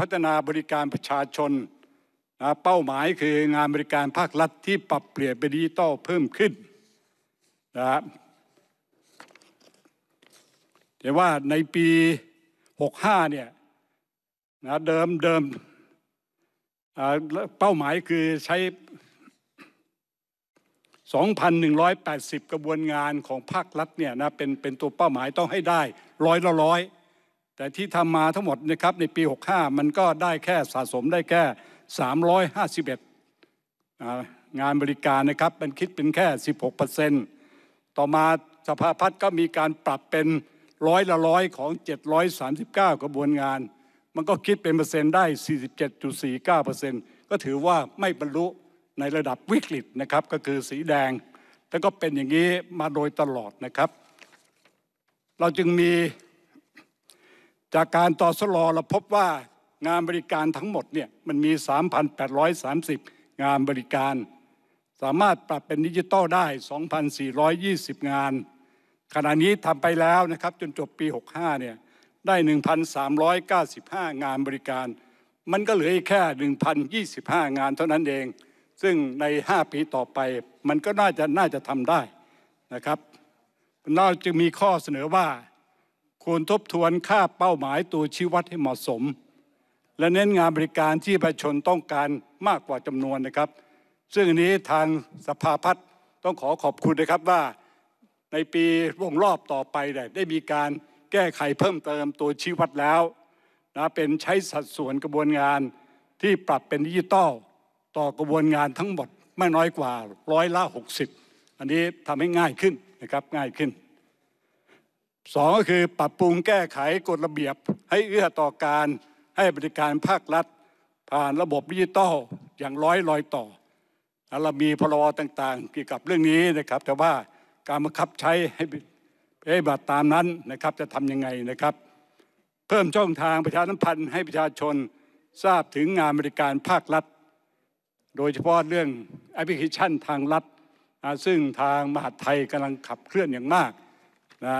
พัฒนาบริการประชาชนนะเป้าหมายคืองานบริการภาครัฐที่ปรับเปลี่ยนไปดิจิตอลเพิ่มขึ้นนะครับแต่ว่าในปี 65เนี่ยนะเดิมเดิมเป้าหมายคือใช้ 2,180 กระบวนงานของภาครัฐเนี่ยนะเป็นเป็นตัวเป้าหมายต้องให้ได้ร้อยละร้อยแต่ที่ทำมาทั้งหมดนะครับในปี 65 มันก็ได้แค่สะสมได้แค่ 351งานบริการนะครับมันคิดเป็นแค่ 16%ต่อมาสภาพัฒน์ก็มีการปรับเป็นร้อยละร้อยของ 739 กระบวนงาน มันก็คิดเป็นเปอร์เซ็นต์ได้ 47.49%ก็ถือว่าไม่บรรลุในระดับวิกฤตนะครับก็คือสีแดงแล่ก็เป็นอย่างนี้มาโดยตลอดนะครับ เราจึงมีจากการต่อสลอเราพบว่างานบริการทั้งหมดเนี่ยมันมี 3,830 งานบริการ สามารถปรับเป็นดิจิตอลได้ 2,420 งาน ขณะนี้ทำไปแล้วนะครับจนจบปี 65 เนี่ยได้ 1,395 งานบริการ มันก็เหลืออีกแค่ 1,025 งานเท่านั้นเอง ซึ่งใน 5 ปีต่อไปมันก็น่าจะน่าจะทำได้นะครับเราจึงมีข้อเสนอว่าควรทบทวนค่าเป้าหมายตัวชี้วัดให้เหมาะสม และเน้นงานบริการที่ประชาชนต้องการมากกว่าจำนวนนะครับ ซึ่งอันนี้ทางสภาพัฒน์ต้องขอขอบคุณนะครับว่าในปีวงรอบต่อไป ได้มีการแก้ไขเพิ่มเติมตัวชี้วัดแล้วนะเป็นใช้สัดส่วนกระบวนงานที่ปรับเป็นดิจิตอลต่อกระบวนงานทั้งหมดไม่น้อยกว่าร้อยละ 60 อันนี้ทำให้ง่ายขึ้นนะครับง่ายขึ้นสองก็คือปรับปรุงแก้ไขกฎระเบียบ ให้เอื้อต่อการ ให้บริการภาครัฐ ผ่านระบบดิจิตอลอย่างร้อยรอยต่อเรามีพรบต่างๆ เกี่ยวกับเรื่องนี้นะครับ แต่ว่าการบังคับใช้ให้ปฏบัตรตามนั้นนะครับ จะทำยังไงนะครับ เพิ่มช่องทางประชาสัมพันธ์ ให้ประชาชนทราบถึงงานบริการภาครัฐ โดยเฉพาะเรื่องแอปพลิเคชันทางรัฐซึ่งทางมหาไทยกำลังขับเคลื่อนอย่างมากนะ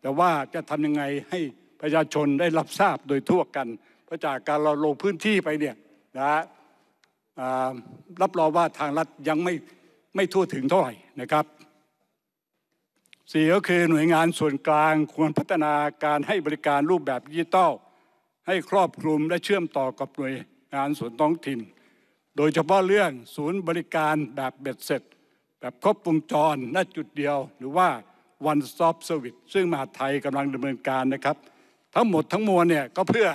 แต่ว่าจะทำยังไงให้ประชาชนได้รับทราบโดยทั่วกัน เพราะจากการเราลงพื้นที่ไปเนี่ยนะรับรองว่าทางรัฐยังไม่ไม่ทั่วถึงเท่าไหร่นะครับสี่ก็คือหน่วยงานส่วนกลาง ควรพัฒนาการให้บริการรูปแบบดิจิตอลให้ครอบคลุมและเชื่อมต่อกับหน่วยงานส่วนท้องถิ่น โดยเฉพาะเรื่องศูนย์บริการแบบเบ็ดเสร็จ แบบครบวงจรณจุดเดียวหรือว่าวันซอฟต์สวิต c e ซึ่งมหาไทยกำลังดำเนินการนะครับ ทั้งหมดทั้งมวลเนี่ยก็เพื่อ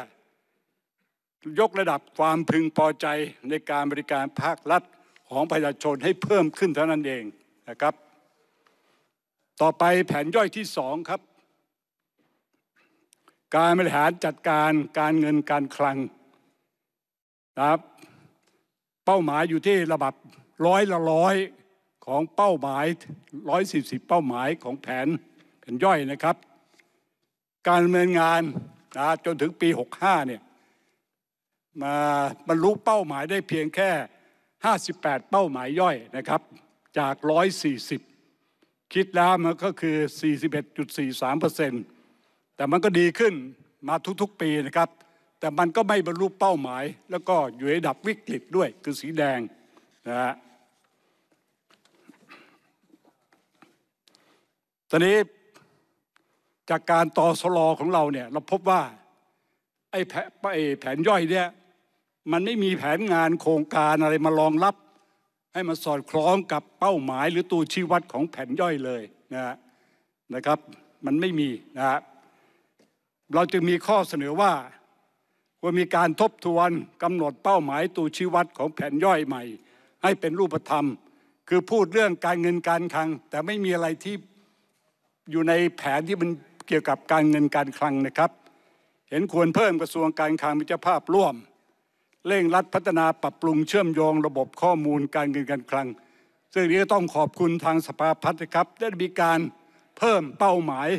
ยกระดับความพึงพอใจในการบริการภาครัฐของประชาชนให้เพิ่มขึ้นเท่านั้นเองนะครับ ต่อไปแผนย่อยที่สองครับ การบริหารจัดการการเงินการคลังนะครับเป้าหมายอยู่ที่ระดับร้อยละร้อยของเป้าหมาย 140 เป้าหมายของแผนแผนย่อยนะครับ การดำเนินงานนะจนถึงปี 65เนี่ยมาบรรลุเป้าหมายได้เพียงแค่ 58 เป้าหมายย่อยนะครับจาก 140 คิดแล้วมันก็คือ 41.43%แต่มันก็ดีขึ้นมาทุกๆปีนะครับ แต่มันก็ไม่บรรลุเป้าหมาย แล้วก็อยู่ในดับวิกฤตด้วยคือสีแดงนะฮะตอนนี้จากการต่อสลอของเราเนี่ยเราพบว่าไอ้แผนย่อยเนี่ยมันไม่มีแผนงานโครงการอะไรมารองรับ ให้มันสอดคล้องกับเป้าหมายหรือตัวชี้วัดของแผนย่อยเลยนะนะครับมันไม่มีนะเราจึงมีข้อเสนอว่าว่ามีการทบทวนกำหนดเป้าหมายตัวชี้วัดของแผนย่อยใหม่ ให้เป็นรูปธรรมคือพูดเรื่องการเงินการคลัง แต่ไม่มีอะไรที่อยู่ในแผนที่มันเกี่ยวกับการเงินการคลังนะครับ เห็นควรเพิ่มกระทรวงการคลังมิจภาพร่วมเร่งรัดพัฒนาปรับปรุงเชื่อมโยงระบบข้อมูลการเงินการคลัง ซึ่งนี้ก็ต้องขอบคุณทางสภาพัฒน์นะครับ ได้มีการเพิ่มเป้าหมาย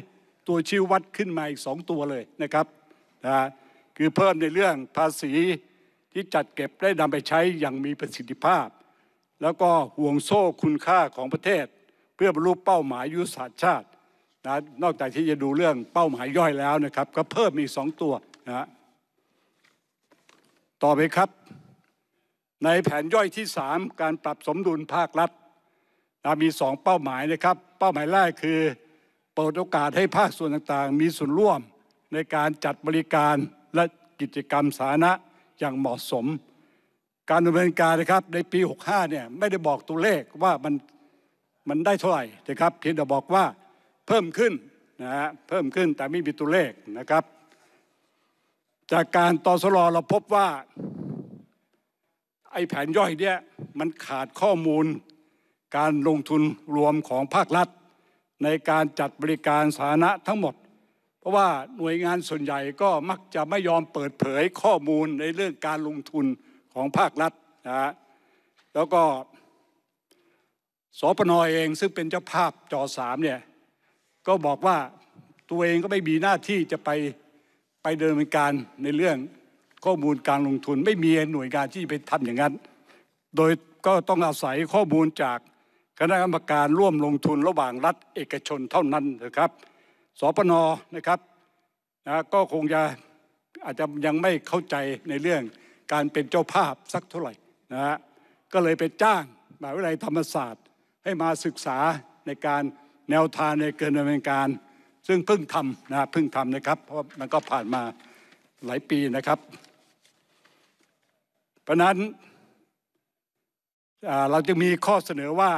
ตัวชี้วัดขึ้นมาอีกสองตัวเลยนะครับนะคือเพิ่มในเรื่องภาษีที่จัดเก็บได้นำไปใช้อย่างมีประสิทธิภาพ แล้วก็ห่วงโซ่คุณค่าของประเทศ เพื่อบรรลุเป้าหมายยุทธศาสตร์ชาตินะนอกจากที่จะดูเรื่องเป้าหมายย่อยแล้วนะครับก็เพิ่มอีกสองตัวนะต่อไปครับ ในแผนย่อยที่ 3 การปรับสมดุลภาครัฐนะมี 2 เป้าหมายนะครับ เป้าหมายแรกคือเปิดโอกาสให้ภาคส่วนต่างๆ มีส่วนร่วม ในการจัดบริการและกิจกรรมสาธารณะอย่างเหมาะสม การดำเนินการนะครับในปี 65เนี่ยไม่ได้บอกตัวเลขว่ามันมันได้เท่าไหร่นะครับเพียงแต่บอกว่าเพิ่มขึ้นนะฮะเพิ่มขึ้นแต่ไม่มีตัวเลขนะครับ จากการตอสรเราพบว่าไอ้แผนย่อยเนี่ยมันขาดข้อมูลการลงทุนรวมของภาครัฐ ในการจัดบริการสาธารณะทั้งหมด เพราะว่าหน่วยงานส่วนใหญ่ก็มักจะไม่ยอมเปิดเผยข้อมูลในเรื่องการลงทุนของภาครัฐนะฮะแล้วก็สปนอเองซึ่งเป็นเจ้าภาพจอสามเนี่ยก็บอกว่าตัวเองก็ไม่มีหน้าที่จะไปไปเดินการในเรื่องข้อมูลการลงทุนไม่มีหน่วยงานที่ไปทำอย่างนั้น โดยก็ต้องอาศัยข้อมูลจากคณะกรรมการร่วมลงทุนระหว่างรัฐเอกชนเท่านั้นนะครับสปนนะครับนะก็คงจะอาจจะยังไม่เข้าใจในเรื่องการเป็นเจ้าภาพสักเท่าไหร่นะฮะก็เลยไปจ้างมหาวิทยาลัยธรรมศาสตร์ ให้มาศึกษาในการแนวทางในการดำเนินการ ซึ่งเพิ่งทำนะเพิ่งทำนะครับเพราะมันก็ผ่านมาหลายปีนะครับเพราะนั้นเราจะมีข้อเสนอว่า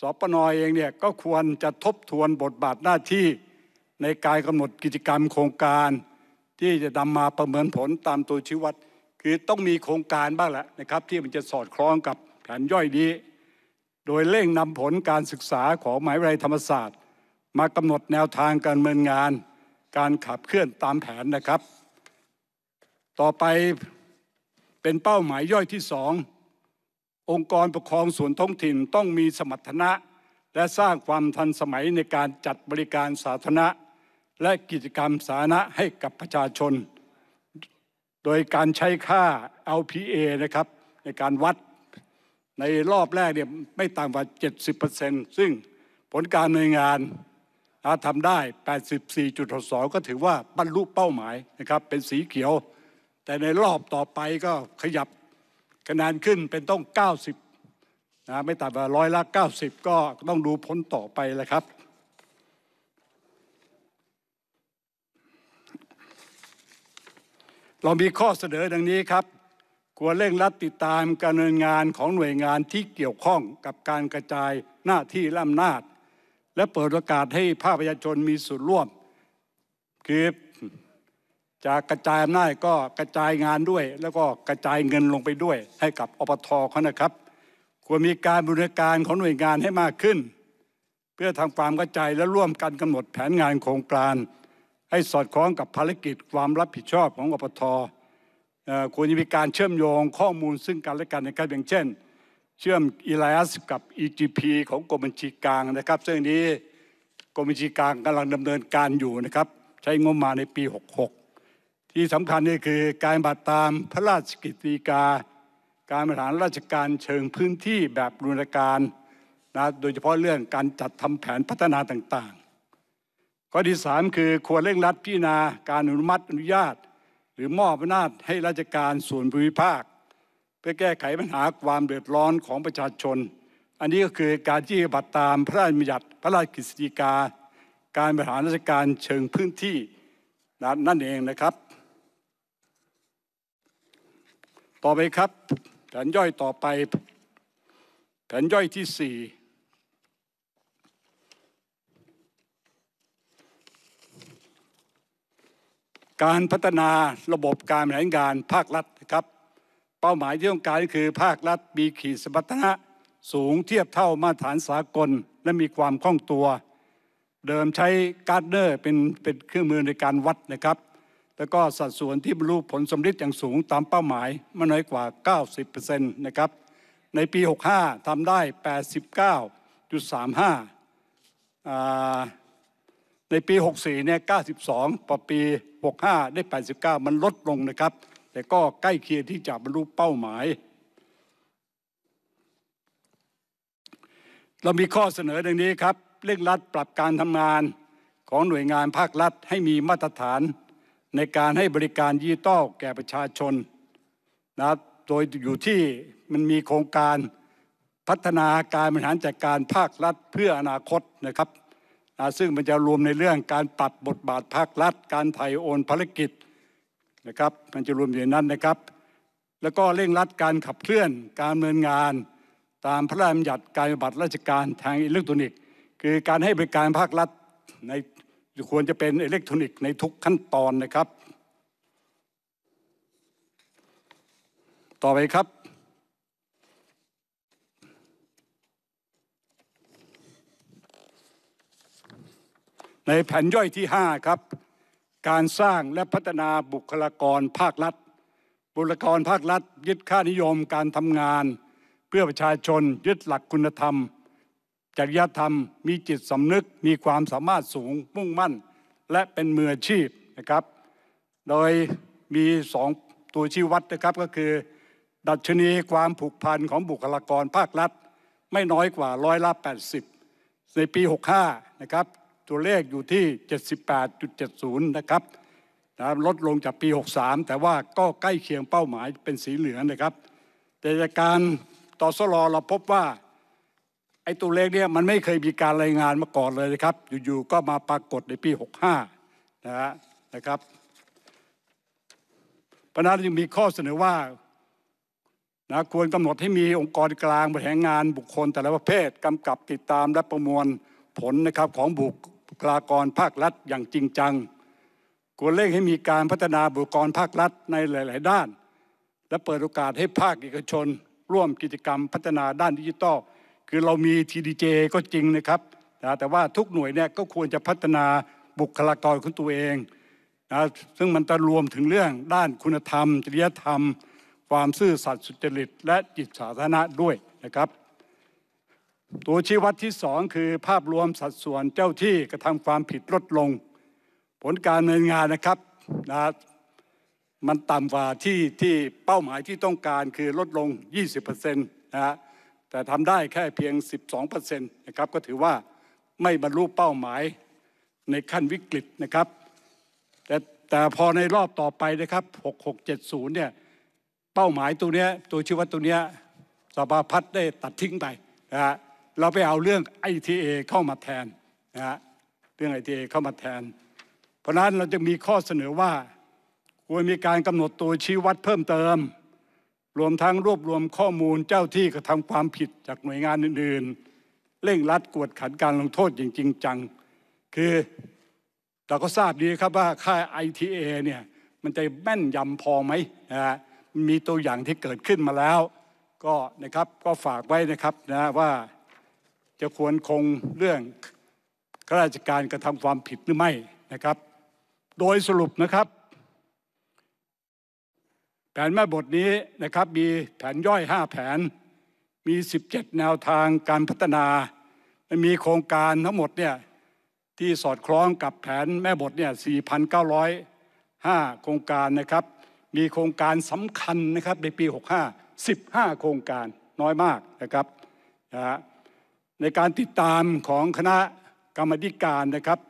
สปนอเองเนี่ยก็ควรจะทบทวนบทบาทหน้าที่ในการกำหนดกิจกรรม โครงการ ที่จะนำมาประเมินผลตามตัวชี้วัด คือต้องมีโครงการบ้างแหละนะครับที่มันจะสอดคล้องกับแผนย่อยนี้โดยเร่งนำผลการศึกษาของหมหาวิทยาลัยธรรมศาสตร์ มากำหนดแนวทางการเมืองงาน การขับเคลื่อนตามแผนนะครับ ต่อไปเป็นเป้าหมายย่อยที่สององค์กรปกครองส่วนท้องถิ่นต้องมีสมรรถนะและสร้างความทันสมัยในการจัดบริการสาธารณะ และกิจกรรมสาธารณะให้กับประชาชน โดยการใช้ค่า LPA นะครับในการวัดในรอบแรกเนี่ยไม่ต่ำกว่า 70%ซึ่งผลการดำเนินงานทำได้ 84.2ก็ถือว่าบรรลุเป้าหมายนะครับ เป็นสีเขียว แต่ในรอบต่อไปก็ขยับคะแนนขึ้นเป็นต้อง 90นะไม่ต่ำกว่าร้อยละ 90ก็ต้องดูผลต่อไปแหละครับ เรามีข้อเสนอดังนี้ครับควรเร่งรัดติดตามการดำเนินงานของหน่วยงานที่เกี่ยวข้องกับการกระจายหน้าที่ลำนาจ และเปิดโอกาสให้ภาคประชาชนมีส่วนร่วมคือจะกระจายอำนาจก็กระจายงานด้วย แล้วก็กระจายเงินลงไปด้วย ให้กับอปทเขานะครับควรมีการบริการของหน่วยงานให้มากขึ้น เพื่อทำความกระจายและร่วมกันกำหนดแผนงานโครงการ ให้สอดคล้องกับภารกิจความรับผิดชอบของอปทควรจะมีการเชื่อมโยงข้อมูลซึ่งกันและกันนะครับอย่างเช่น เชื่อม e l ล a สกับ EGP ของกรมบัญชีกลางนะครับซึ่งนี้กรมบัญชีกลางกำลังดำเนินการอยู่นะครับใช้งบมาในปี66ที่สำคัญนี่คือการบัตรตามพระราชกิจกา การบริหารราชการเชิงพื้นที่แบบูรุนการนะโดยเฉพาะเรื่องการจัดทำแผนพัฒนาต่างๆ ข้อที่ 3 คือควรเร่งรัดพิจารณาการอนุมัติอนุญาตหรือมอบอำนาจให้ราชการส่วนภูมิภาคเพื่อแก้ไขปัญหาความเดือดร้อนของประชาชน อันนี้ก็คือการที่บัติตามพระราชบัญญัติพระราชกฤษฎีกา การบริหารราชการเชิงพื้นที่นั่นเองนะครับ ต่อไปครับแผนย่อยต่อไปแผนย่อยที่ 4การพัฒนาระบบการบริหารงานภาครัฐนะครับเป้าหมายที่ต้องการคือภาครัฐมีขีดสมรรถนะสูงเทียบเท่ามาตรฐานสากลและมีความคล่องตัว เดิมใช้การ์ดเนอร์เป็นเป็นเครื่องมือในการวัดนะครับแล้วก็สัดส่วนที่บรรลุผลสำเร็จอย่างสูงตามเป้าหมายไม่น้อยกว่า90%นะครับในปี65ทำได้ 89.35ในปี 64 เนี่ย 92ปอปี 65 ได้ 89 มันลดลงนะครับ แต่ก็ใกล้เคียงที่จะบรรลุเป้าหมาย เรามีข้อเสนอดังนี้ครับ เร่งรัดปรับการทำงานของหน่วยงานภาครัฐให้มีมาตรฐานในการให้บริการยี่ต้อแก่ประชาชนนะโดยอยู่ที่มันมีโครงการพัฒนาการบริหารจัดการภาครัฐเพื่ออนาคตนะครับซึ่งมันจะรวมในเรื่องการปรับบทบาทภาครัฐการไถ่โอนภารกิจนะครับ มันจะรวมอยู่ในนั้นนะครับ แล้วก็เร่งรัดการขับเคลื่อนการดำเนินงาน ตามพระราชบัญญัติการบัตรราชการทางอิเล็กทรอนิกส์ คือการให้บริการภาครัฐในควรจะเป็นอิเล็กทรอนิกส์ในทุกขั้นตอนนะครับ ต่อไปครับในแผนย่อยที่ 5 ครับ การสร้างและพัฒนาบุคลากรภาครัฐ บุคลากรภาครัฐ ยึดค่านิยมการทำงาน เพื่อประชาชนยึดหลักคุณธรรมจริยธรรม มีจิตสำนึกมีความสามารถสูงมุ่งมั่น และเป็นมืออาชีพนะครับ โดยมีสองตัวชี้วัดนะครับก็คือดัชนีความผูกพันของบุคลากรภาครัฐ ไม่น้อยกว่าร้อยละ 80ในปี65นะครับตัวเลขอยู่ที่ 78.70นะครับนะลดลงจากปี 63 แต่ว่าก็ใกล้เคียงเป้าหมายเป็นสีเหลืองนะครับ แต่จากการต่อสลอเราพบว่าไอ้ตัวเลขเนี่ยมันไม่เคยมีการรายงานมาก่อนเลยนะครับอยู่ๆก็มาปรากฏในปี65นะฮะนะครับพนักยังมีข้อเสนอว่านะควรกำหนดให้มีองค์กรกลางบริหารงานบุคคล แต่ละประเภทกำกับติดตามและประมวลผลนะครับของบุคุคลากรภาครัฐอย่างจริงจังควรเร่งให้มีการพัฒนาบุคลากรภาครัฐในหลาย ๆ ด้าน และเปิดโอกาสให้ภาคเอกชน ร่วมกิจกรรมพัฒนาด้านดิจิทัล คือเรามีทีดีเจก็จริงนะครับแต่ว่าทุกหน่วยเนี่ยก็ควรจะพัฒนาบุคลากรของตัวเองนะซึ่งมันจะรวมถึงเรื่องด้านคุณธรรม จริยธรรม ความซื่อสัตย์สุจริต และจิตสาธารณะด้วยนะครับตัวชี้วัดที่สองคือภาพรวมสัดส่วนเจ้าที่กระทำความผิดลดลง ผลการดำเนินงานนะครับนะมันต่ำกว่าที่ที่เป้าหมายที่ต้องการคือลดลง 20%นะฮะแต่ทำได้แค่เพียง12%นะครับก็ถือว่าไม่บรรลุเป้าหมายในขั้นวิกฤตนะครับ แต่แต่พอในรอบต่อไปนะครับ 6670เนี่ยเป้าหมายตัวเนี้ยตัวชี้วัดตัวเนี้ยสภาพัฒน์ได้ตัดทิ้งไปนะฮะเราไปเอาเรื่อง ITA เข้ามาแทนนะฮะ เรื่อง ITA เข้ามาแทน เพราะนั้นเราจะมีข้อเสนอว่า ควรมีการกำหนดตัวชี้วัดเพิ่มเติม รวมทั้งรวบรวมข้อมูลเจ้าที่กระทำความผิดจากหน่วยงานอื่นๆเร่งรัดกวดขันการลงโทษอย่างจริงจัง คือเราก็ทราบดีครับว่าค่าย ITA เนี่ยมันจะแม่นยำพอไหมนะฮะมีตัวอย่างที่เกิดขึ้นมาแล้ว ก็นะครับก็ฝากไว้นะครับนะว่าจะควรคงเรื่องข้าราชการกระทำความผิดหรือไม่นะครับ โดยสรุปนะครับ แผนแม่บทนี้นะครับมีแผนย่อย 5 แผน มี 17 แนวทางการพัฒนาและมีโครงการทั้งหมดเนี่ยที่สอดคล้องกับแผนแม่บทเนี่ย4,905โครงการนะครับ มีโครงการสำคัญนะครับ ในปี 65 15 โครงการน้อยมากนะครับนะฮะในการติดตามของคณะกรรมธิการนะครับ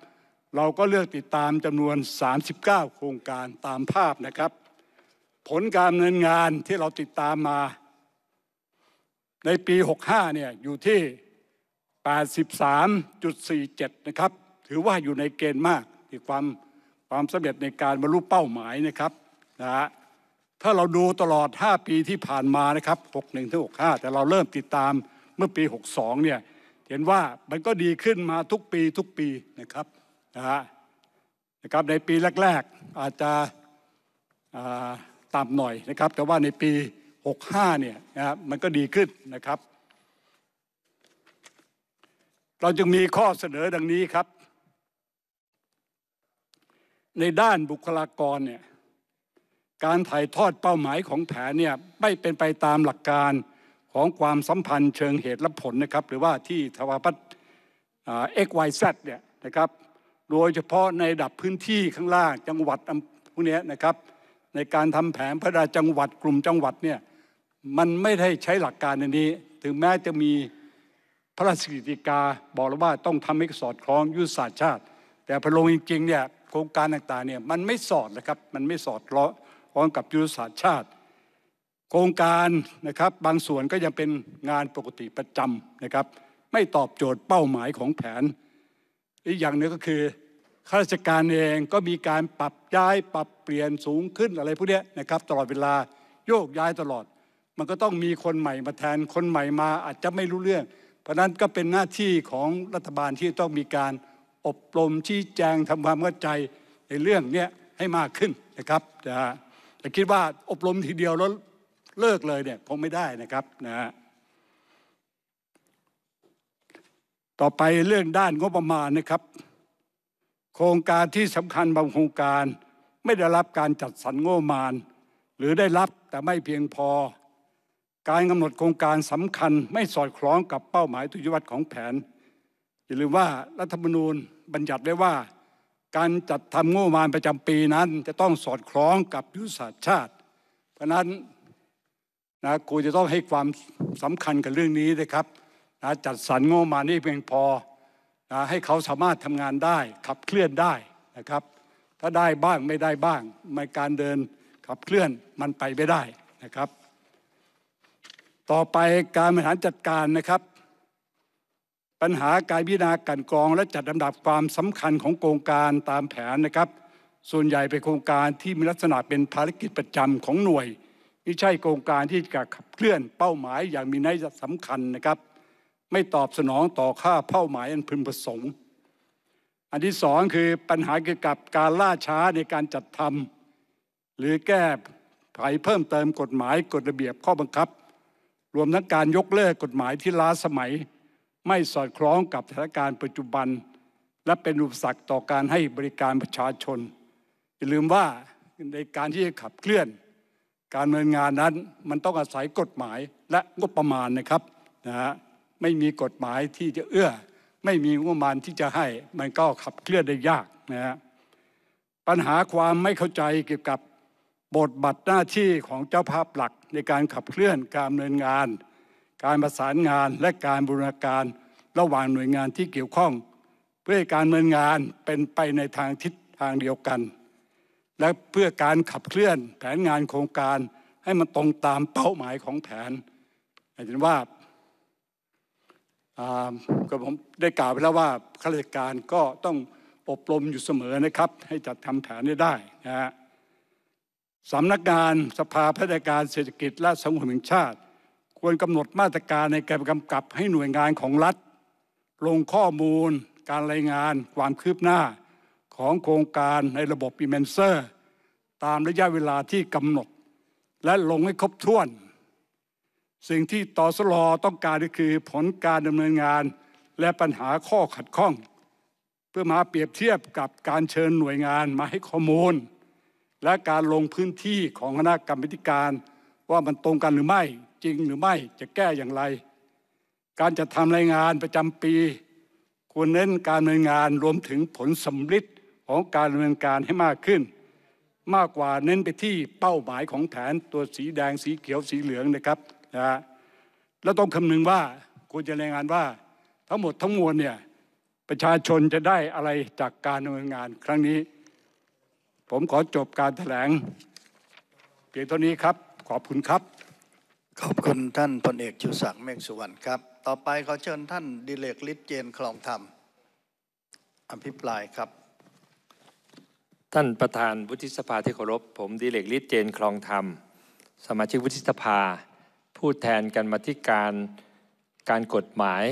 เราก็เลือกติดตามจำนวน 39 โครงการตามภาพนะครับ ผลการดำเนินงานที่เราติดตามมา ในปี 65เนี่ยอยู่ที่ 83.47นะครับถือว่าอยู่ในเกณฑ์มากที่ความความสำเร็จในการบรรลุเป้าหมายนะครับนะฮะถ้าเราดูตลอด 5 ปีที่ผ่านมานะครับ61ถึง65 แต่เราเริ่มติดตามเมื่อปี62เนี่ยเห็นว่ามันก็ดีขึ้นมาทุกปีทุกปีนะครับนะครับในปีแรกๆอาจจะต่ำหน่อยนะครับแต่ว่าในปี65เนี่ยนะมันก็ดีขึ้นนะครับ เราจึงมีข้อเสนอดังนี้ครับ ในด้านบุคลากรเนี่ยการถ่ายทอดเป้าหมายของแผนเนี่ยไม่เป็นไปตามหลักการของความสัมพันธ์เชิงเหตุและผลนะครับหรือว่าที่ทวพัฒน์เอ็กไวซเนี่ยนะครับโดยเฉพาะในดับพื้นที่ข้างล่างจังหวัดพวกนี้นะครับ ในการทำแผนพระราจังหวัดกลุ่มจังหวัดเนี่ยมันไม่ได้ใช้หลักการในนี้ถึงแม้จะมีพระราชกิจกาบอกแล้วว่าต้องทำให้สอดคล้องยุทธศาสตร์ชาติ แต่พอลงจริงๆเนี่ยโครงการต่างๆเนี่ยมันไม่สอดนะครับมันไม่สอดล้อคล้องกับยุทธศาสตร์ชาติโครงการนะครับบางส่วนก็ยังเป็นงานปกติประจำนะครับไม่ตอบโจทย์เป้าหมายของแผนอีกอย่างหนึ่งก็คือข้าราชการเองก็มีการปรับย้ายปรับเปลี่ยนสูงขึ้นอะไรพวกนี้นะครับตลอดเวลาโยกย้ายตลอด มันก็ต้องมีคนใหม่มาแทนคนใหม่มาอาจจะไม่รู้เรื่อง เพราะนั้นก็เป็นหน้าที่ของรัฐบาลที่ต้องมีการอบรมชี้แจงทำความเข้าใจในเรื่องนี้ให้มากขึ้นนะครับจะคิดว่าอบรมทีเดียวแล้วเลิกเลยเนี่ยคงไม่ได้นะครับนะฮะต่อไปเรื่องด้านงบประมาณนะครับ โครงการที่สำคัญบางโครงการไม่ได้รับการจัดสรรงบประมาณหรือได้รับแต่ไม่เพียงพอ การกำหนดโครงการสำคัญไม่สอดคล้องกับเป้าหมายทุยวัตของแผนอย่าลืมว่ารัฐธรรมนูญบัญญัติไว้ว่าการจัดทำงบประมาณประจำปีนั้น จะต้องสอดคล้องกับยุทธศาสตร์ชาติ เพราะนั้นนะกูจะต้องให้ความสำคัญกับเรื่องนี้นะครับนะจัดสรรงบมานี่เพียงพอนะให้เขาสามารถทำงานได้ขับเคลื่อนได้นะครับ ถ้าได้บ้างไม่ได้บ้างม่นการเดินขับเคลื่อนมันไปไม่ได้นะครับ ต่อไปการบริหารจัดการนะครับ ปัญหาการพิจารณากันกองและจัดลำดับความสำคัญของโครงการตามแผนนะครับ ส่วนใหญ่เป็นโครงการที่มีลักษณะเป็นภารกิจประจำของหน่วยไม่ใช่โครงการที่จะขับเคลื่อนเป้าหมายอย่างมีนัยสำคัญนะครับ ไม่ตอบสนองต่อค่าเป้าหมายอันพึงประสงค์ อันที่สองคือปัญหาเกี่ยวกับการล่าช้าในการจัดทำหรือแก้ไขเพิ่มเติมกฎหมายกฎระเบียบข้อบังคับ รวมทั้งการยกเลิกกฎหมายที่ล้าสมัย ไม่สอดคล้องกับสถานการณ์ปัจจุบัน และเป็นอุปสรรคต่อการให้บริการประชาชน อย่าลืมว่าในการที่จะขับเคลื่อนการเมืองงานนั้นมันต้องอาศัยกฎหมายและงบประมาณนะครับนะฮะไม่มีกฎหมายที่จะเอื้อไม่มีงบประมาณที่จะให้ มันก็ขับเคลื่อนได้ยากนะฮะปัญหาความไม่เข้าใจเกี่ยวกับบทบาทหน้าที่ของเจ้าภาพหลัก ในการขับเคลื่อนการดำเนินงาน การประสานงานและการบูรณาการระหว่างหน่วยงานที่เกี่ยวข้อง เพื่อการดำเนินงานเป็นไปในทางทิศทางเดียวกันและเพื่อการขับเคลื่อนแผนงานโครงการให้มันตรงตามเป้าหมายของแผนาารย์ว่าก็ผมได้กล่าวไปแล้วว่าข้าราชการก็ต้องอบรมอยู่เสมอนะครับให้จัดทำแผนได้นะฮะสำนักงานสภาพัฒนการเศรษฐกิจและสังคมแห่งชาติ ควรกำหนดมาตรการในการกำกับให้หน่วยงานของรัฐ ลงข้อมูล การรายงาน ความคืบหน้าของโครงการในระบบอิเมนเซอร์ตามระยะเวลาที่กำหนด และลงให้ครบถ้วน สิ่งที่ตสลอต้องการก็คือผลการดำเนินงาน และปัญหาข้อขัดข้อง เพื่อมาเปรียบเทียบกับการเชิญหน่วยงานมาให้ข้อมูล และการลงพื้นที่ของคณะกรรมการว่ามันตรงกันหรือไม่จริงหรือไม่จะแก้อย่างไร การจัดทำรายงานประจำปี ควรเน้นการดำเนินงานรวมถึงผลสำลิดของการดำเนินการให้มากขึ้น มากกว่าเน้นไปที่เป้าหมายของแผนตัวสีแดงสีเขียวสีเหลืองนะครับนะฮะแล้วต้องคำนึงว่าควรจะรายงานว่าทั้งหมดทั้งมวลเนี่ยประชาชนจะได้อะไรจากการดำเนินงาน ครั้งนี้ ผมขอจบการแถลงเพียงเท่านี้ครับขอบคุณครับขอบคุณท่านพลเอกชูศักดิ์เมฆสุวรรณครับต่อไปขอเชิญท่านดิเลกฤทธิ์เจนคลองธรรมอภิปรายครับท่านประธานวุฒิสภาที่เคารพผมดิเลกฤทธิ์เจนคลองธรรม สมาชิกวุฒิสภา ผู้แทนกันมาที่การ การกฎหมาย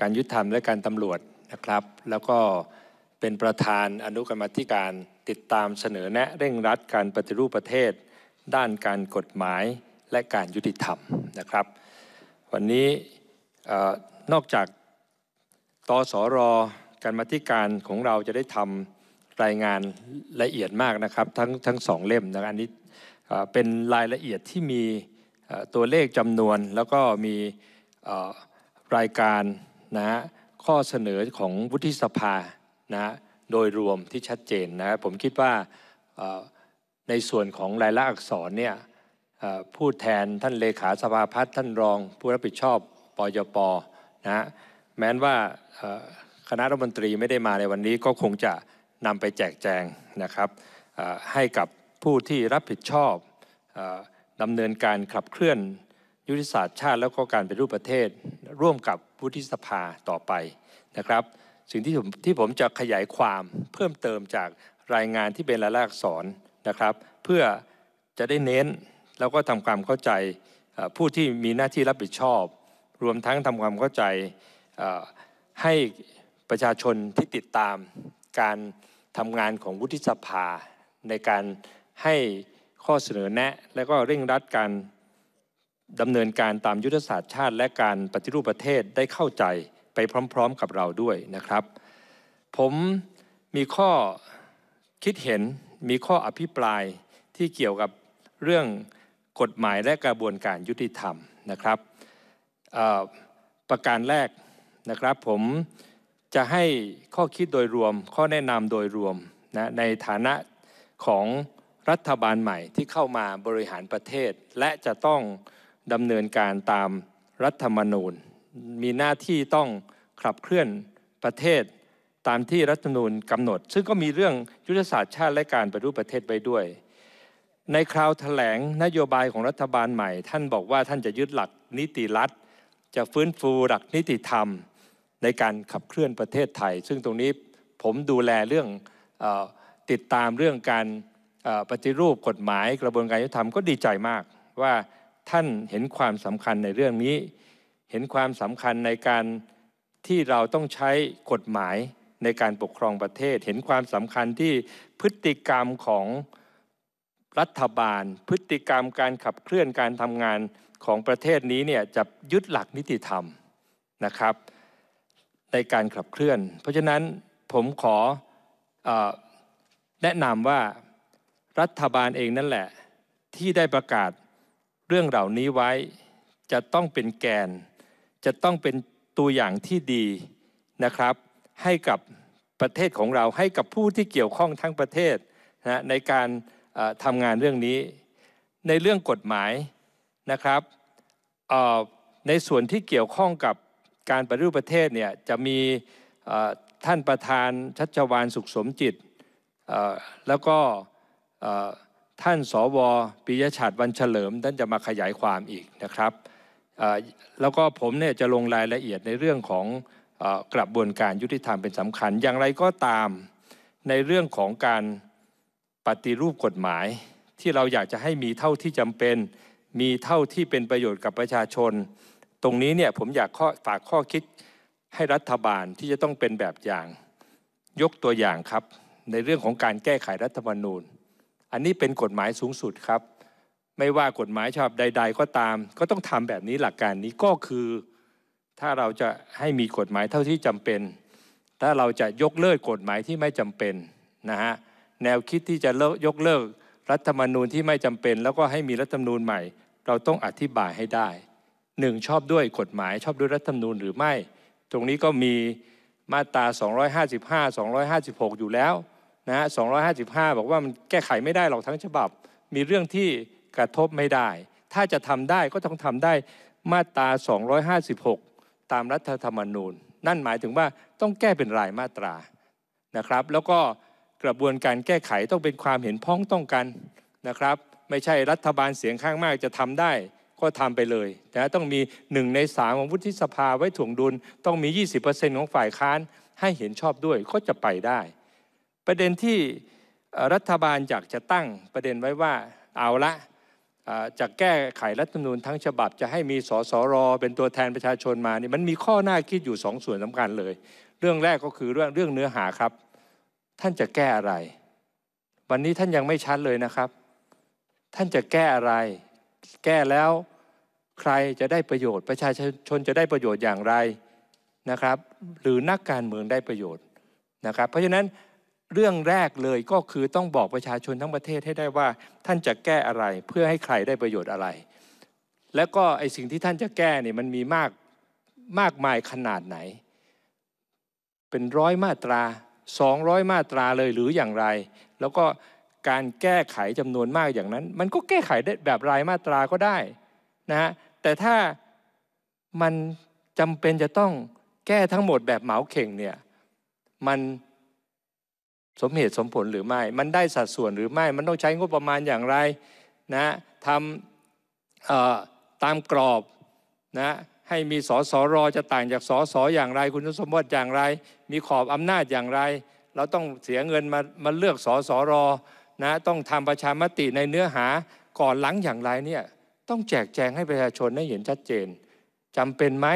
การยุติธรรมและการตำรวจนะครับ แล้วก็เป็นประธานอนุกรรมธิการติดตามเสนอแนะเร่งรัดการปฏิรูปประเทศ ด้านการกฎหมายและการยุติธรรมนะครับ วันนี้นอกจากตสรการมาธิการของเราจะได้ทำรายงานละเอียดมากนะครับทั้งทั้งสองเล่มนะอันนี้เป็นรายละเอียดที่มีตัวเลขจำนวนแล้วก็มีรายการนะฮะข้อเสนอของวุฒิสภานะฮะโดยรวมที่ชัดเจนนะครับผมคิดว่าในส่วนของรายละอักษรเนี่ยผู้แทนท่านเลขาสภาพัฒน์ท่านรองผู้รับผิดชอบปยปนะฮะแม้นว่าคณะรัฐมนตรีไม่ได้มาในวันนี้ก็คงจะนำไปแจกแจงนะครับให้กับผู้ที่รับผิดชอบดำเนินการขับเคลื่อนยุทธศาสตร์ชาติแล้วก็การเป็นรูปประเทศ ร่วมกับวุฒิสภาต่อไปนะครับ สิ่งที่ผมที่ผมจะขยายความเพิ่มเติมจากรายงานที่เป็นรายลักษณ์อักษรนะครับ เพื่อจะได้เน้นแล้วก็ทำความเข้าใจผู้ที่มีหน้าที่รับผิดชอบ รวมทั้งทำความเข้าใจให้ประชาชนที่ติดตามการทำงานของวุฒิสภาในการให้ข้อเสนอแนะและก็เร่งรัดการดำเนินการตามยุทธศาสตร์ชาติ และการปฏิรูปประเทศได้เข้าใจไปพร้อม ๆ กับเราด้วยนะครับ ผมมีข้อคิดเห็นมีข้ออภิปรายที่เกี่ยวกับเรื่องกฎหมายและกระบวนการยุติธรรมนะครับประการแรกนะครับ ผมจะให้ข้อคิดโดยรวมข้อแนะนำโดยรวมนะในฐานะของรัฐบาลใหม่ที่เข้ามาบริหารประเทศ และจะต้องดำเนินการตามรัฐธรรมนูญ มีหน้าที่ต้องขับเคลื่อนประเทศ ตามที่รัฐธรรมนูญกำหนด ซึ่งก็มีเรื่องยุทธศาสตร์ชาติและการปฏิรูปประเทศไปด้วย ในคราวถแถลงนโยบายของรัฐบาลใหม่ ท่านบอกว่าท่านจะยึดหลักนิติรัฐ จะฟื้นฟูหลักนิติธรรมในการขับเคลื่อนประเทศไทย ซึ่งตรงนี้ผมดูแลเรื่องอติดตามเรื่องการปฏิรูปกฎหมาย กระบวนการยุติธรรมก็ดีใจมาก ว่าท่านเห็นความสำคัญในเรื่องนี้ เห็นความสำคัญในการที่เราต้องใช้กฎหมายในการปกครองประเทศ เห็นความสำคัญที่พฤติกรรมของรัฐบาล พฤติกรรมการขับเคลื่อนการทำงานของประเทศนี้เนี่ยจะยึดหลักนิติธรรมนะครับในการขับเคลื่อน เพราะฉะนั้นผมขออแนะนำว่ารัฐบาลเองนั่นแหละที่ได้ประกาศเรื่องเหล่านี้ไว้จะต้องเป็นแกน จะต้องเป็นตัวอย่างที่ดีนะครับ ให้กับประเทศของเรา ให้กับผู้ที่เกี่ยวข้องทั้งประเทศนะในการทำงานเรื่องนี้ในเรื่องกฎหมายนะครับในส่วนที่เกี่ยวข้องกับการปฏิรูปประเทศเนี่ยจะมีท่านประธานชัชวานสุขสมจิตแล้วก็ท่านสวปิยชาติวันเฉลิมท่านจะมาขยายความอีกนะครับแล้วก็ผมเนี่ยจะลงรายละเอียดในเรื่องของกระบวนการยุติธรรมเป็นสำคัญ อย่างไรก็ตามในเรื่องของการปฏิรูปกฎหมาย ที่เราอยากจะให้มีเท่าที่จำเป็นมีเท่าที่เป็นประโยชน์กับประชาชนตรงนี้เนี่ยผมอยากฝากข้อคิดให้รัฐบาลที่จะต้องเป็นแบบอย่างยกตัวอย่างครับในเรื่องของการแก้ไขรัฐธรรมนูญ อันนี้เป็นกฎหมายสูงสุดครับ ไม่ว่ากฎหมายฉบับใด ๆ ก็ตาม ก็ต้องทำแบบนี้หลักการนี้ก็คือ ถ้าเราจะให้มีกฎหมายเท่าที่จำเป็น ถ้าเราจะยกเลิกกฎหมายที่ไม่จำเป็นนะฮะแนวคิดที่จะยกเลิกรัฐธรรมนูญที่ไม่จำเป็น แล้วก็ให้มีรัฐธรรมนูญใหม่ เราต้องอธิบายให้ได้หนึ่งชอบด้วยกฎหมายชอบด้วยรัฐธรรมนูญหรือไม่ ตรงนี้ก็มีมาตรา 255 256 อยู่แล้วนะฮะ255 บอกว่ามันแก้ไขไม่ได้หรอกทั้งฉบับ มีเรื่องที่กระทบไม่ได้ ถ้าจะทำได้ก็ต้องทำได้มาตรา 256 ตามรัฐธรรมนูญ นั่นหมายถึงว่าต้องแก้เป็นรายมาตรานะครับ แล้วก็กระบวนการแก้ไขต้องเป็นความเห็นพ้องต้องกันนะครับ ไม่ใช่รัฐบาลเสียงข้างมากจะทำได้ก็ทำไปเลย แต่ต้องมีหนึ่งในสาของวุฒิสภาไว้ถ่วงดุลต้องมี 20%ของฝ่ายค้านให้เห็นชอบด้วยก็จะไปได้ ประเด็นที่รัฐบาลอยากจะตั้งประเด็นไว้ว่าเอาละจะแก้ไขรัฐธรรมนูญทั้งฉบับ จะให้มีสสร เป็นตัวแทนประชาชนมานี่มันมีข้อหน้าคิดอยู่สองส่วนสำคัญเลย เรื่องแรกก็คือเรื่องเรื่องเนื้อหาครับ ท่านจะแก้อะไร วันนี้ท่านยังไม่ชัดเลยนะครับ ท่านจะแก้อะไรแก้แล้วใครจะได้ประโยชน์ ประชาชนจะได้ประโยชน์อย่างไรนะครับ หรือนักการเมืองได้ประโยชน์นะครับ เพราะฉะนั้นเรื่องแรกเลยก็คือต้องบอกประชาชนทั้งประเทศให้ได้ว่าท่านจะแก้อะไร เพื่อให้ใครได้ประโยชน์อะไร และก็ไอสิ่งที่ท่านจะแก้เนี่ยมันมีมากมากมายขนาดไหน เป็นร้อยมาตรา200 มาตราเลยหรืออย่างไร แล้วก็การแก้ไขจำนวนมากอย่างนั้น มันก็แก้ไขได้แบบรายมาตราก็ได้นะฮะแต่ถ้ามันจำเป็นจะต้องแก้ทั้งหมดแบบเหมาเข่งเนี่ยมันสมเหตุสมผลหรือไม่ มันได้สัดส่วนหรือไม่ มันต้องใช้งบประมาณอย่างไรนะทำตามกรอบนะให้มีสอสอรอจะต่างจากสอสอย่างไรคุณสมบัติอย่างไร มีขอบอำนาจอย่างไร เราต้องเสียเงินมามาเลือกสอสอรอนะต้องทำประชามติในเนื้อหาก่อนหลังอย่างไรเนี่ยต้องแจกแจงให้ประชาชนได้เห็นชัดเจน จำเป็นไหม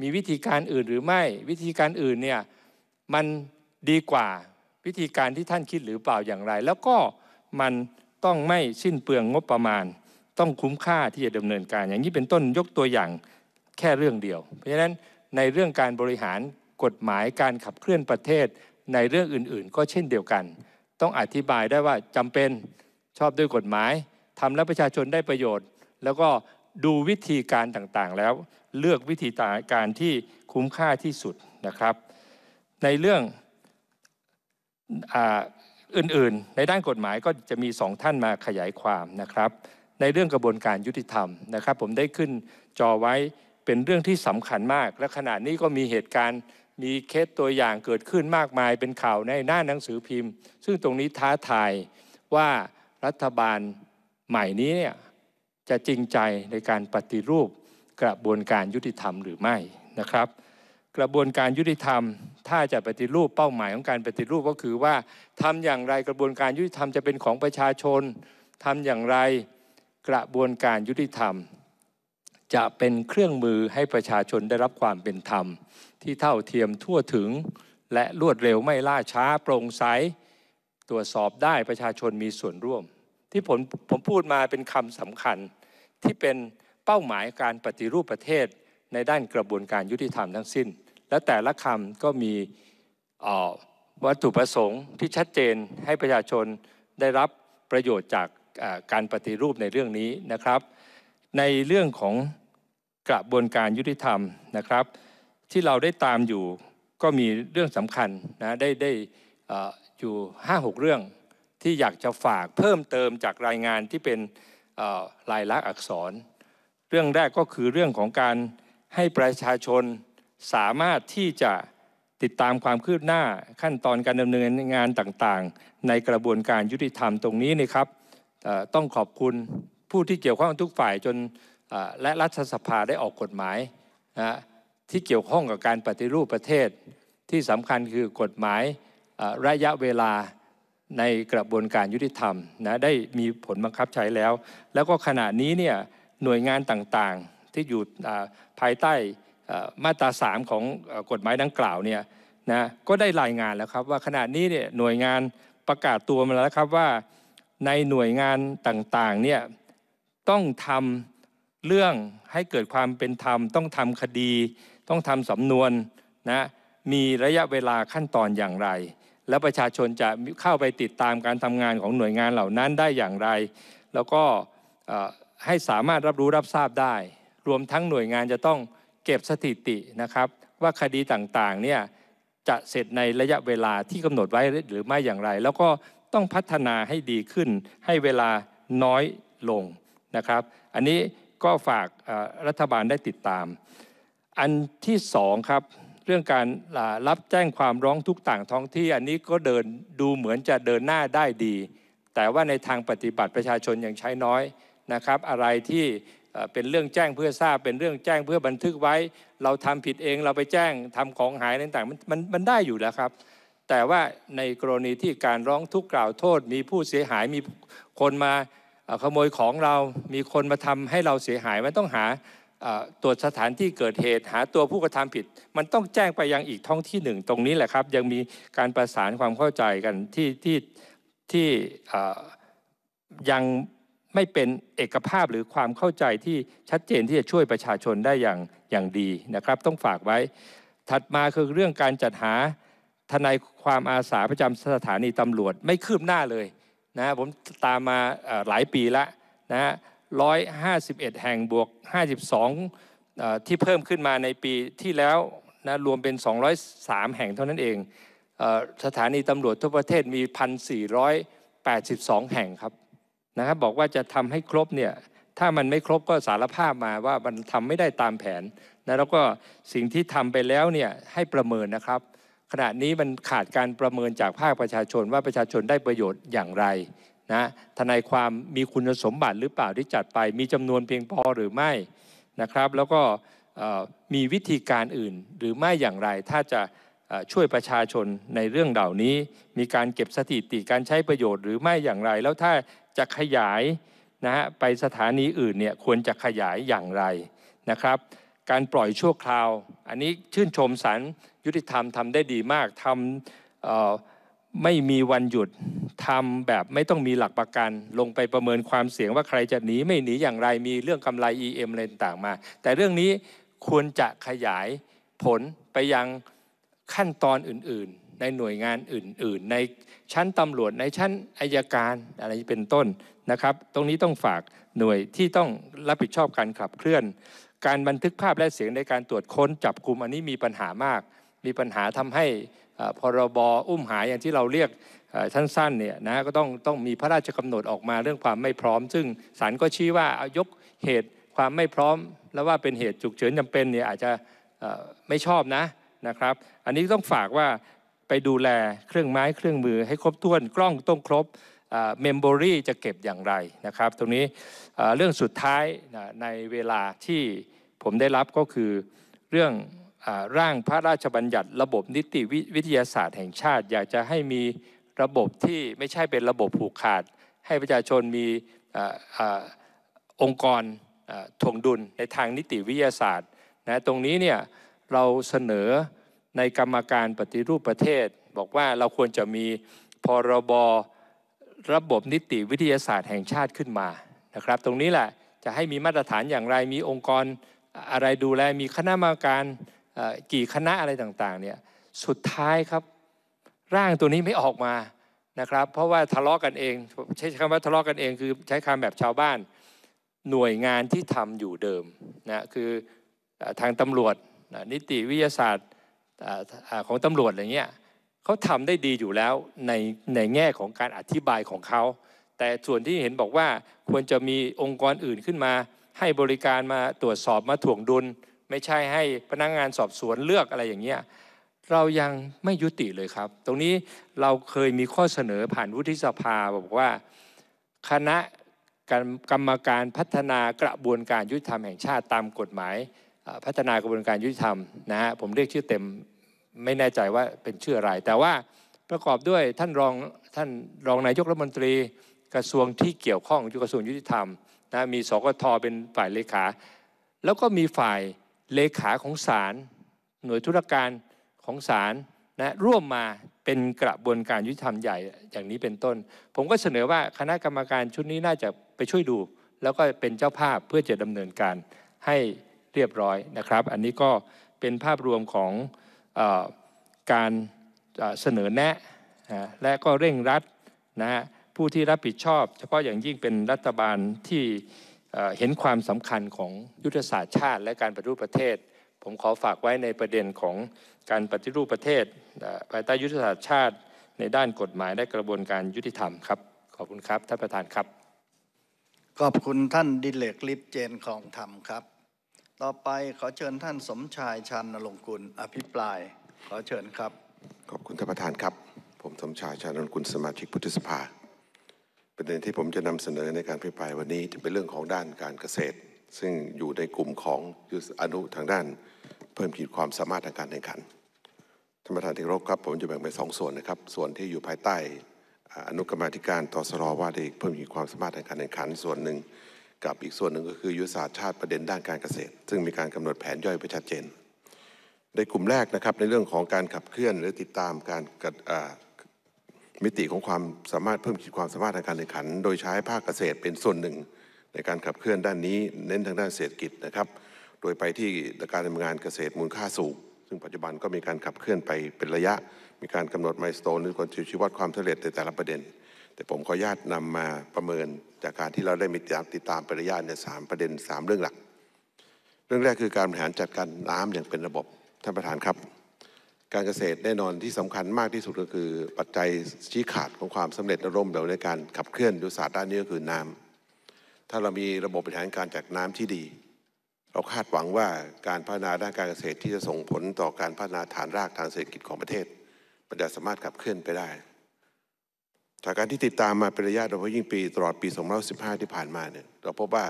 มีวิธีการอื่นหรือไม่วิธีการอื่นเนี่ยมันดีกว่าวิธีการที่ท่านคิดหรือเปล่าอย่างไร แล้วก็มันต้องไม่สิ้นเปลืองงบประมาณ ต้องคุ้มค่าที่จะดำเนินการ อย่างนี้เป็นต้นยกตัวอย่างแค่เรื่องเดียว เพราะฉะนั้นในเรื่องการบริหารกฎหมายการขับเคลื่อนประเทศในเรื่องอื่นๆ ก็เช่นเดียวกันต้องอธิบายได้ว่าจำเป็นชอบด้วยกฎหมาย ทำแล้วประชาชนได้ประโยชน์ แล้วก็ดูวิธีการต่างๆ แล้วเลือกวิธีการที่คุ้มค่าที่สุดนะครับ ในเรื่องออื่น ๆ ในด้านกฎหมายก็จะมีสองท่านมาขยายความนะครับ ในเรื่องกระบวนการยุติธรรมนะครับผมได้ขึ้นจอไว้เป็นเรื่องที่สำคัญมาก และขณะนี้ก็มีเหตุการณ์มีเคสตัวอย่างเกิดขึ้นมากมายเป็นข่าวในหน้าหนังสือพิมพ์ ซึ่งตรงนี้ท้าทายว่ารัฐบาลใหม่นี้เนี่ยจะจริงใจในการปฏิรูป กระบวนการยุติธรรมหรือไม่นะครับ กระบวนการยุติธรรม ถ้าจะปฏิรูปเป้าหมายของการปฏิรูปก็คือว่าทำอย่างไรกระบวนการยุติธรรมจะเป็นของประชาชน ทำอย่างไรกระบวนการยุติธรรมจะเป็นเครื่องมือให้ประชาชนได้รับความเป็นธรรม ที่เท่าเทียมทั่วถึงและรวดเร็วไม่ล่าช้าโปร่งใสตรวจสอบได้ประชาชนมีส่วนร่วม ที่ผมผมพูดมาเป็นคำสำคัญที่เป็นเป้าหมายการปฏิรูปประเทศในด้านกระบวนการยุติธรรมทั้งสิ้น และแต่ละคำก็มีวัตถุประสงค์ที่ชัดเจนให้ประชาชนได้รับประโยชน์จากการปฏิรูปในเรื่องนี้นะครับในเรื่องของกระบวนการยุติธรรมนะครับ ที่เราได้ตามอยู่ก็มีเรื่องสำคัญนะได้ได้อยู่5-6 เรื่องที่อยากจะฝากเพิ่มเติมจากรายงานที่เป็นลายลักษณ์อักษร เรื่องแรกก็คือเรื่องของการให้ประชาชนสามารถที่จะติดตามความคืบหน้าขั้นตอนการดำเนินงานต่างๆ ในกระบวนการยุติธรรมตรงนี้นะครับต้องขอบคุณผู้ที่เกี่ยวข้องทุกฝ่ายจนและรัฐสภาได้ออกกฎหมายนะที่เกี่ยวข้องกับการปฏิรูปประเทศที่สำคัญคือกฎหมายระยะเวลาในกระบวนการยุติธรรมนะได้มีผลบังคับใช้แล้ว แล้วก็ขณะนี้เนี่ยหน่วยงานต่างๆที่อยู่ภายใต้มาตราสามของกฎหมายดังกล่าวเนี่ยนะก็ได้รายงานแล้วครับว่าขณะนี้เนี่ยหน่วยงานประกาศตัวมาแล้วครับว่าในหน่วยงานต่างๆเนี่ยต้องทำเรื่องให้เกิดความเป็นธรรม ต้องทำคดี ต้องทำสำนวนนะมีระยะเวลาขั้นตอนอย่างไร และประชาชนจะเข้าไปติดตามการทำงานของหน่วยงานเหล่านั้นได้อย่างไร แล้วก็ให้สามารถรับรู้รับทราบได้ รวมทั้งหน่วยงานจะต้องเก็บสถิตินะครับ ว่าคดีต่างๆเนี่ยจะเสร็จในระยะเวลาที่กำหนดไว้หรือไม่อย่างไร แล้วก็ต้องพัฒนาให้ดีขึ้นให้เวลาน้อยลงนะครับ อันนี้ก็ฝากรัฐบาลได้ติดตาม อันที่สองครับเรื่องการรับแจ้งความร้องทุกต่างท้องที่ อันนี้ก็เดินดูเหมือนจะเดินหน้าได้ดี แต่ว่าในทางปฏิบัติประชาชนยังใช้น้อยนะครับ อะไรที่เป็นเรื่องแจ้งเพื่อทราบเป็นเรื่องแจ้งเพื่อบันทึกไว้ เราทำผิดเองเราไปแจ้งทำของหายต่างๆมันมันมันได้อยู่แล้วครับแต่ว่าในกรณีที่การร้องทุกข์กล่าวโทษ มีผู้เสียหายมีคนมาขโมยของเรามีคนมาทำให้เราเสียหายมันต้องหาตรวจสถานที่เกิดเหตุหาตัวผู้กระทำผิด มันต้องแจ้งไปยังอีกท้องที่หนึ่งตรงนี้แหละครับยังมีการประสานความเข้าใจกันที่ที่ที่ยังไม่เป็นเอกภาพหรือความเข้าใจที่ชัดเจนที่จะช่วยประชาชนได้อย่างอย่างดีนะครับ ต้องฝากไว้ ถัดมาคือเรื่องการจัดหาทนายความอาสาประจำสถานีตำรวจ ไม่คืบหน้าเลยนะผมตามมาหลายปีละนะฮะร้อยห้าสิบเอ็ดแห่งบวกห้าสิบสองที่เพิ่มขึ้นมาในปีที่แล้วนะรวมเป็น 203 แห่งเท่านั้นเองสถานีตำรวจทั่วประเทศมี 1,482 แห่งครับนะครับ บอกว่าจะทำให้ครบเนี่ยถ้ามันไม่ครบก็สารภาพมาว่ามันทำไม่ได้ตามแผนนะแล้วก็สิ่งที่ทำไปแล้วเนี่ยให้ประเมินนะครับขณะนี้มันขาดการประเมินจากภาคประชาชนว่าประชาชนได้ประโยชน์อย่างไรนะทนายความมีคุณสมบัติหรือเปล่าที่จัดไป มีจำนวนเพียงพอหรือไม่นะครับ แล้วก็มีวิธีการอื่นหรือไม่อย่างไร ถ้าจะช่วยประชาชนในเรื่องเหล่านี้ มีการเก็บสถิติการใช้ประโยชน์หรือไม่อย่างไร แล้วถ้าจะขยายนะฮะไปสถานีอื่นเนี่ยควรจะขยายอย่างไรนะครับการปล่อยชั่วคราว อันนี้ชื่นชมสารยุติธรรมทำได้ดีมากทำไม่มีวันหยุดทำแบบไม่ต้องมีหลักประกันลงไปประเมินความเสี่ยงว่าใครจะหนีไม่หนีอย่างไรมีเรื่องกำไร EM อะไรต่างมาแต่เรื่องนี้ควรจะขยายผลไปยังขั้นตอนอื่น ๆ ในหน่วยงานอื่นๆ ในชั้นตำรวจในชั้นอายการอะไรเป็นต้นนะครับ ตรงนี้ต้องฝากหน่วยที่ต้องรับผิดชอบการขับเคลื่อนการบันทึกภาพและเสียงในการตรวจค้นจับกลุ่มอันนี้มีปัญหามาก มีปัญหาทำให้พรบอุ้มหายอย่างที่เราเรียกทนสั้นเนี่ยนะก็ต้องต้องมีพระราชกำหนดออกมาเรื่องความไม่พร้อม ซึ่งศาลก็ชี้ว่ายกเหตุความไม่พร้อม แล้วว่าเป็นเหตุฉุกเฉินจำเป็นเนี่ยอาจจะไม่ชอบนะนะครับ อันนี้ต้องฝากว่าไปดูแลเครื่องไม้เครื่องมือให้ครบถ้วนกล้องต้องครบเมมโบรี่จะเก็บอย่างไรนะครับตรงนี้เรื่องสุดท้ายในเวลาที่ผมได้รับก็คือเรื่องร่างพระราชบัญญัติ ระบบนิติวิทยาศาสตร์แห่งชาติ อยากจะให้มีระบบที่ไม่ใช่เป็นระบบผูกขาด ให้ประชาชนมีองค์กรทวงดุล ในทางนิติวิทยาศาสตร์นะตรงนี้เนี่ยเราเสนอในกรรมการปฏิรูปประเทศ บอกว่าเราควรจะมีพรบระบบนิติวิทยาศาสตร์แห่งชาติขึ้นมานะครับ ตรงนี้แหละจะให้มีมาตรฐานอย่างไรมีองค์กรอะไรดูแลมีคณะกรรมการกี่คณะอะไรต่างๆเนี่ยสุดท้ายครับร่างตัวนี้ไม่ออกมานะครับ เพราะว่าทะเลาะกกันเอง ใช้คำว่าทะเลาะกกันเองคือใช้คำแบบชาวบ้าน หน่วยงานที่ทำอยู่เดิมนะคือทางตำรวจนิติวิทยาศาสตร์ของตำรวจอะไรเงี้ยเขาทำได้ดีอยู่แล้วในในแง่ของการอธิบายของเขา แต่ส่วนที่เห็นบอกว่าควรจะมีองค์กรอื่นขึ้นมาให้บริการมาตรวจสอบมาถ่วงดุล ไม่ใช่ให้พนักงงานสอบสวนเลือกอะไรอย่างเงี้ยเรายังไม่ยุติเลยครับ ตรงนี้เราเคยมีข้อเสนอผ่านวุฒิสภาบอกว่า คณะกรรมการพัฒนากระบวนการยุติธรรมแห่งชาติตามกฎหมาย พัฒนากระบวนการยุติธรรมนะฮะผมเรียกชื่อเต็มไม่แน่ใจว่าเป็นชื่ออะไรแต่ว่าประกอบด้วยท่านรองท่านรองนายกรัฐมนตรีกระทรวงที่เกี่ยวข้องกระทรวงยุติธรรมนะมีสกทเป็นฝ่ายเลขา แล้วก็มีฝ่ายเลขาของศาลหน่วยธุรการของศาลนะร่วมมาเป็นกระบวนการยุติธรรมใหญ่อย่างนี้เป็นต้น ผมก็เสนอว่าคณะกรรมการชุดนี้น่าจะไปช่วยดู แล้วก็เป็นเจ้าภาพเพื่อจะดำเนินการให้เรียบร้อยนะครับ อันนี้ก็เป็นภาพรวมของอการเสนอแนะ และก็เร่งรัดนะฮะผู้ที่รับผิดชอบ เฉพาะอย่างยิ่งเป็นรัฐบาลที่เห็นความสำคัญของยุทธศาสตร์ชาติ และการปฏิรูปประเทศ ผมขอฝากไว้ในประเด็นของการปฏิรูปประเทศภายใต้ยุทธศาสตร์ชาติ ในด้านกฎหมายและกระบวนการยุติธรรมครับขอบคุณครับท่านประธานครับขอบคุณท่านดิเลกลิปเจนคลองธรรมครับ ต่อไปขอเชิญท่านสมชายชันนรงกุลอภิปราย ขอเชิญครับ ขอบคุณท่านประธานครับ ผมสมชายชันนรงกุลสมาชิกพุทธสภาประเด็นที่ผมจะนำเสนอในการพิปรายวันนี้จะเป็นเรื่องของด้านการเกษตร ซึ่งอยู่ในกลุ่มของยุอนุทางด้านเพิ่มขีดความสามารถทางการแข่งขันท่านประธานที่รบครับผมจะแบ่งเป็นสองส่วนนะครับส่วนที่อยู่ภายใต้อนุกรรมธิการตสรว่าด้เพิ่มขีดความสามารถทางการแข่งขัน ส่วนหนึ่งกับอีกส่วนหนึ่งก็คือยุทธศาสตร์ชาติประเด็นด้านการเกษตร ซึ่งมีการกำหนดแผนย่อยไปชัดเจนในกลุ่มแรกนะครับในเรื่องของการขับเคลื่อนหรือติดตามการมิติของความสามารถเพิ่มขีดความสามารถทางการแข่งขัน โดยใช้ภาคเกษตรเป็นส่วนหนึ่ง ในการขับเคลื่อนด้านนี้เน้นทางด้านเศรษฐกิจนะครับ โดยไปที่การดำเนินงานเกษตรมูลค่าสูงซึ่งปัจจุบันก็มีการขับเคลื่อนไปเป็นระยะ มีการกำหนดไมล์สโตน หรือคนชี้วัดความสำเร็จในแต่ละประเด็น แต่ผมขออนุญาตนำมาประเมินจากการที่เราได้มีการติดตามเป็นระยะในสามประเด็น 3 เรื่องหลัก เรื่องแรกคือการบริหารจัดการน้ำอย่างเป็นระบบท่านประธานครับการเกษตรแน่นอนที่สำคัญมากที่สุดก็คือ ปัจจัยชี้ขาดของความสำเร็จร่มเหยวในการขับเคลื่อนยุทธศาสตร์ด้านนี้ก็คือน้ำ ถ้าเรามีระบบบริหารการจัดน้ำที่ดี เราคาดหวังว่าการพัฒนาด้านการเกษตรที่จะส่งผลต่อการพัฒนาฐานรากทางเศรษฐกิจของประเทศมันจะสามารถขับเคลื่อนไปได้ จากการที่ติดตามมาเป็นระยะโดยเฉพาะยิ่งปีตลอดปี2015 ที่ผ่านมาเนี่ยเราพบว่า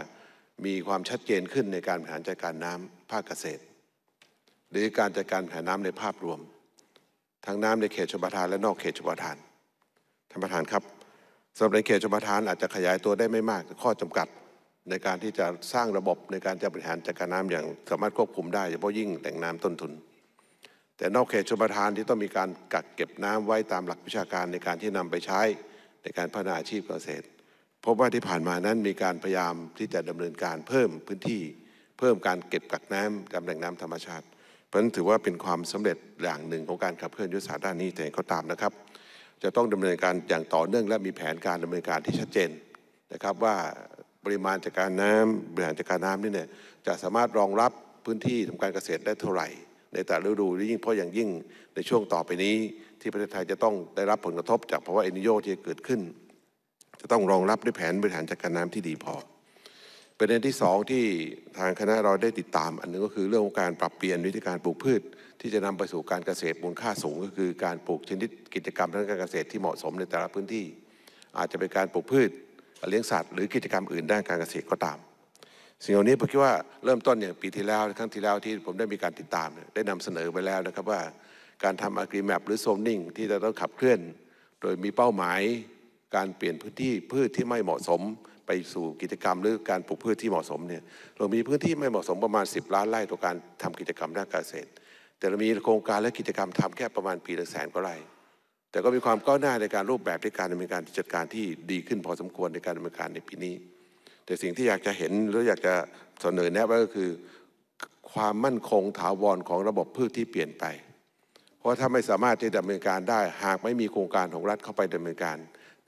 มีความชัดเจนขึ้นในการบริหารจัดการน้ำภาคเกษตรหรือการจัดการแผนน้ำในภาพรวมทั้งน้ำในเขตชมพรทานและนอกเขตชมพรทานท่านประธานครับสำหรับในเขตชมพรทานอาจจะขยายตัวได้ไม่มากข้อจำกัดในการที่จะสร้างระบบในการจะบริหารจัดการน้ำอย่างสามารถควบคุมได้เฉพาะยิ่งแหล่งน้ำต้นทุน แต่นอกเขตชมพรทานที่ต้องมีการกักเก็บน้ำไว้ตามหลักวิชาการในการที่นำไปใช้ ในการพัฒนาอาชีพเกษตรพบว่าที่ผ่านมานั้นมีการพยายามที่จะดำเนินการเพิ่มพื้นที่ เพิ่มการเก็บกักน้ำจาแหล่งน้ำธรรมชาติเพราะนั้นถือว่าเป็นความสำเร็จอย่างหนึ่งของการขับเคลื่อนยุทธศาสตร์ด้านนี้แต่ก็ตามนะครับ จะต้องดำเนินการอย่างต่อเนื่อง และมีแผนการดำเนินการที่ชัดเจนนะครับ ว่าปริมาณจัดการน้ำบริหารจัดการน้ำนี่เนี่ยจะสามารถรองรับพื้นที่ทำการเกษตรได้เท่าไหร่ ในแต่ละฤดูและยิ่งเพราะอย่างยิ่งในช่วงต่อไปนี้ ที่ประเทศไทยจะต้องได้รับผลกระทบจากภาวะเอนิโยที่เกิดขึ้น จะต้องรองรับด้วยแผนบริหารจัดการน้ำที่ดีพอประเด็นที่สองที่ทางคณะเราได้ติดตาม อันนึงก็คือเรื่องของการปรับเปลี่ยนวิธีการปลูกพืช ที่จะนำไปสู่การเกษตรมูลค่าสูงก็คือการปลูกชนิดกิจกรรมทางการเกษตรที่เหมาะสมในแต่ละพื้นที่อาจจะเป็นการปลูกพืชเลี้ยงสัตว์หรือกิจกรรมอื่น ด้านการเกษตรก็ตามสิ่งเหล่านี้ผมคิดว่าเริ่มต้นอย่างปีที่แล้วครั้งที่แล้วที่ผมได้มีการติดตาม ได้นำเสนอไปแล้วนะครับว่า การทำอะกรีแมปหรือโซนนิ่งที่จะต้องขับเคลื่อน โดยมีเป้าหมาย การเปลี่ยนพื้นที่พืชที่ไม่เหมาะสมไปสู่กิจกรรมหรือการปลูกพืชที่เหมาะสมเนี่ยเรา มีพื้นที่ไม่เหมาะสมประมาณ 10 ล้านไร่ต่อการทำกิจกรรมด้านการเกษตร แต่เรามีโครงการและกิจกรรมทำแค่ประมาณปีละแสนกว่าไร่แต่ก็มีความก้าวหน้าในการรูปแบบในการดำเนินการจัดการที่ดีขึ้นพอสมควรในการดำเนินการในปีนี้ แต่สิ่งที่อยากจะเห็นหรืออยากจะเสนอแนะไวก็คือความมั่นคงถาวรของระบบพืชที่เปลี่ยนไปเพราะถ้าไม่สามารถที่ดำเนินการได้ หากไม่มีโครงการของรัฐเข้าไปดำเนินการ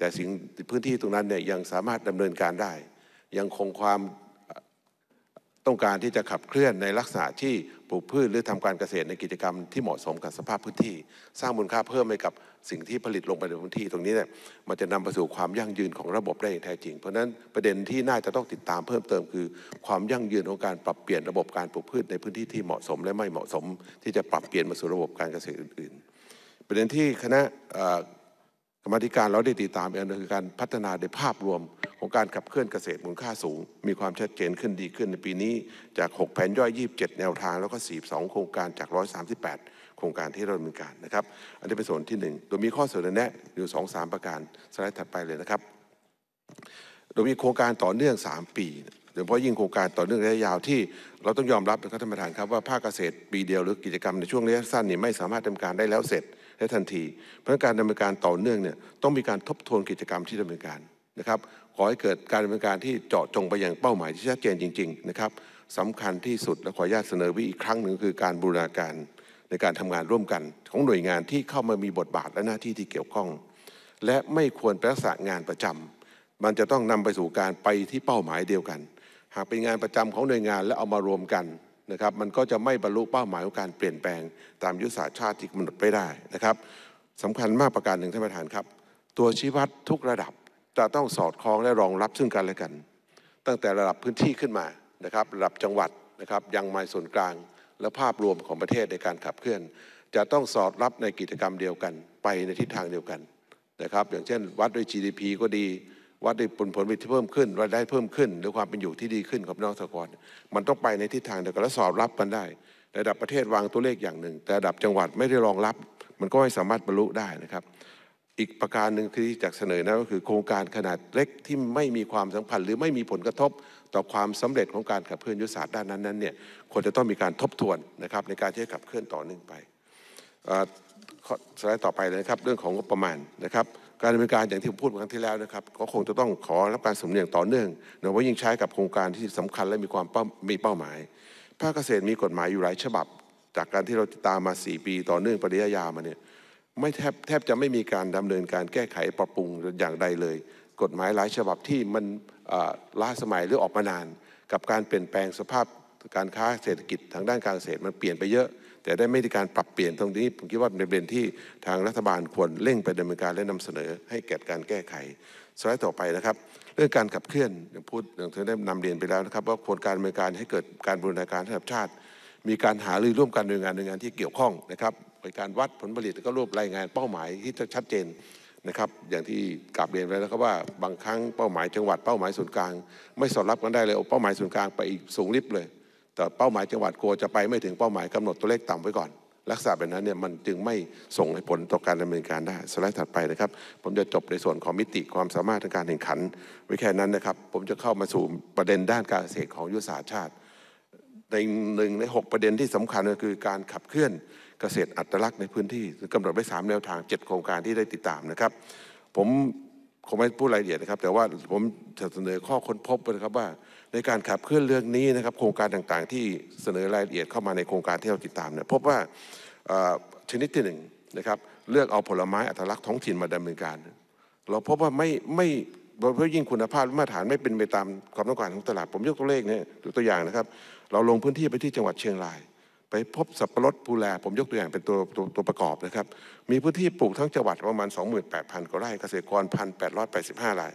แต่สิ่งพื้นที่ตรงนั้นเนี่ยยังสามารถดำเนินการได้ ยังคงความต้องการที่จะขับเคลื่อนในลักษณะที่ปลูกพืชหรือทำการเกษตรในกิจกรรมที่เหมาะสมกับสภาพพื้นที่ สร้างมูลค่าเพิ่มให้กับสิ่งที่ผลิตลงไปในพื้นที่ตรงนี้เนี่ยมันจะนำไปสู่ความยั่งยืนของระบบได้อย่างแท้จริง เพราะฉะนั้นประเด็นที่น่าจะต้องติดตามเพิ่มเติม คือความยั่งยืนของการปรับเปลี่ยนระบบการปลูกพืชในพื้นที่ที่เหมาะสมและไม่เหมาะสม ที่จะปรับเปลี่ยนมาสู่ระบบการเกษตรอื่น ๆ ประเด็นที่คณะกรรมธิการเราได้ติดตามอันคือการพัฒนาในภาพรวมของการขับเคลื่อนเกษตรมูลค่าสูง มีความชัดเจนขึ้นดีขึ้นในปีนี้จาก 6 แผนย่อย 27 แนวทางแล้วก็42โครงการจาก 138 โครงการที่เราดำเนินการนะครับ อันนี้เป็นส่วนที่1โดยมีข้อเสนอแนะอยู่ 2-3 ประการสไลด์ถัดไปเลยนะครับ โดยมีโครงการต่อเนื่อง 3 ปีโดยเฉพาะยิ่งโครงการต่อเนื่องระยะยาวที่ เราต้องยอมรับนะครับท่านประธานครับว่าภาคเกษตรปีเดียวหรือกิจกรรมในช่วงระยะสั้นนี่ไม่สามารถดำเนินการได้แล้วเสร็จได้ทันที เพราะการดำเนินการต่อเนื่องเนี่ยต้องมีการทบทวนกิจกรรมที่ดำเนินการนะครับ ขอให้เกิดการดำเนินการที่เจาะจงไปอย่างเป้าหมายที่ชัดเจนจริงๆนะครับสำคัญที่สุดและขออนุญาตเสนอวิอีกครั้งหนึ่งคือการบูรณาการในการทำงานร่วมกัน ของหน่วยงานที่เข้ามามีบทบาทและหน้าที่ที่เกี่ยวข้อง และไม่ควรประสานงานประจำ มันจะต้องนำไปสู่การไปที่เป้าหมายเดียวกัน หากเป็นงานประจำของหน่วยงานและเอามารวมกันนะครับมันก็จะไม่บรรลุเป้าหมายของการเปลี่ยนแปลงตามยุทธศาสตร์ชาติที่กำหนดไปได้นะครับสำคัญมากประการหนึ่งท่านประธานครับ ตัวชี้วัดทุกระดับ จะต้องสอดคล้องและรองรับซึ่งกันและกัน ตั้งแต่ระดับพื้นที่ขึ้นมานะครับระดับจังหวัดนะครับยังมาส่วนกลาง และภาพรวมของประเทศในการขับเคลื่อน จะต้องสอดรับในกิจกรรมเดียวกันไปในทิศทางเดียวกันนะครับ อย่างเช่น วัดด้วย GDP ก็ดีว่าได้ผลผลผลิตที่เพิ่มขึ้นรายได้เพิ่มขึ้นหรือความเป็นอยู่ที่ดีขึ้นของพี่น้องสกร มันต้องไปในทิศทางเดียวกันและสอบรับกันได้ ระดับประเทศวางตัวเลขอย่างหนึ่ง แต่ระดับจังหวัดไม่ได้รองรับ มันก็ไม่สามารถบรรลุได้นะครับ อีกประการหนึ่งที่จะเสนอนะก็คือ โครงการขนาดเล็กที่ไม่มีความสัมพันธ์ หรือไม่มีผลกระทบต่อความสำเร็จของการขับเคลื่อนยุทธศาสตร์ด้านนั้นนั้นเนี่ยควรจะต้องมีการทบทวนนะครับในการที่จะขับเคลื่อนต่อเนื่องไปสไลด์ต่อไปเลยครับ เรื่องของงบประมาณนะครับการดำเนินการอย่างที่ผมพูดครั้งที่แล้วนะครับก็คงจะต้องขอรับการสมเนียงต่อเนื่องโดยเฉพาะยิ่งใช้กับโครงการที่สำคัญและมีความมีเป้าหมายภาคเกษตรมีกฎหมายอยู่หลายฉบับ จากการที่เราติดตามมา 4 ปี ต่อเนื่องปริยายามาเนี่ยไม่แทบแทบจะไม่มีการดำเนินการแก้ไขปรับปรุงอย่างใดเลย กฎหมายหลายฉบับที่มันล้าสมัยหรือออกมานาน กับการเปลี่ยนแปลงสภาพการค้าเศรษฐกิจทางด้านการเกษตรมันเปลี่ยนไปเยอะแต่ได้ไม่ได้การปรับเปลี่ยนตรงนี้ ผมคิดว่าเป็นประเด็นที่ทางรัฐบาลควรเร่งไปดำเนินการและนำเสนอให้แก่การแก้ไขสไลด์ต่อไปนะครับ เรื่องการขับเคลื่อนอย่างพูดอย่างที่ได้นำเรียนไปแล้วนะครับ ว่าควรการดำเนินการให้เกิดการบูรณาการระดับชาติ มีการหารือร่วมกันโดยงานหน่วยงานที่เกี่ยวข้องนะครับ โดยการวัดผลผลิตแล้วก็รวบรายงานเป้าหมายที่ชัดเจนนะครับอย่างที่กลับเรียนไปแล้วครับว่าบางครั้งเป้าหมายจังหวัดเป้าหมายส่วนกลางไม่สอดรับกันได้เลยเป้าหมายส่วนกลางไปอีกสูงลิบเลยแต่เป้าหมายจังหวัดกลัวจะไปไม่ถึงเป้าหมายกำหนดตัวเลขต่ำไว้ก่อนลักษณะแบบนั้นเนี่ยมันจึงไม่ส่งให้ผลต่อการดำเนินการได้สไลด์ถัดไปนะครับ ผมจะจบในส่วนของมิติความสามารถทางการแข่งขันไว้แค่นั้นนะครับ ผมจะเข้ามาสู่ประเด็นด้านการเกษตรของยุทธศาสตร์ชาติ ในหนึ่งใน 6 ประเด็นที่สำคัญก็คือการขับเคลื่อนเกษตรอัตลักษณ์ในพื้นที่ กำหนดไว้3แนวทาง 7 โครงการที่ได้ติดตามนะครับ ผมคงไม่พูดรายละเอียดนะครับแต่ว่าผมจะเสนอข้อค้นพบนะครับว่า ในการขับเคลื่อนเรื่องนี้นะครับโครงการต่างๆ ที่เสนอรายละเอียดเข้ามาในโครงการที่เราติดตามเนี่ยพบว่าชนิดที่หนึ่งนะครับเลือกเอาผลไม้อัตลักษณ์ท้องถิ่นมาดำเนินการเราพบว่าไม่ไม่เพืาะยิ่งคุณภาพมาตรฐานไม่เป็นไปตามความต้องการของตลาดผมยกตัวเลขเนี่ยตัวอย่างนะครับเราลงพื้นที่ไปที่จังหวัดเชียงรายไปพบสับปะรดภูแลผมยกตัวอย่างเป็นตัวตัวตวประกอบนะครับมีพื้นที่ปลูกทั้งจังหวัดประมาณ28,000กว่าไร่เกษตรกร1,885ราย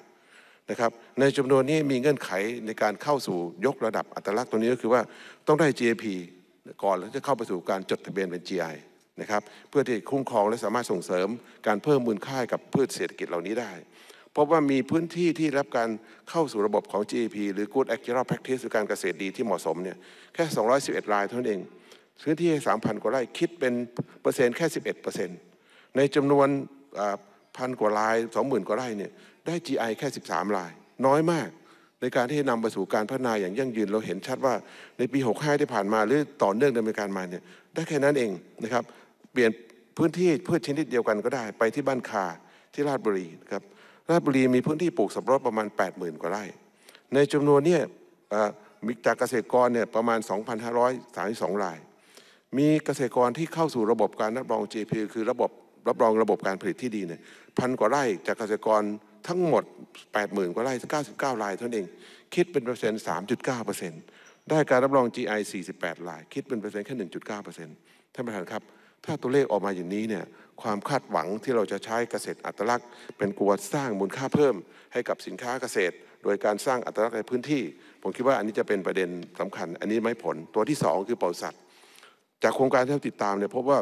นะครับในจำนวนนี้มีเงื่อนไขในการเข้าสู่ยกระดับอัตลักษณ์ตัวนี้ก็คือว่าต้องได้ GAP ก่อนแล้วจะเข้าไปสู่การจดทะเบียนเป็น GI นะครับเพื่อที่คุ้มครองและสามารถส่งเสริมการเพิ่มมูลค่ากับพืชเศรษฐกิจเหล่านี้ได้พบว่ามีพื้นที่ที่รับการเข้าสู่ระบบของ GAP หรือ Good Agricultural Practice หรือการเกษตรดีที่เหมาะสมเนี่ยแค่ 211รายเท่านั้นเองพื้นที่สามพันกว่าไร่ คิดเป็นเปอร์เซ็นต์แค่สิบเอ็ดเปอร์เซ็นต์ ในจำนวนพันกว่าไายสองหมื่นกว่าไร่เนี่ย ได้ GI แค่ 13ราย น้อยมากในการที่นำไปสู่การพัฒนาอย่างยั่งยืน เราเห็นชัดว่าในปี 65ที่ผ่านมาหรือต่อเนื่องดำเนินการมาเนี่ย ได้แค่นั้นเองนะครับ เปลี่ยนพื้นที่พืชชนิดเดียวกันก็ได้ ไปที่บ้านคาที่ราชบุรีนะครับราชบุรีมีพื้นที่ปลูกสับปะรดประมาณ 80,000กว่าไร่ ในจำนวนเนี่ยมีจากเกษตรกรเนี่ยประมาณ 2,532รายมีเกษตรกรที่เข้าสู่ระบบการรับรอง GP คือระบบรับรองระบบการผลิตที่ดีเนี่ยพันกว่าไร่จากเกษตรกรทั้งหมด 80,000 กว่าไร่ 99รายเท่านั้นเอง คิดเป็นเปอร์เซ็นต์3.9 ได้การรับรอง GI 48ราย คิดเป็นเปอร์เซ็นต์แค่1.9ท่านประธานครับถ้าตัวเลขออกมาอย่างนี้เนี่ยความคาดหวังที่เราจะใช้เกษตรอัตลักษณ์ เป็นกวดสร้างมูลค่าเพิ่มให้กับสินค้าเกษตร โดยการสร้างอัตลักษณ์ในพื้นที่ ผมคิดว่าอันนี้จะเป็นประเด็นสำคัญ อันนี้ไม่ผลตัวที่ 2 คือเป่าสัตวจากโครงการที่เราติดตามเนี่ยพบว่า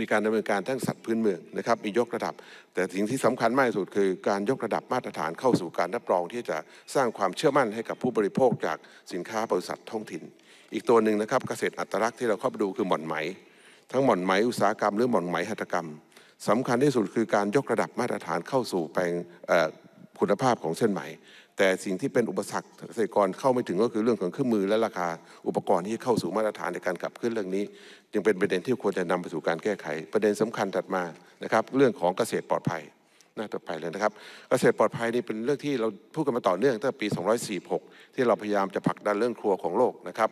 มีการดำเนินการทั้งสัตว์พื้นเมืองนะครับมียกระดับ แต่สิ่งที่สำคัญมากที่สุดคือการยกระดับมาตรฐานเข้าสู่การรับรอง ที่จะสร้างความเชื่อมั่นให้กับผู้บริโภคจากสินค้าบริษัทท้องถิ่น อีกตัวหนึ่งนะครับเกษตรอัตลักษณ์ที่เราเข้าไปดูคือหม่อนไหม ทั้งหม่อนไหมอุตสาหกรรมหรือหม่อนไหมหัตถกรรม สำคัญที่สุดคือการยกระดับมาตรฐานเข้าสู่แปลงคุณภาพของเส้นไหมแต่สิ่งที่เป็นอุปสรรคเกษตรกรเข้าไม่ถึงก็คือเรื่องของเครื่องมือ และราคาอุปกรณ์ที่เข้าสู่มาตรฐานในการกลับขึ้นเรื่องนี้ยังเป็นประเด็นที่ควรจะนำไปสู่การแก้ไข ประเด็นสำคัญถัดมานะครับ เรื่องของเกษตรปลอดภัยน่าต่อไปเลยนะครับ เกษตรปลอดภัยนี่เป็นเรื่องที่เราพูดกันมาต่อเนื่องตั้งแต่ปี 246 ที่เราพยายามจะผลักดันเรื่องครัวของโลกนะครับ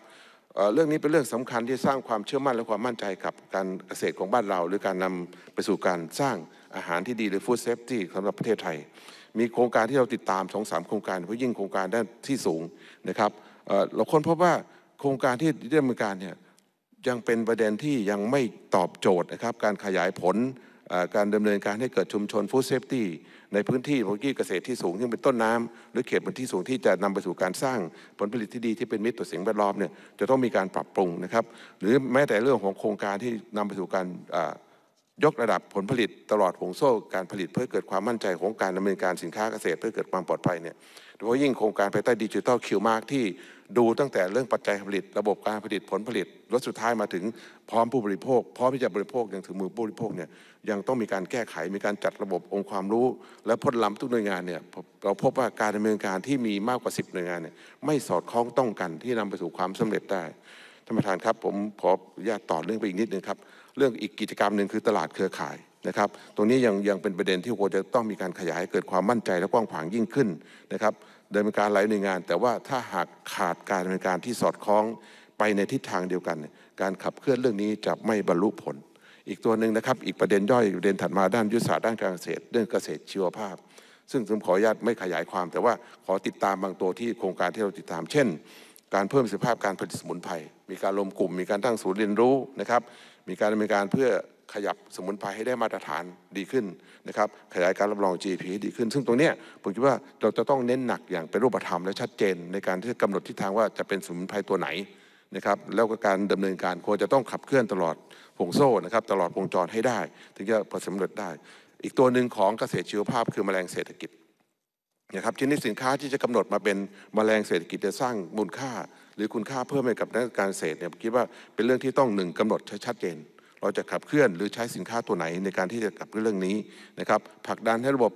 เรื่องนี้เป็นเรื่องสำคัญที่สร้างความเชื่อมั่นและความมั่นใจกับการเกษตรของบ้านเรา หรือการนำไปสู่การสร้างอาหารที่ดีหรือฟู้ดเซฟตี้สำหรับประเทศไทยมีโครงการที่เราติดตามสองสามโครงการเพื่อยิ่งโครงการด้านที่สูงนะครับเราค้นพบว่าโครงการที่ดำเนินการเนี่ยยังเป็นประเด็นที่ยังไม่ตอบโจทย์นะครับการขยายผลการดำเนินการให้เกิดชุมชนฟู้ดเซฟตี้ในพื้นที่พื้นที่เกษตรที่สูงที่เป็นต้นน้ำ หรือเขตพื้นที่สูงที่จะนำไปสู่การสร้างผลผลิตที่ดีที่เป็นมิตรต่อสิ่งแวดล้อมเนี่ยจะต้องมีการปรับปรุงนะครับ หรือแม้แต่เรื่องของโครงการที่นำไปสู่การยกระดับผลผลิตตลอดห่วงโซ่ การผลิตเพื่อเกิดความมั่นใจของการดำเนินการสินค้าเกษตรเพื่อเกิดความปลอดภัยเนี่ยโดยเฉพาะยิ่งโครงการภายใต้ดิจิทัลคิวมาร์กที่ดูตั้งแต่เรื่องปัจจัยผลิต ระบบการผลิตผลผลิตลดสุดท้ายมาถึงพร้อมผู้บริโภคพร้อมที่จะบริโภคอย่างถึงมือผู้บริโภคเนี่ยยังต้องมีการแก้ไขมีการจัดระบบองค์ความรู้ และพ้นล้ำทุกหน่วยงานเนี่ยเราพบว่าการดำเนินการที่มีมากกว่า 10หน่วยงานเนี่ยไม่สอดคล้องต้องกันที่นำไปสู่ความสำเร็จได้ท่านประธานครับผมขออนุญาตต่อเรื่องไปอีกนิดนึงครับเรื่องอีกกิจกรรมหนึ่งคือตลาดเครือข่ายนะครับ ตรงนี้ยังยังเป็นประเด็นที่ควรจะต้องมีการขยายเกิดความมั่นใจและกว้างขวางยิ่งขึ้นนะครับดำเนินการหลายหน่วยงาน แต่ว่าถ้าหากขาดการดำเนินการที่สอดคล้องไปในทิศทางเดียวกัน การขับเคลื่อนเรื่องนี้จะไม่บรรลุผล อีกตัวหนึ่งนะครับ อีกประเด็นย่อยประเด็นถัดมาด้านยุทธศาสตร์ด้านการเกษตร เรื่องเกษตรชีวภาพ ซึ่งผมขออนุญาตไม่ขยายความ แต่ว่าขอติดตามบางตัวที่โครงการที่เราติดตาม เช่น การเพิ่มสิทธิภาพการผลิตสมุนไพร มีการรวมกลุ่ม มีการตั้งศูนย์เรียนรู้นะครับมีการดำเนินการเพื่อขยับสมุนไพรให้ได้มาตรฐานดีขึ้นนะครับขยายการรับรอง GP ให้ดีขึ้นซึ่งตรงนี้ผมคิดว่าเราจะต้องเน้นหนักอย่างเป็นรูปธรรมและชัดเจน ในการที่จะกำหนดทิศทางว่าจะเป็นสมุนไพรตัวไหนนะครับแล้วก็การดำเนินการควรจะต้องขับเคลื่อนตลอดห่วงโซ่นะครับตลอดวงจรให้ได้ถึงจะประสบผลได้ อีกตัวหนึ่งของเกษตรชีวภาพคือแมลงเศรษฐกิจนะครับชนิดสินค้าที่จะกำหนดมาเป็นแมลงเศรษฐกิจจะสร้างมูลค่าหรือคุณค่าเพิ่มให้กับนักการเกษตรเนี่ยผมคิดว่าเป็นเรื่องที่ต้องหนึ่งกำหนดชัดเจน เราจะขับเคลื่อนหรือใช้สินค้าตัวไหนในการที่จะกับเรื่องนี้นะครับผลักดันให้ระบบ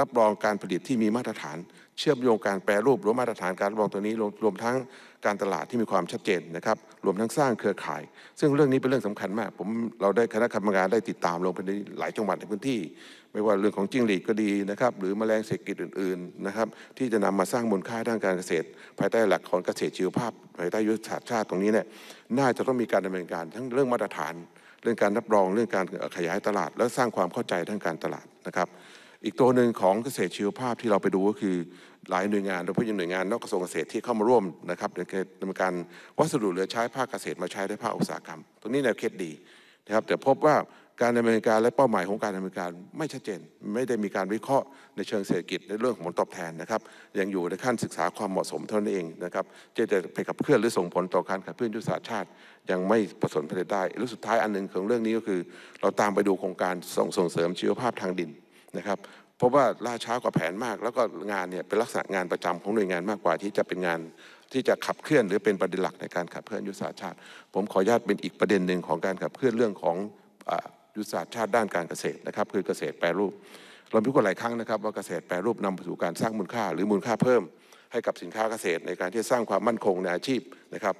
รับรองการผลิตที่มีมาตรฐาน เชื่อมโยงการแปรรูปหรือมาตรฐานการรับรองตัวนี้รวมทั้งการตลาดที่มีความชัดเจนนะครับรวมทั้งสร้างเครือข่าย ซึ่งเรื่องนี้เป็นเรื่องสำคัญมาก ผมเราได้คณะกรรมการได้ติดตามลงไปในหลายจังหวัดในพื้นที่ไม่ว่าเรื่องของจิ้งหรีดก็ดีนะครับหรือมแมลงเศรษฐกิจอื่นๆนะครับที่จะนำมาสร้างมูลค่าด้านการเกษตร ภายใต้หลักของเกษตรชีวภาพ ภายใต้ยุทธศาสตร์ชาติตรงนี้เนี่ยน่าจะต้องมีการดำเนินการทั้งเรื่องมาตรฐาน เรื่องการรับรองเรื่องการขยายตลาด และสร้างความเข้าใจด้านการตลาดนะครับอีกตัวหนึ่งของเกษตรชีวภาพที่เราไปดูก็คือ หลายหน่วยงานโดยเฉพาะหน่วยงานนอกกระทรวงเกษตรที่เข้ามาร่วมนะครับในการวัสดุเหลือใช้ภาคเกษตรมาใช้ได้ภาคอุตสาหกรรม ตรงนี้แนวคิดดีนะครับแต่พบว่าการดำเนินการและเป้าหมายของการดำเนินการไม่ชัดเจน ไม่ได้มีการวิเคราะห์ในเชิงเศรษฐกิจในเรื่องของผลตอบแทนนะครับยังอยู่ในขั้นศึกษาความเหมาะสมเท่านั้นเองนะครับจะจะไปขับเคลื่อนหรือส่งผลต่อการขับเคลื่อนยุทธศาสตร์ชาติยังไม่ประสมผลิตได้หรือสุดท้ายอันหนึ่งของเรื่องนี้ก็คือ เราตามไปดูโครงการส่งส่งเสริมชีวภาพทางดินนะครับเพราะว่าล่าช้ากว่าแผนมาก แล้วก็งานเนี่ยเป็นลักษณะงานประจำของหน่วยงานมากกว่า ที่จะเป็นงานที่จะขับเคลื่อนหรือเป็นประเด็นหลักในการขับเคลื่อนยุทธศาสตร์ชาติผมขออนุญาตเป็นอีกประเด็นหนึ่งของการขับเคลื่อนเรื่องของยุทธศาสตร์ชาติด้านการเกษตรนะครับคือเกษตรแปรรูป เราพิจารณาหลายครั้งนะครับ ว่าเกษตรแปรรูปนำไปสู่การสร้างมูลค่าหรือมูลค่าเพิ่ม ให้กับสินค้าเกษตรในการที่สร้างความมั่นคงในอาชีพนะครับ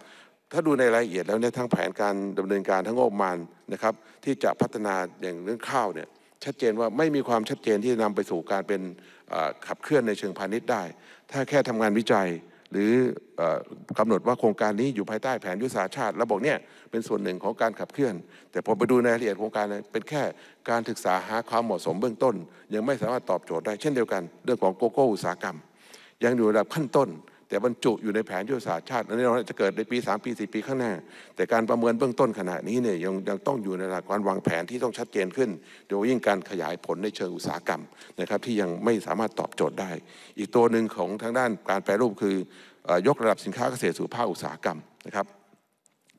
ถ้าดูในรายละเอียดแล้วเนี่ยทั้งแผนการดำเนินการทั้งงบประมาณนะครับที่จะพัฒนาอย่างเรื่องข้าวเนี่ยชัดเจนว่าไม่มีความชัดเจนที่จะนำไปสู่การเป็นขับเคลื่อนในเชิงพาณิชย์ได้ ถ้าแค่ทำงานวิจัยหรือกำหนดว่าโครงการนี้อยู่ภายใต้แผนยุทธศาสตร์ชาติแล้วบอกเนี่ยเป็นส่วนหนึ่งของการขับเคลื่อน แต่พอไปดูในรายละเอียดโครงการเป็นแค่การศึกษาหาความเหมาะสมเบื้องต้น ยังไม่สามารถตอบโจทย์ได้เช่นเดียวกัน เรื่องของโกโก้ อุตสาหกรรม ยังอยู่ระดับขั้นต้นแต่บรรจุอยู่ในแผนยุทธศาสตร์ชาติอันนี้เราจะเกิดในปี 3 ปี4ปีข้างหน้าแต่การประเมินเบื้องต้นขณะนี้เนี่ยยังยังต้องอยู่ในหลักการวางแผนที่ต้องชัดเจนขึ้น โดยยิ่งการขยายผลในเชิงอุตสาหกรรมนะครับที่ยังไม่สามารถตอบโจทย์ได้ อีกตัวหนึ่งของทางด้านการแปรรูปคือยกระดับสินค้าเกษตรสู่ภาคอุตสาหกรรมนะครับ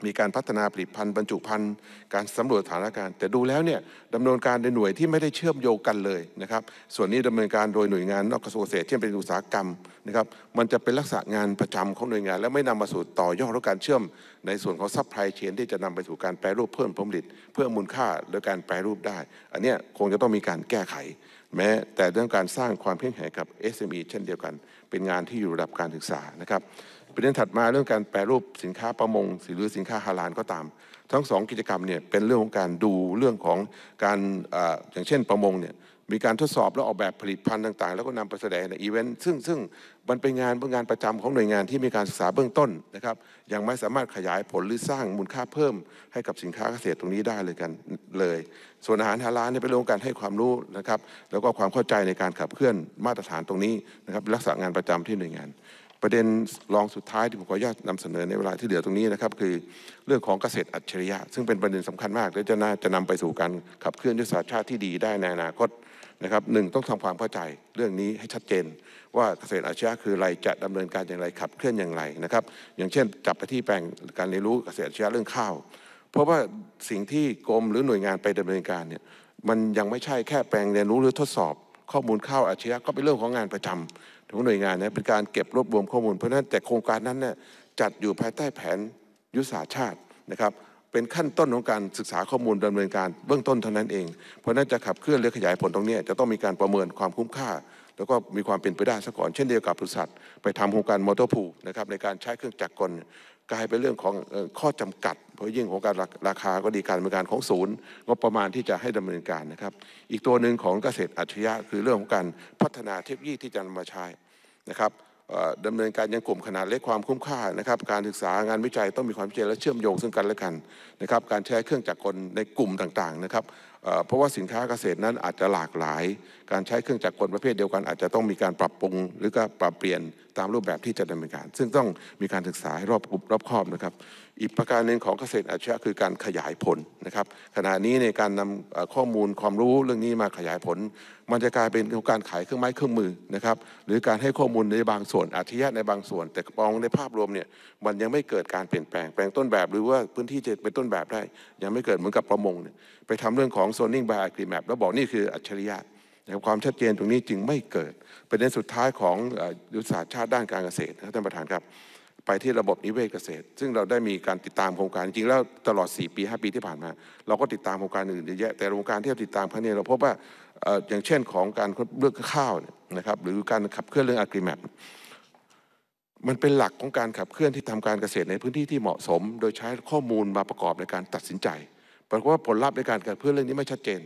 มีการพัฒนาผลิตภัณฑ์บรรจุภัณฑ์การสำรวจสถานการณ์แต่ดูแล้วเนี่ยดำเนินการในหน่วยที่ไม่ได้เชื่อมโยงกันเลยนะครับส่วนนี้ดำเนินการโดยหน่วยงานนอกกระทรวงเกษตรเช่นเป็นอุตสาหกรรมนะครับมันจะเป็นลักษณะงานประจำของหน่วยงานและไม่นำมาสู่ต่อยอดและการเชื่อม ในส่วนของซัพพลายเชนที่จะนำไปสู่การแปรรูปเพิ่มผลผลิตเพิ่มมูลค่าและการแปรรูปได้ อันนี้คงจะต้องมีการแก้ไข แม้แต่เรื่องการสร้างความเพียมแข็งกับ SME เช่นเดียวกันเป็นงานที่อยู่ระดับการศึกษานะครับประเด็นถัดมาเรื่องการแปรรูปสินค้าประมงหรือสินค้าฮาลานก็ตามทั้งสองกิจกรรมเนี่ยเป็นเรื่องของการดูเรื่องของการออย่างเช่นประมงเนี่ยมีการทดสอบและออกแบบผลิตภัณฑ์ต่าง ๆ แล้วก็นำไปแสดงในอีเวนต์ซึ่งซึ่งมันเป็นงานเป็นงานประจำของหน่วยงานที่มีการศึกษาเบื้องต้นนะครับยังไม่สามารถขยายผลหรือสร้างมูลค่าเพิ่มให้กับสินค้าเกษตรตรงนี้ได้เลยกันเลย ส่วนอาหารฮาลาลเนี่ยเป็นเรื่องการให้ความรู้นะครับแล้วก็ความเข้าใจในการขับเคลื่อนมาตรฐานตรงนี้นะครับรักษางานประจำที่หน่วยงานประเด็นรองสุดท้ายที่ผมขออนุญาตนำเสนอในเวลาที่เหลือตรงนี้นะครับคือเรื่องของเกษตรอัจฉริยะซึ่งเป็นประเด็นสำคัญมากและจะน่าจะนำไปสู่การขับเคลื่อนยุทธศาสตร์ชาติที่ดีได้ในอนาคตนะครับหนึ่งต้องทำความเข้าใจเรื่องนี้ให้ชัดเจน ว่าเกษตรอาชีพคืออะไรจะดำเนินการอย่างไรขับเคลื่อนอย่างไรนะครับอย่างเช่นจับไปที่แปลงการเรียนรู้เกษตรอาชีพเรื่องข้าวเพราะว่าสิ่งที่กรมหรือหน่วยงานไปดำเนินการเนี่ยมันยังไม่ใช่แค่แปลงเรียนรู้หรือทดสอบ ข้อมูลข้าวอาชีพก็เป็นเรื่องของงานประจำของหน่วยงานนะเป็นการเก็บรวบรวมข้อมูล เพราะฉะนั้นแต่โครงการนั้นเนี่ยจัดอยู่ภายใต้แผนยุทธศาสตร์ชาตินะครับเป็นขั้นต้นของการศึกษาข้อมูลดำเนินการเบื้องต้นเท่านั้นเอง เพราะนั้นจะขับเคลื่อนหรือขยายผลตรงนี้จะต้องมีการประเมินความคุ้มค่าแล้วก็มีความเป็นไปได้ซะก่อน เช่นเดียวกับบริษัท ไปทำโครงการมอเตอร์พูนะครับในการใช้เครื่องจักรกลกลายเป็นเรื่องของข้อจำกัด เพราะยิ่งของการราคาก็ดีการดำเนินการของศูนย์ งบประมาณที่จะให้ดำเนินการนะครับ อีกตัวหนึ่งของเกษตรอัจฉริยะ คือเรื่องของการพัฒนาเทคโนโลยีที่จะนำมาใช้นะครับดำเนินการยังกลุ่มขนาดเล็กความคุ้มค่านะครับ การศึกษางานวิจัยต้องมีความเ่อและเชื่อมโยง ซึ่งกันและกันนะครับการใช้เครื่องจักรกลในกลุ่มต่างๆนะครับเพราะว่าสินค้าเกษตรนั้นอาจจะหลากหลาย การใช้เครื่องจักรกลประเภทเดียวกัน อาจจะต้องมีการปรับปรุง หรือก็ปรับเปลี่ยนตามรูปแบบที่จะดำเนินการ ซึ่งต้องมีการศึกษาให้รอบรอบครอบนะครับอีกประการหนึ่งของเกษตรอาชีพคือการขยายผลนะครับขณะนี้ในการนำข้อมูลความรู้เรื่องนี้มาขยายผล มันจะกลายเป็นการขายเครื่องไม้เครื่องมือนะครับหรือการให้ข้อมูลในบางส่วนอาชีพในบางส่วน แต่ปองในภาพรวมเนี่ยมันยังไม่เกิดการเปลี่ยนแปลงแปลงต้นแบบ หรือว่าพื้นที่จะเป็นต้นแบบได้ ยังไม่เกิดเหมือนกับประมงไปทำเรื่องของโซนนิ่งบายอักริแมปแล้วบอกนี่คืออัจฉริยะความชัดเจนตรงนี้จึงไม่เกิดประเด็นสุดท้ายของยุทธศาสตร์ชาติด้านการเกษตรท่านประธานครับไปที่ระบบนิเวศเกษตร ซึ่งเราได้มีการติดตามโครงการจริงแล้วตลอด 4 ปี 5 ปีที่ผ่านมา เราก็ติดตามโครงการอื่นเยอะแยะแต่โครงการที่เราติดตามครั้งนี้เราพบว่าอย่างเช่นของการเลือกข้าวนะครับหรือการขับเคลื่อนเรื่องอ g กิ m a p มันเป็นหลักของการขับเคลื่อนที่ทำการเกษตรในพื้นที่ที่เหมาะสม โดยใช้ข้อมูลมาประกอบในการตัดสินใจปรากฏว่าผลลัพธ์ในการขับเคลื่อนเรื่องนี้ไม่ชัดเจน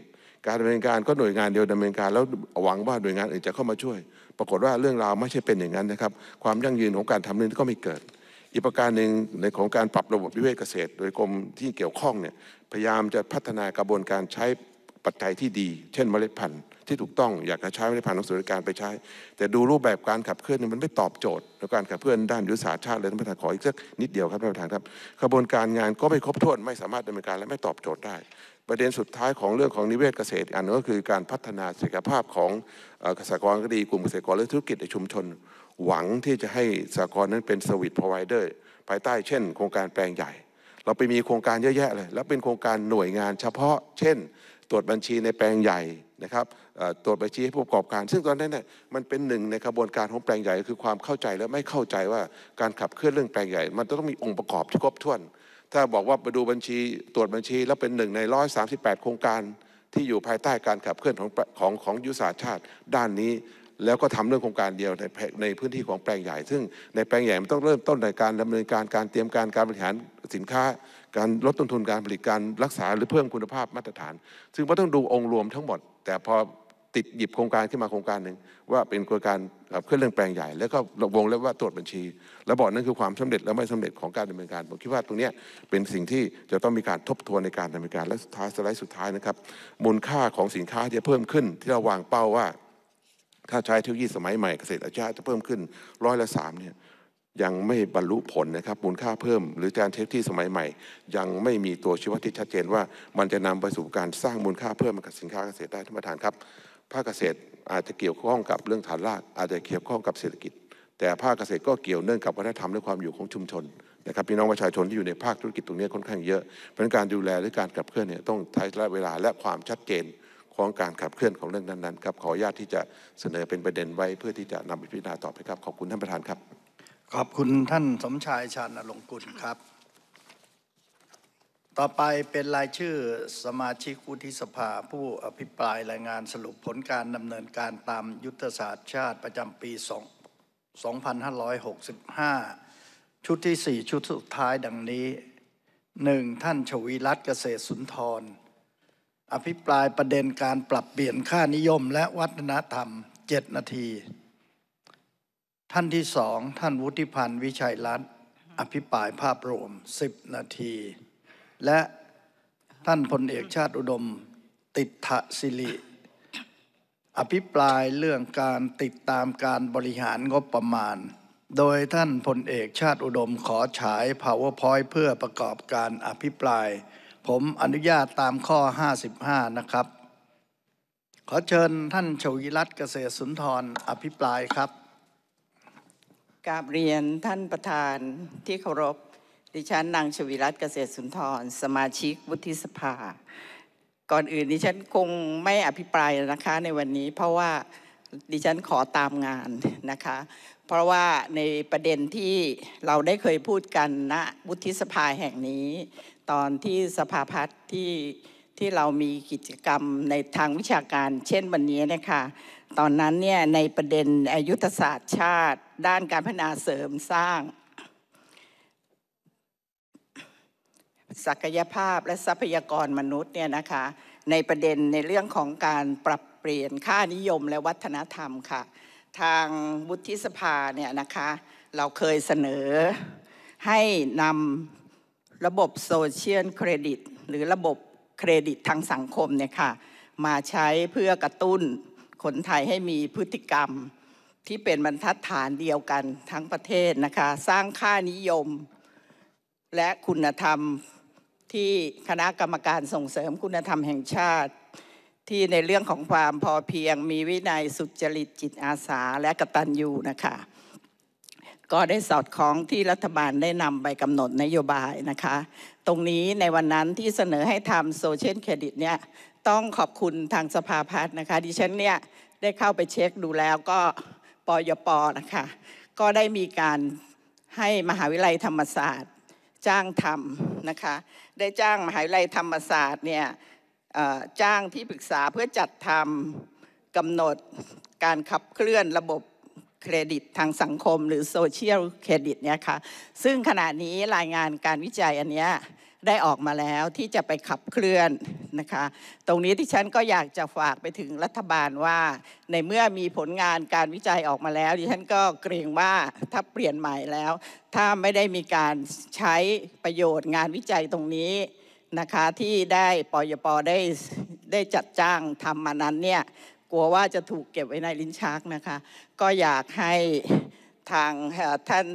การดำเนินการก็หน่วยงานเดียวดำเนินการแล้วหวังว่าหน่วยงานอื่นจะเข้ามาช่วยปรากฏว่าเรื่องราวไม่ใช่เป็นอย่างนั้นนะครับความยั่งยืนของการทำเรื่องนี้ก็ไม่เกิดอีกประการหนึ่งในของการปรับระบบวิเวศเกษตร โดยกรมที่เกี่ยวข้องเนี่ยพยายามจะพัฒนากระบวนการใช้ปัจจัยที่ดี เช่น เมล็ดพันธุ์ที่ถูกต้อง อยากจะใช้เมล็ดพันธุ์ของส่วนราการไปใช้ แต่ดูรูปแบบการขับเคลื่อนมันไม่ตอบโจทย์ในการขับเคลื่อนด้านยุทธศาสตร์ชาติเลยท่านประธานขออีกสักนิดเดียวครับท่านประธานครับกระบวนการงานก็ไม่ครบถ้วน ไม่สามารถดำเนินการและไม่ตอบโจทย์ได้ประเด็นสุดท้ายของเรื่องของนิเวศเกษตรอันนก็คือการพัฒนาศักยภาพของเกษตรกรก็ดีกลุ่มเกษตรกรและธุรกิจในชุมชนหวังที่จะให้สากรนั้นเป็นสวิตพาอไวเดอร์ภายใต้เช่นโครงการแปลงใหญ่ เราไปมีโครงการเยอะแยะเลยแล้วเป็นโครงการหน่วยงานเฉพาะ เช่นตรวจบัญชีในแปลงใหญ่นะครับตรวจบัญชีให้ผู้ประกอบการ ซึ่งตอนนั้นน่ยมันเป็นหนึ่งในกระบวนการของแปลงใหญ่คือความเข้าใจและไม่เข้าใจว่าการขับเคลื่อนเรื่องแปลงใหญ่มันต้องมีองค์ประกอบที่ครบถ้วนถ้าบอกว่าไปดูบัญชีตรวจบัญชีแล้วเป็นหนึ่งใน138 โครงการ ที่อยู่ภายใต้การขับเคลื่อนของของของยุทธศาสตร์ชาติ ด้านนี้ แล้วก็ทำเรื่องโครงการเดียวในในพื้นที่ของแปลงใหญ่ ซึ่งในแปลงใหญ่มันต้องเริ่มต้นในการดำเนินการการเตรียมการการบริหารสินค้า การลดต้นทุนการผลิตการรักษาหรือเพิ่มคุณภาพมาตรฐาน ซึ่งเราต้องดูองค์รวมทั้งหมดแต่พอติดหยิบโครงการขึ้นมาโครงการหนึ่งว่าเป็นโครงการเครื่องเื่งแปลงใหญ่แล้วก็วงแล้วว่าตรวจบัญชีแล้วบอกนั่นคือความสำเร็จและไม่สำเร็จของการดำเนินการผมคิดว่าตรงนี้เป็นสิ่งที่จะต้องมีการทบทวนในการดำเนินการและสุดท้ายสไลด์สุดท้ายนะครับ มูลค่าของสินค้าจะเพิ่มขึ้นที่เราวางเป้าว่าถ้าใช้เทคโนโลยีสมัยใหม่ เกษตรอาชีพจะเพิ่มขึ้นร้อยละสามเนี่ยยังไม่บรรลุผลนะครับมูลค่าเพิ่ม หรือการเทคที่สมัยใหม่ ยังไม่มีตัวชี้วัดที่ชัดเจนว่า มันจะนำไปสู่การสร้างมูลค่าเพิ่มกับสินค้าเกษตรได้ท่านประธานครับภาคเกษตรอาจจะเกี่ยวข้องกับเรื่องฐานรากอาจจะเกี่ยวข้องกับเศรษฐกิจ แต่ภาคเกษตรก็เกี่ยวเนื่องกับวัฒนธรรมและความอยู่ของชุมชนนะครับพี่น้องประชาชนที่อยู่ในภาคธุรกิจตรงนี้ค่อนข้างเยอะเป็นการดูแลหรือการขับเคลื่อนเนี่ยต้องใช้ระยะเวลาและความชัดเจนของการขับเคลื่อนของเรื่องนั้นๆครับขออนุญาตที่จะเสนอเป็นประเด็นไว้เพื่อที่จะนำไปพิจารณาต่อไปครับ ขอบคุณท่านประธานครับ ขอบคุณท่านสมชายชาญลงกุลครับต่อไปเป็นรายชื่อสมาชิกวุฒิสภา ผู้อภิปรายรายงานสรุปผลการดำเนินการตามยุทธศาสตร์ชาติประจำปี2565 ชุดที่ 4 ชุดสุดท้ายดังนี้ 1. ท่านชวีรัตน์เกษตรสุนทร อภิปรายประเด็นการปรับเปลี่ยนค่านิยมและวัฒนธรรม 7 นาที ท่านที่สองท่านวุฒิพันธ์วิชัยรัตน์อภิปรายภาพรวม 10 นาทีและท่านพลเอกชาติอุดมติดทะสิริอภิปรายเรื่องการติดตามการบริหารงบประมาณ โดยท่านพลเอกชาติอุดมขอฉาย powerpoint เพื่อประกอบการอภิปราย ผมอนุญาตตามข้อ55นะครับขอเชิญท่านชวิรัตเกษตรสุนทรอภิปรายครับกราบเรียนท่านประธานที่เคารพดิฉันนางชวิรัตเกษตรสุนทร สมาชิกวุฒิสภา ก่อนอื่นดิฉันคงไม่อภิปรายนะคะในวันนี้ เพราะว่าดิฉันขอตามงานนะคะเพราะว่าในประเด็นที่เราได้เคยพูดกันณนะวุฒิสภาแห่งนี้ ตอนที่สภาพัฒน์ที่ที่เรามีกิจกรรมในทางวิชาการ เช่นวันนี้นะคะตอนนั้นเนี่ยในประเด็นยุทธศาสตร์ชาติ ด้านการพัฒนาเสริมสร้างศักยภาพและทรัพยากรมนุษย์เนี่ยนะคะในประเด็นในเรื่องของการปรับเปลี่ยนค่านิยมและวัฒนธรรมค่ะ ทางวุฒิสภาเนี่ยนะคะเราเคยเสนอให้นำระบบโซเชียลเครดิต หรือระบบเครดิตทางสังคมเนี่ยค่ะมาใช้เพื่อกระตุ้นคนไทยให้มีพฤติกรรมที่เป็นบรรทัดฐานเดียวกันทั้งประเทศนะคะสร้างค่านิยมและคุณธรรมที่คณะกรรมการส่งเสริมคุณธรรมแห่งชาติ ที่ในเรื่องของความพอเพียง มีวินัยสุจริตจิตอาสาและกตัญญูนะคะก็ได้สอดคล้องที่รัฐบาลได้นำไปกำหนดนโยบายนะคะ ตรงนี้ในวันนั้นที่เสนอให้ทำโซเชียลเครดิตเนี่ยต้องขอบคุณทางสภาพัฒน์นะคะ ดิฉันเนี่ยได้เข้าไปเช็คดูแล้วก็ปยปนะคะก็ได้มีการให้มหาวิทยาลัยธรรมศาสตร์จ้างทำนะคะได้จ้างมหาวิทยาลัยธรรมศาสตร์เนี่ยจ้างที่ปรึกษาเพื่อจัดทำกำหนดการขับเคลื่อนระบบเครดิตทางสังคมหรือโซเชียลเครดิตเนี่ยค่ะซึ่งขณะนี้รายงานการวิจัยอันเนี้ยได้ออกมาแล้วที่จะไปขับเคลื่อนนะคะตรงนี้ที่ฉันก็อยากจะฝากไปถึงรัฐบาลว่าในเมื่อมีผลงานการวิจัยออกมาแล้วดิฉันก็เกรงว่าถ้าเปลี่ยนใหม่แล้ว ถ้าไม่ได้มีการใช้ประโยชน์งานวิจัยตรงนี้นะคะที่ได้ปยปได้ได้จัดจ้างทำมานั้นเนี่ยกลัวว่าจะถูกเก็บไว้ในลิ้นชักนะคะก็อยากให้ทางท่าน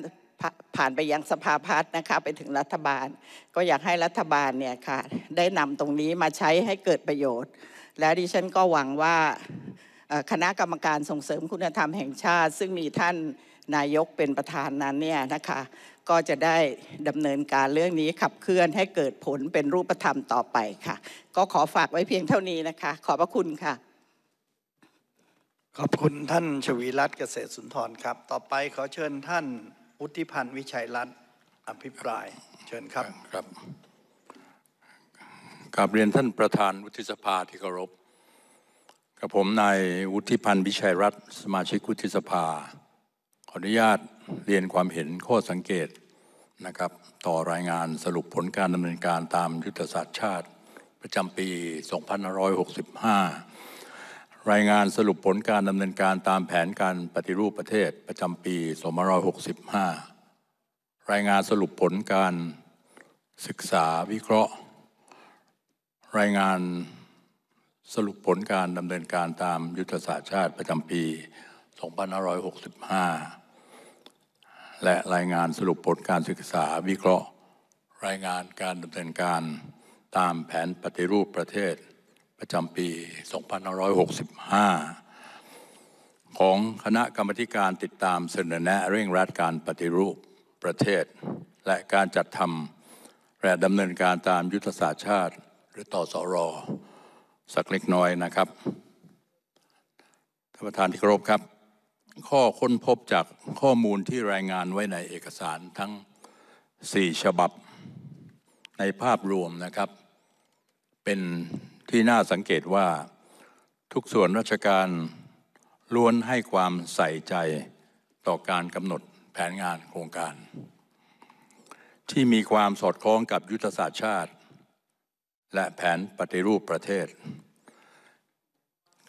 ผ่านไปยังสภาพัฒน์นะคะ ไปถึงรัฐบาล ก็อยากให้รัฐบาลเนี่ยค่ะ ได้นำตรงนี้มาใช้ให้เกิดประโยชน์ และดิฉันก็หวังว่าคณะกรรมการส่งเสริมคุณธรรมแห่งชาติ ซึ่งมีท่านนายกเป็นประธานนั้นเนี่ยนะคะ ก็จะได้ดำเนินการเรื่องนี้ขับเคลื่อนให้เกิดผลเป็นรูปธรรมต่อไปค่ะ ก็ขอฝากไว้เพียงเท่านี้นะคะ ขอบพระคุณค่ะ ขอบคุณท่านชวีรัตน์เกษตรสุนทรครับ ต่อไปขอเชิญท่านวุฒิพันธ์วิชัยรัตน์อภิปรายเชิญครับครับกราบเรียนท่านประธานวุฒิสภาที่เคารพกับผมนายวุฒิพันธ์วิชัยรัตน์สมาชิกวุฒิสภา ขออนุญาตเรียนความเห็นข้อสังเกตนะครับ ต่อรายงานสรุปผลการดำเนินการตามยุทธศาสตร์ชาติ ประจำปี 2565รายงานสรุปผลการดำเนินการตามแผนการปฏิรูปประเทศประจำปี 2565 รายงานสรุปผลการศึกษาวิเคราะห์ รายงานสรุปผลการดำเนินการตามยุทธศาสตร์ชาติประจำปี 2565 และรายงานสรุปผลการศึกษาวิเคราะห์ รายงานการดำเนินการตามแผนปฏิรูปประเทศประจำปี2565 ของคณะกรรมการติดตามเสนอแนะเร่งรัดการปฏิรูปประเทศ และการจัดทำและดำเนินการตามยุทธศาสตร์ชาติ หรือต่อสอรอสักเล็กน้อยนะครับ ท่านประธานที่เคารพครับ ข้อค้นพบจากข้อมูลที่รายงานไว้ในเอกสารทั้ง 4 ฉบับในภาพรวมนะครับเป็นที่น่าสังเกตว่าทุกส่วนราชการล้วนให้ความใส่ใจต่อการกำหนดแผนงานโครงการ ที่มีความสอดคล้องกับยุทธศาสตร์ชาติ และแผนปฏิรูปประเทศ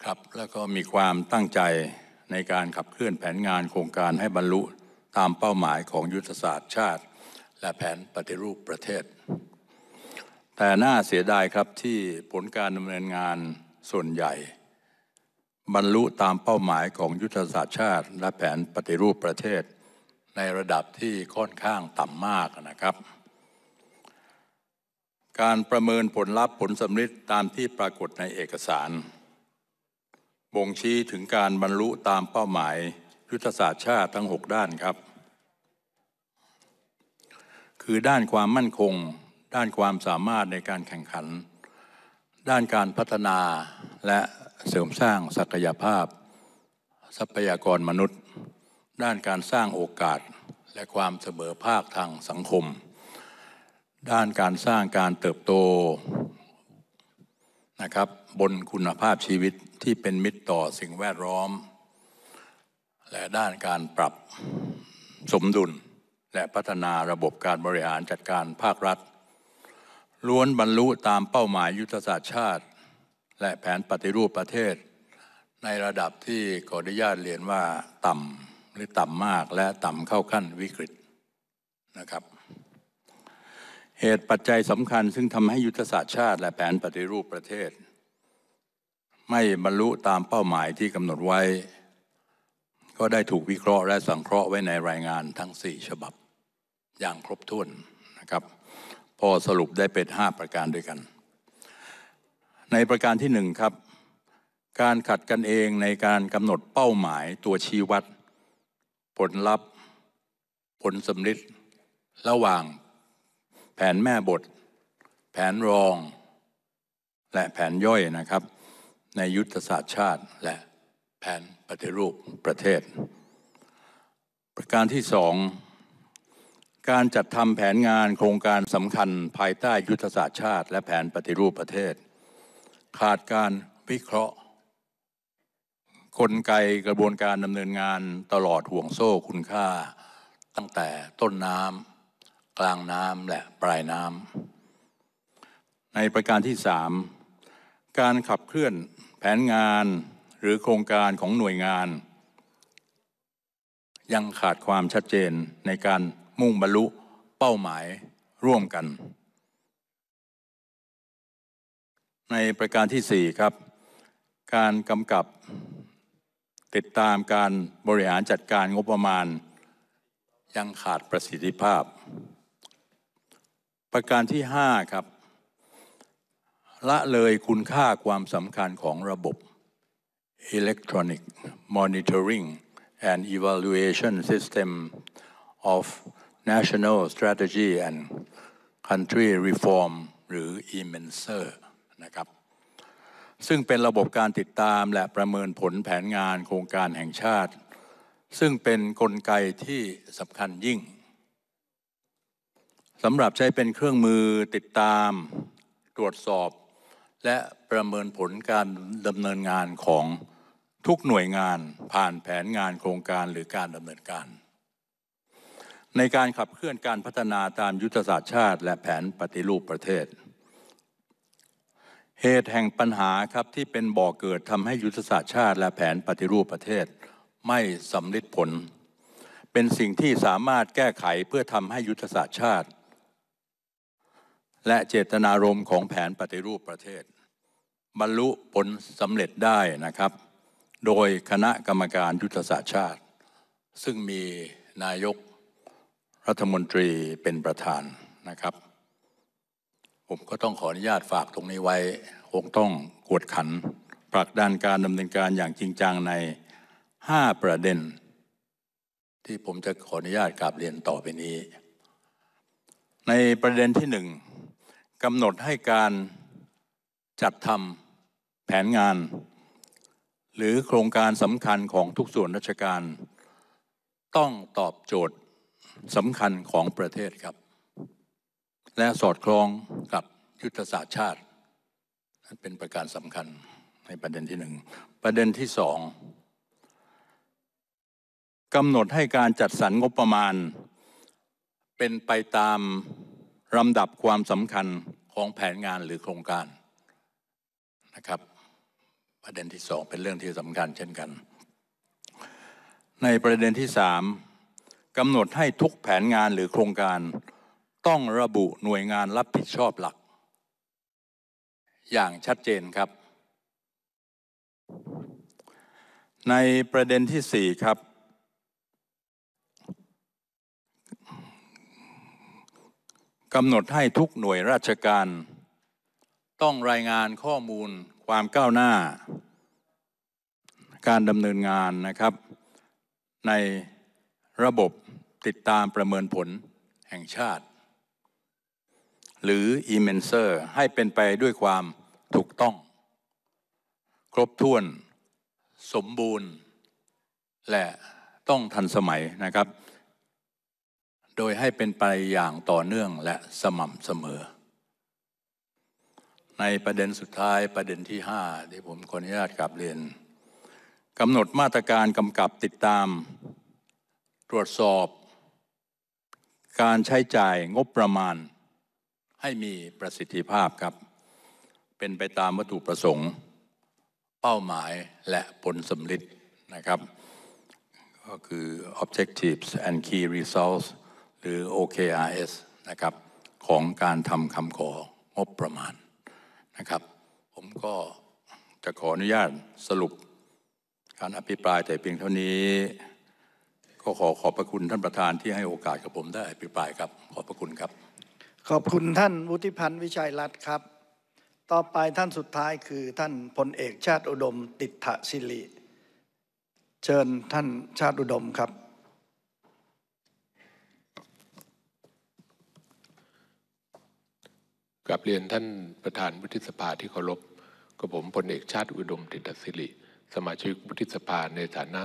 ครับแล้วก็มีความตั้งใจในการขับเคลื่อนแผนงานโครงการให้บรรลุตามเป้าหมายของยุทธศาสตร์ชาติ และแผนปฏิรูปประเทศแต่น่าเสียดายครับที่ผลการดำเนินงานส่วนใหญ่ บรรลุตามเป้าหมายของยุทธศาสตร์ชาติ และแผนปฏิรูปประเทศ ในระดับที่ค่อนข้างต่ำมากนะครับ การประเมินผลลัพธ์ผลสำลิ์ตามที่ปรากฏในเอกสาร บ่งชี้ถึงการบรรลุตามเป้าหมายยุทธศาสตร์ชาติทั้ง 6 ด้านครับ คือด้านความมั่นคงด้านความสามารถในการแข่งขัน ด้านการพัฒนาและเสริมสร้างศักยภาพ ทรัพยากรมนุษย์ ด้านการสร้างโอกาสและความเสมอภาคทางสังคม ด้านการสร้างการเติบโตนะครับบนคุณภาพชีวิตที่เป็นมิตรต่อสิ่งแวดล้อม และด้านการปรับสมดุลและพัฒนาระบบการบริหารจัดการภาครัฐล้วนบรรลุตามเป้าหมายยุทธศาสตร์ชาติ และแผนปฏิรูปประเทศ ในระดับที่ขออนุญาตเรียนว่าต่ำหรือต่ำมากและต่ำเข้าขั้นวิกฤตนะครับ เหตุปัจจัยสำคัญซึ่งทำให้ยุทธศาสตร์ชาติและแผนปฏิรูปประเทศ ไม่บรรลุตามเป้าหมายที่กำหนดไว้ ก็ได้ถูกวิเคราะห์และสังเคราะห์ไว้ในรายงานทั้ง 4 ฉบับอย่างครบถ้วนนะครับพอสรุปได้เป็น 5 ประการด้วยกัน ในประการที่ 1 ครับ การขัดกันเองในการกำหนดเป้าหมายตัวชี้วัด ผลลัพธ์ ผลสำธิ์ระหว่าง แผนแม่บท แผนรอง และแผนย่อยนะครับ ในยุทธศาสตร์ชาติและแผนปฏิรูปประเทศ ประการที่สองการจัดทำแผนงานโครงการสำคัญภายใต้ยุทธศาสตร์ชาติและแผนปฏิรูปประเทศ ขาดการวิเคราะห์กลไกกระบวนการดำเนินงานตลอดห่วงโซ่คุณค่า ตั้งแต่ต้นน้ำกลางน้ำและปลายน้ำในประการที่สามการขับเคลื่อนแผนงานหรือโครงการของหน่วยงาน ยังขาดความชัดเจนในการมุ่งบรรลุเป้าหมายร่วมกัน ในประการที่ 4 ครับ การกำกับติดตามการบริหารจัดการงบประมาณยังขาดประสิทธิภาพ ประการที่5ครับละเลยคุณค่าความสำคัญของระบบ Electronic Monitoring and Evaluation System of National Strategy and Country Reform หรือ EMENSER นะครับ ซึ่งเป็นระบบการติดตามและประเมินผลแผนงานโครงการแห่งชาติ ซึ่งเป็นนกลไกที่สำคัญยิ่งสำหรับใช้เป็นเครื่องมือติดตามตรวจสอบ และประเมินผลการดำเนินงานของทุกหน่วยงานผ่านแผนงานโครงการหรือการดำเนินการในการขับเคลื่อนการพัฒนาตามยุทธศาสตร์ชาติและแผนปฏิรูปประเทศ เหตุแห่งปัญหาครับที่เป็นบ่อเกิดทำให้ยุทธศาสตร์ชาติ และแผนปฏิรูปประเทศ ไม่สำลิดผล เป็นสิ่งที่สามารถแก้ไขเพื่อทำให้ยุทธศาสตร์ชาติ และเจตนารมณ์ของแผนปฏิรูปประเทศ บรรลุผลสำเร็จได้นะครับ โดยคณะกรรมการยุทธศาสตร์ชาติ ซึ่งมีนายกรัฐมนตรีเป็นประธานนะครับ ผมก็ต้องขออนุญาตฝากตรงนี้ไว้ คงต้องกวดขันผลักดันการดำเนินการอย่างจริงจังใน 5 ประเด็น ที่ผมจะขออนุญาตกราบเรียนต่อไปนี้ ในประเด็นที่หนึ่งกำหนดให้การจัดทำแผนงาน หรือโครงการสำคัญของทุกส่วนราชการ ต้องตอบโจทย์สำคัญของประเทศครับ และสอดคล้องกับยุทธศาสตร์ชาติ เป็นประการสำคัญในประเด็นที่หนึ่งประเด็นที่สองกำหนดให้การจัดสรรงบประมาณ เป็นไปตามลำดับความสำคัญของแผนงานหรือโครงการนะครับ ประเด็นที่สองเป็นเรื่องที่สำคัญ เช่นกัน ในประเด็นที่สามกำหนดให้ทุกแผนงานหรือโครงการ ต้องระบุหน่วยงานรับผิดชอบหลัก อย่างชัดเจนครับ ในประเด็นที่ 4 ครับ กำหนดให้ทุกหน่วยราชการ ต้องรายงานข้อมูลความก้าวหน้า การดำเนินงานนะครับ ในระบบติดตามประเมินผลแห่งชาติ หรือ e m e n s ร r ให้เป็นไปด้วยความถูกต้อง ครบถ้วน สมบูรณ์ และต้องทันสมัยนะครับ โดยให้เป็นไปอย่างต่อเนื่องและสม่ำเสมอ ในประเด็นสุดท้ายประเด็นที่5ที่ผมขออนุญาตกลับเรียน กำหนดมาตรการกำกับติดตามตรวจสอบการใช้จ่ายงบประมาณให้มีประสิทธิภาพครับ เป็นไปตามวัตถุประสงค์ เป้าหมายและผลสำลิดนะครับ ก็คือ objectives and key results หรือ OKRS นะครับของการทำคำของบประมาณนะครับ ผมก็จะขออนุญาตสรุป การอภิปรายแต่เพียงเท่านี้ก็ขอขอบพระคุณท่านประธานที่ให้โอกาสกับผมได้อภิปรายครับขอบพระคุณครับ ขอบคุณท่านวุฒิพันธ์วิชัยรัตน์ครับ ต่อไปท่านสุดท้ายคือท่านพลเอกชาติอุดมติถศิริเชิญท่านชาติอุดมครับกลับเรียนท่านประธานวุฒิสภาที่เคารพกับผมพลเอกชาติอุดมติถศิริสมาชิกวุฒิสภาในฐานะ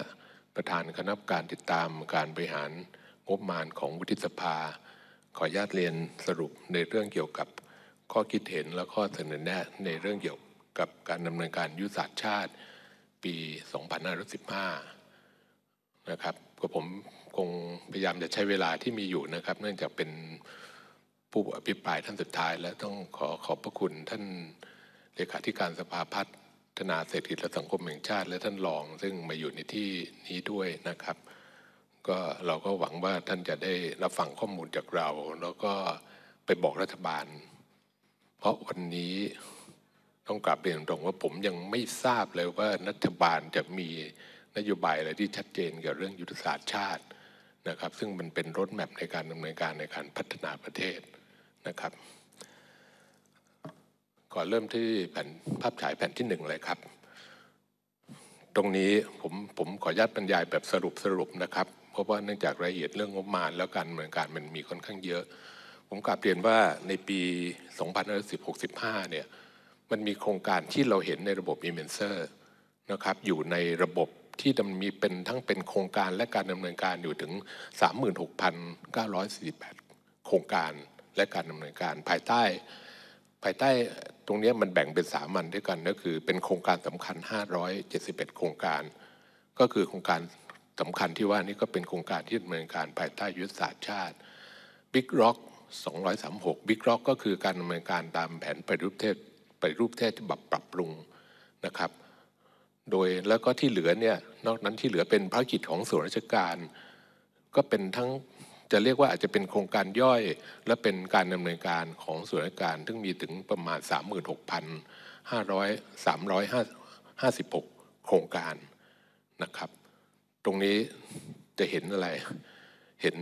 ประธานคณะกรรมการติดตามการบริหารงบประมาณของวุฒิสภา ขออนุญาตเรียนสรุปในเรื่องเกี่ยวกับข้อคิดเห็นและข้อเสนอแนะในเรื่องเกี่ยวกับการดำเนินการยุทธศาสตร์ชาติปี 2515นะครับก็ผมคงพยายามจะใช้เวลาที่มีอยู่นะครับ เนื่องจากเป็นผู้อภิปรายท่านสุดท้าย และต้องขอขอบพระคุณท่านเลขาธิการสภาพัฒน์ฒนาเศรษฐกิจและสังคมแห่งชาติ และท่านรอง ซึ่งมาอยู่ในที่นี้ด้วยนะครับ ก็เราก็หวังว่าท่านจะได้รับฟังข้อมูลจากเรา แล้วก็ไปบอกรัฐบาล เพราะวันนี้ต้องกลับเรียนตรงว่าผมยังไม่ทราบเลยว่ารัฐบาลจะมีนโยบายอะไรที่ชัดเจนเกี่ยวกับเรื่องยุทธศาสตร์ชาตินะครับ ซึ่งมันเป็นรถแมพในการดำเนินการในการพัฒนาประเทศนะครับก่อนเริ่มที่แผ่นภาพฉายแผ่นที่หนึ่งเลยครับ ตรงนี้ผมผมขอญาตบรรยายแบบสรุปสรุปนะครับ เพราะว่าเนื่องจากรายละเอียดเรื่องงบประมาณ แล้วการเมืองการมันมีค่อนข้างเยอะ ผมกลับเรียนว่าในปี2 1 6 5เนี่ย มันมีโครงการที่เราเห็นในระบบ i m เมนเซอร์นะครับอยู่ในระบบที่มีเป็นทั้งเป็นโครงการและการดำเนินการอยู่ถึง 36,948 โครงการและการดำเนินการภายใต้ภายใต้ตรงนี้มันแบ่งเป็นสามันด้วยกันก็คือ เป็นโครงการสำคัญ 571 โครงการ ก็คือโครงการสำคัญที่ว่านี่ก็เป็นโครงการที่ดำเนินการภายใต้ยุทธศาสตร์ชาติบิ๊กร็อก236บิ๊กร็อกก็คือการดำเนินการตามแผนปฏิรูปเทศปรูปเทศฉบับปรับปรุงนะครับ โดยแล้วก็ที่เหลือเนี่ยนอกนั้นที่เหลือเป็นภารกิจของส่วนราชการ ก็เป็นทั้งจะเรียกว่าอาจจะเป็นโครงการย่อยและเป็นการดำเนินการของส่วนราชการทึ่งมีถึงประมาณ 36,556 โครงการนะครับ ตรงนี้จะเห็นอะไรเห็น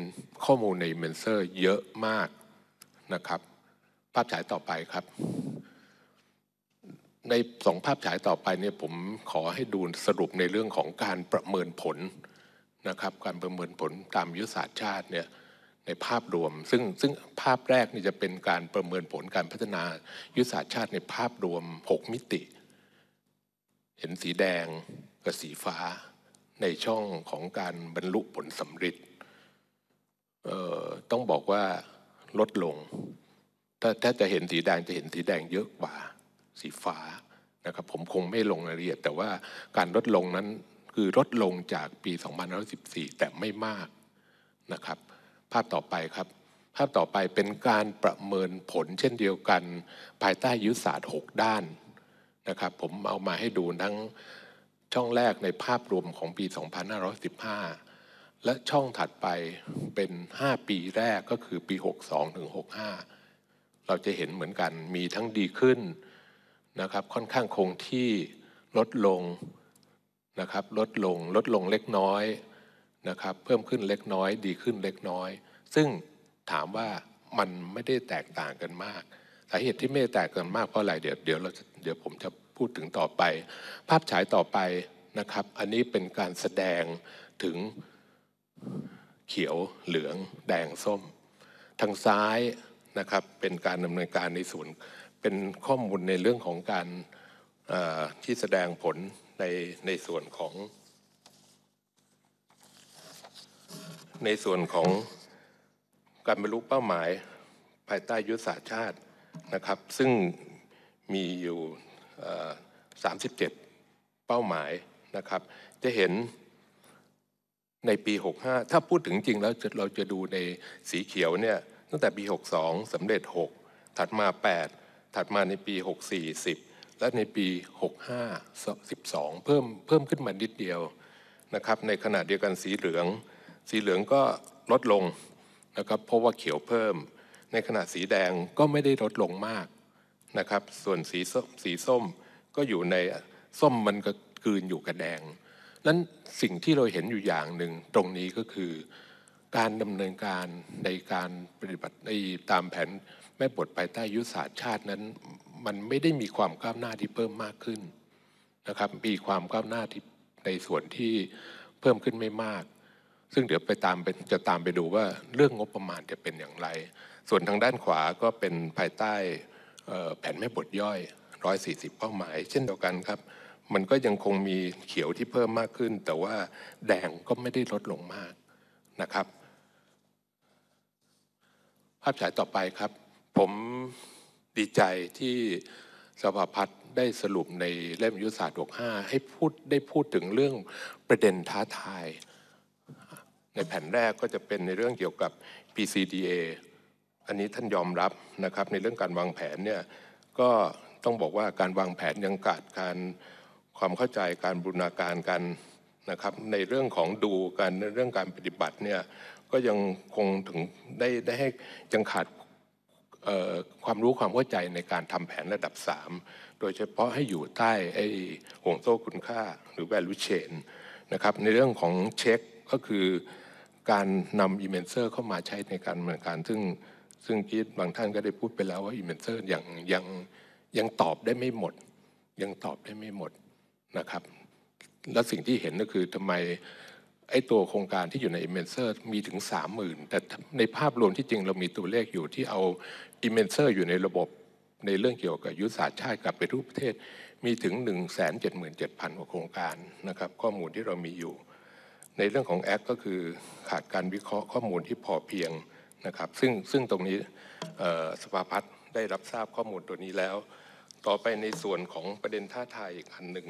ข้อมูลในเมนเซอร์เยอะมากนะครับ ภาพฉายต่อไปครับ ในสองภาพฉายต่อไปเนี่ยผมขอให้ดูสรุปในเรื่องของการประเมินผลนะครับการประเมินผลตามยุทธศาสตร์ชาติเนี่ยในภาพรวม ซึ่งซึ่งภาพแรกนี่จะเป็นการประเมินผลการพัฒนายุทธศาสตร์ชาติ ในภาพรวม 6 มิติ เห็นสีแดงกับสีฟ้าในช่องของการบรรลุผลสำเร็จต้องบอกว่าลดลงถ้าถ้าจะเห็นสีแดงจะเห็นสีแดงเยอะกว่าสีฟ้านะครับผมคงไม่ลงรายละเอียดแต่ว่าการลดลงนั้นคือลดลงจากปี 2514 แต่ไม่มากนะครับ ภาพต่อไปครับ ภาพต่อไปเป็นการประเมินผลเช่นเดียวกัน ภายใต้ยุทธศาสตร์6ด้านนะครับผมเอามาให้ดูทั้งช่องแรกในภาพรวมของปี 2515 และช่องถัดไปเป็น 5 ปีแรกก็คือปี 62ถึง65 เราจะเห็นเหมือนกันมีทั้งดีขึ้นนะครับค่อนข้างคงที่ลดลงนะครับลดลงลดลงเล็กน้อยนะครับเพิ่มขึ้นเล็กน้อยดีขึ้นเล็กน้อย ซึ่งถามว่ามันไม่ได้แตกต่างกันมากสาเหตุที่ไม่แตกกันมากเพราะอะไรเดี๋ยวเดี๋ยวเราเดี๋ยวผมจะพูดถึงต่อไป ภาพฉายต่อไปนะครับอันนี้เป็นการแสดงถึงเขียวเหลืองแดงส้ม ทางซ้ายนะครับเป็นการดำเนินการในส่วนเป็นข้อมูลในเรื่องของการที่แสดงผลในในส่วนของ ในส่วนของการบรรลุเป้าหมายภายใต้ยุทธศาสตร์ชาตินะครับ ซึ่งมีอยู่37 เป้าหมายนะครับจะเห็นในปี 65 ถ้าพูดถึงจริงแล้วเราจะดูในสีเขียวเนี่ยตั้งแต่ปี 62 สำเร็จ 6 ถัดมา 8 ถัดมาในปี 64 10และในปี 65 12 เพิ่มเพิ่มขึ้นมานิดเดียวนะครับ ในขณะเดียวกันสีเหลือง สีเหลืองก็ลดลงนะครับเพราะว่าเขียวเพิ่ม ในขณะสีแดงก็ไม่ได้ลดลงมากนะครับ ส่วนสีส้มสีส้มก็อยู่ในส้มมันก็คืนอยู่กับแดง นั้นสิ่งที่เราเห็นอยู่อย่างหนึ่งตรงนี้ก็คือการดำเนินการในการปฏิบัติในตามแผนแม่บทภายใต้ยุทธศาสตร์ชาตินั้นมันไม่ได้มีความก้าวหน้าที่เพิ่มมากขึ้นนะครับ มีความก้าวหน้าที่ในส่วนที่เพิ่มขึ้นไม่มาก ซึ่งเดี๋ยวไปตามเปจะตามไปดูว่าเรื่องงบประมาณจะเป็นอย่างไร ส่วนทางด้านขวาก็เป็นภายใต้แผนแม่บทย่อย 140 เป้าหมาย เช่นเดียวกันครับ มันก็ยังคงมีเขียวที่เพิ่มมากขึ้น แต่ว่าแดงก็ไม่ได้ลดลงมากนะครับ ภาพฉายต่อไปครับ ผมดีใจที่สภาพัฒน์ได้สรุปในเล่มยุทธศาสตร์ห้าให้พูดได้พูดถึงเรื่องประเด็นท้าทายในแผ่นแรกก็จะเป็นในเรื่องเกี่ยวกับ PCDA อันนี้ท่านยอมรับนะครับในเรื่องการวางแผนเนี่ยก็ต้องบอกว่าการวางแผนยังขาดการความเข้าใจการบูรณาการกันนะครับในเรื่องของดูการในเรื่องการปฏิบัติเนี่ยก็ยังคงถึงได้ได้ให้ยังขาดความรู้ความเข้าใจในการทำแผนระดับ 3 โดยเฉพาะให้อยู่ใต้ไอ้ห่วงโซ่คุณค่าหรือ value chain นะครับ ในเรื่องของเช็คก็คือการนำ i m m e n s e r เข้ามาใช้ในการเำเนินการซึ่งซึ่งคิดบางท่านก็ได้พูดไปแล้วว่า i m m e n s e r ยังยังยังตอบได้ไม่หมด ยังตอบได้ไม่หมดนะครับ และสิ่งที่เห็นก็คือทำไม ไอ้ตัวโครงการที่อยู่ใน i m m e n s e r มีถึง 30,000แต่ในภาพรวมที่จริงเรามีตัวเลขอยู่ที่เอาอิมเมนเซอร์อยู่ในระบบในเรื่องเกี่ยวกับยุทธศาสตร์ชาติกับไปรูปประเทศมีถึง177,000กว่าโครงการนะครับข้อมูลที่เรามีอยู่ ในเรื่องของแอคก็คือขาดการวิเคราะห์ข้อมูลที่พอเพียงนะครับ ซึ่งซึ่งตรงนี้สภาพัฒน์ได้รับทราบข้อมูลตัวนี้แล้ว ต่อไปในส่วนของประเด็นท่าทายอีกอันหนึ่ง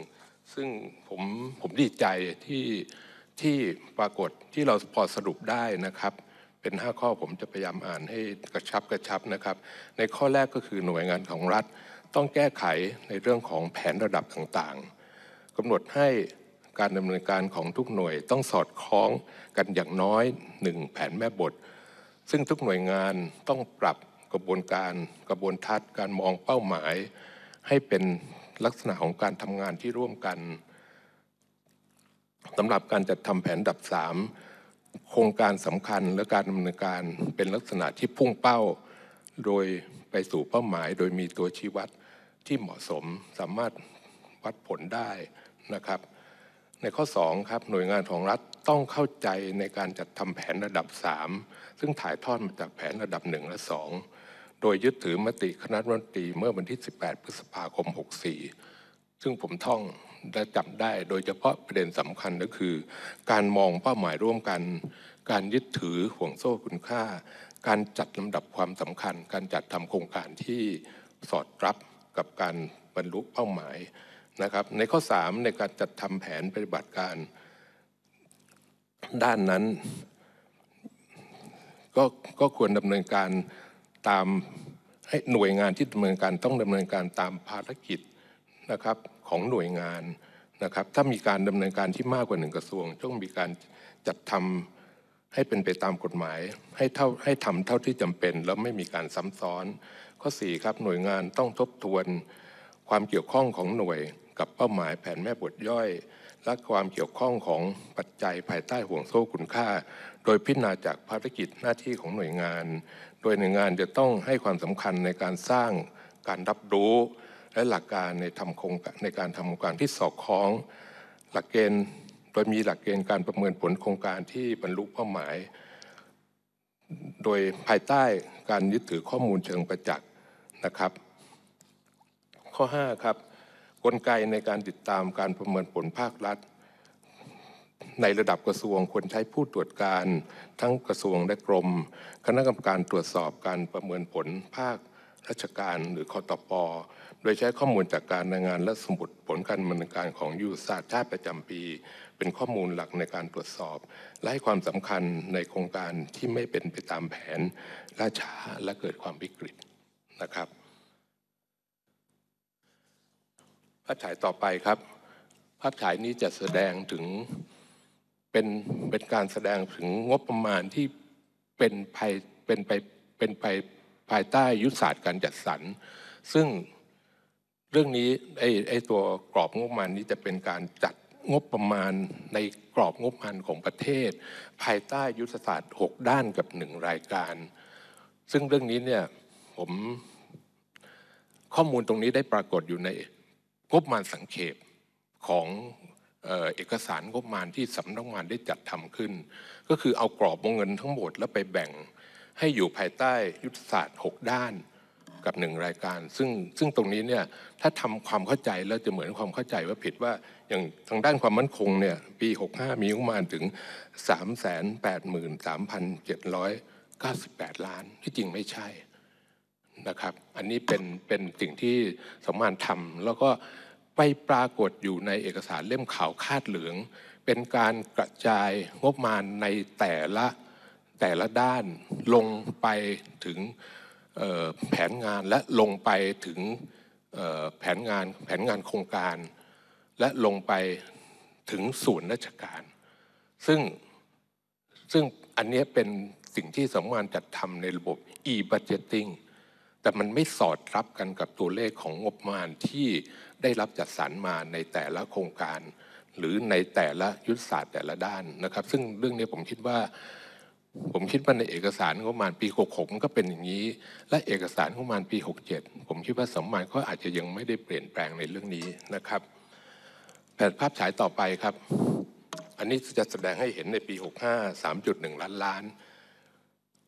ซึ่งผมผมดีใจที่ที่ปรากฏที่เราพอสรุปได้นะครับเป็น5ข้อผมจะพยายามอ่านให้กระชับกระชับนะครับ ในข้อแรกก็คือหน่วยงานของรัฐต้องแก้ไขในเรื่องของแผนระดับต่างๆกำหนดให้การดำเนินการของทุกหน่วยต้องสอดคล้องกันอย่างน้อย 1 แผนแม่บท ซึ่งทุกหน่วยงานต้องปรับกระบวนการกระบวนทัศน์การมองเป้าหมาย ให้เป็นลักษณะของการทำงานที่ร่วมกันสำหรับการจัดทำแผนดับ3โครงการสำคัญและการดำเนินการเป็นลักษณะที่พุ่งเป้า โดยไปสู่เป้าหมายโดยมีตัวชี้วัดที่เหมาะสมสามารถวัดผลได้นะครับ ในข้อ 2 ครับหน่วยงานของรัฐต้องเข้าใจในการจัดทำแผนระดับ 3 ซึ่งถ่ายทอดมาจากแผนระดับ1และ 2 โดยยึดถือมติคณะรัฐมนตรีเมื่อวันที่ 18 พฤษภาคม 64 ซึ่งผมท่องและจำได้โดยเฉพาะประเด็นสำคัญก็คือ การมองเป้าหมายร่วมกัน การยึดถือห่วงโซ่คุณค่า การจัดลำดับความสำคัญ การจัดทำโครงการที่สอดรับกับการบรรลุเป้าหมายนะครับ ในข้อ 3 ในการจัดทำแผนปฏิบัติการ ด้านนั้น ก็ก็ควรดำเนินการตามให้หน่วยงานที่ดำเนินการต้องดำเนินการตามภารกิจนะครับของหน่วยงานนะครับ ถ้ามีการดำเนินการที่มากกว่าหนึ่งกระทรวงต้องมีการจัดทำให้เป็นไปตามกฎหมายให้เท่าให้ทำเท่าที่จำเป็นแล้วไม่มีการซ้ำซ้อน ข้อ4ครับหน่วยงานต้องทบทวน ความเกี่ยวข้องของหน่วยกับเป้าหมายแผนแม่บทย่อย และความเกี่ยวข้องของปัจจัยภายใต้ห่วงโซ่คุณค่า โดยพิจารณาจากภารกิจหน้าที่ของหน่วยงาน โดยหน่วยงานจะต้องให้ความสำคัญในการสร้างการรับรู้และหลักการในทำโครงในการทำโครงการที่สอดคล้อง หลักเกณฑ์โดยมีหลักเกณฑ์การประเมินผลโครงการที่บรรลุเป้าหมาย โดยภายใต้การยึดถือข้อมูลเชิงประจักษ์นะครับ ข้อ5ครับกลไกในการติดตามการประเมินผลภาครัฐ ในระดับกระทรวงควรใช้ผู้ตรวจการ ทั้งกระทรวงและกรม คณะกรรมการตรวจสอบการประเมินผลภาคราชการ หรือคอตปโดยใช้ข้อมูลจากการรายงานและสมุดผลการดำเนินการของยุทธศาสตร์ชาติประจำปี เป็นข้อมูลหลักในการตรวจสอบ และให้ความสำคัญในโครงการที่ไม่เป็นไปตามแผนล่าช้าและเกิดความวิกฤตนะครับภาพถ่ายต่อไปครับภาพถ่ายนี้จะแสดงถึงเป็นเป็นการแสดงถึงงบประมาณที่เป็นภายเป็นไปเป็นไปภายใต้ยุทธศาสตร์การจัดสรรซึ่งเรื่องนี้ไอ้ไอ้ตัวกรอบงบประมาณนี้จะเป็นการจัดงบประมาณในกรอบงบประมาณของประเทศ ภายใต้ยุทธศาสตร์ 6 ด้านกับ 1 รายการ ซึ่งเรื่องนี้เนี่ยผมข้อมูลตรงนี้ได้ปรากฏอยู่ในงบประมาณสังเขปของเอกสารงบประมาณที่สำนักงานได้จัดทำขึ้น ก็คือเอากรอบวงเงินทั้งหมด แล้วไปแบ่งให้อยู่ภายใต้ยุทธศาสตร์ 6 ด้านกับหนึ่งรายการซึ่ง ซึ่งตรงนี้เนี่ย ถ้าทำความเข้าใจ แล้วจะเหมือนความเข้าใจว่าผิดว่าอย่างทางด้านความมั่นคงเนี่ย ปี 65 มีงบประมาณถึง 383,798 ล้านที่จริงไม่ใช่นะครับ อันนี้เป็น เป็น สิ่งที่สมานทำแล้วก็ไปปรากฏอยู่ในเอกสารเล่มขาวคาดเหลือง เป็นการกระจายงบประมาณในแต่ละแต่ละด้านลงไปถึงแผนงานและลงไปถึงแผนงานแผนงานโครงการ และลงไปถึงศูนย์ราชการ ซึ่งซึ่งอันนี้เป็นสิ่งที่สำคัญจัดทำในระบบ e-budgeting แต่มันไม่สอดรับกันกับตัวเลขของงบประมาณที่ได้รับจัดสรรมาในแต่ละโครงการ หรือในแต่ละยุทธศาสตร์แต่ละด้านนะครับ ซึ่งเรื่องนี้ผมคิดว่าผมคิดว่าในเอกสารงบประมาณปี 66มันก็เป็นอย่างนี้ และเอกสารงบประมาณปี 67 ผมคิดว่าสมมานก็อาจจะยังไม่ได้เปลี่ยนแปลงในเรื่องนี้นะครับ แผนภาพฉายต่อไปครับ อันนี้จะแสดงให้เห็นในปี 65 3.1 ล้านล้าน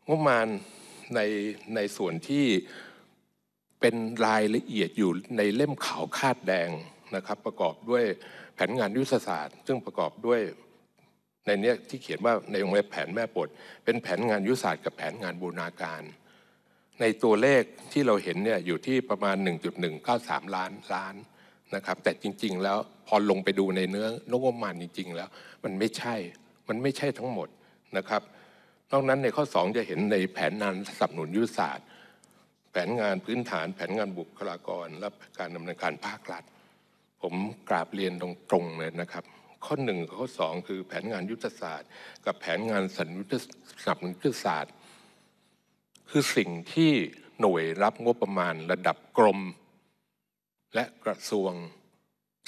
งบประมาณในในส่วนที่เป็นรายละเอียดอยู่ในเล่มขาวคาดแดงนะครับประกอบด้วยแผนงานยุทธศาสตร์ ซึ่งประกอบด้วยในนี้ที่เขียนว่าในองค์เล็บแผนแม่บทเป็นแผนงานยุทธศาสตร์กับแผนงานบูรณาการ ในตัวเลขที่เราเห็นเนี่ยอยู่ที่ประมาณ 1.193 ล้านล้านนะครับ แต่จริง ๆ แล้วพอลงไปดูในเนื้อนงบมานจริงๆ แล้ว มันไม่ใช่มันไม่ใช่ทั้งหมดนะครับนอกนั้นในข้อ 2 จะเห็นในแผนงานสนับสนุนยุทธศาสตร์ แผนงานพื้นฐานแผนงานบุคลากร และการดำเนินการภาครัฐผมกราบเรียนตรงๆเลยนะครับข้อหนึ่งข้อสองคือแผนงานยุทธศาสตร์ กับแผนงานสันยุทธสนั์ยุทธศาสตร์ คือสิ่งที่หน่วยรับงบประมาณระดับกรมและกระทรวง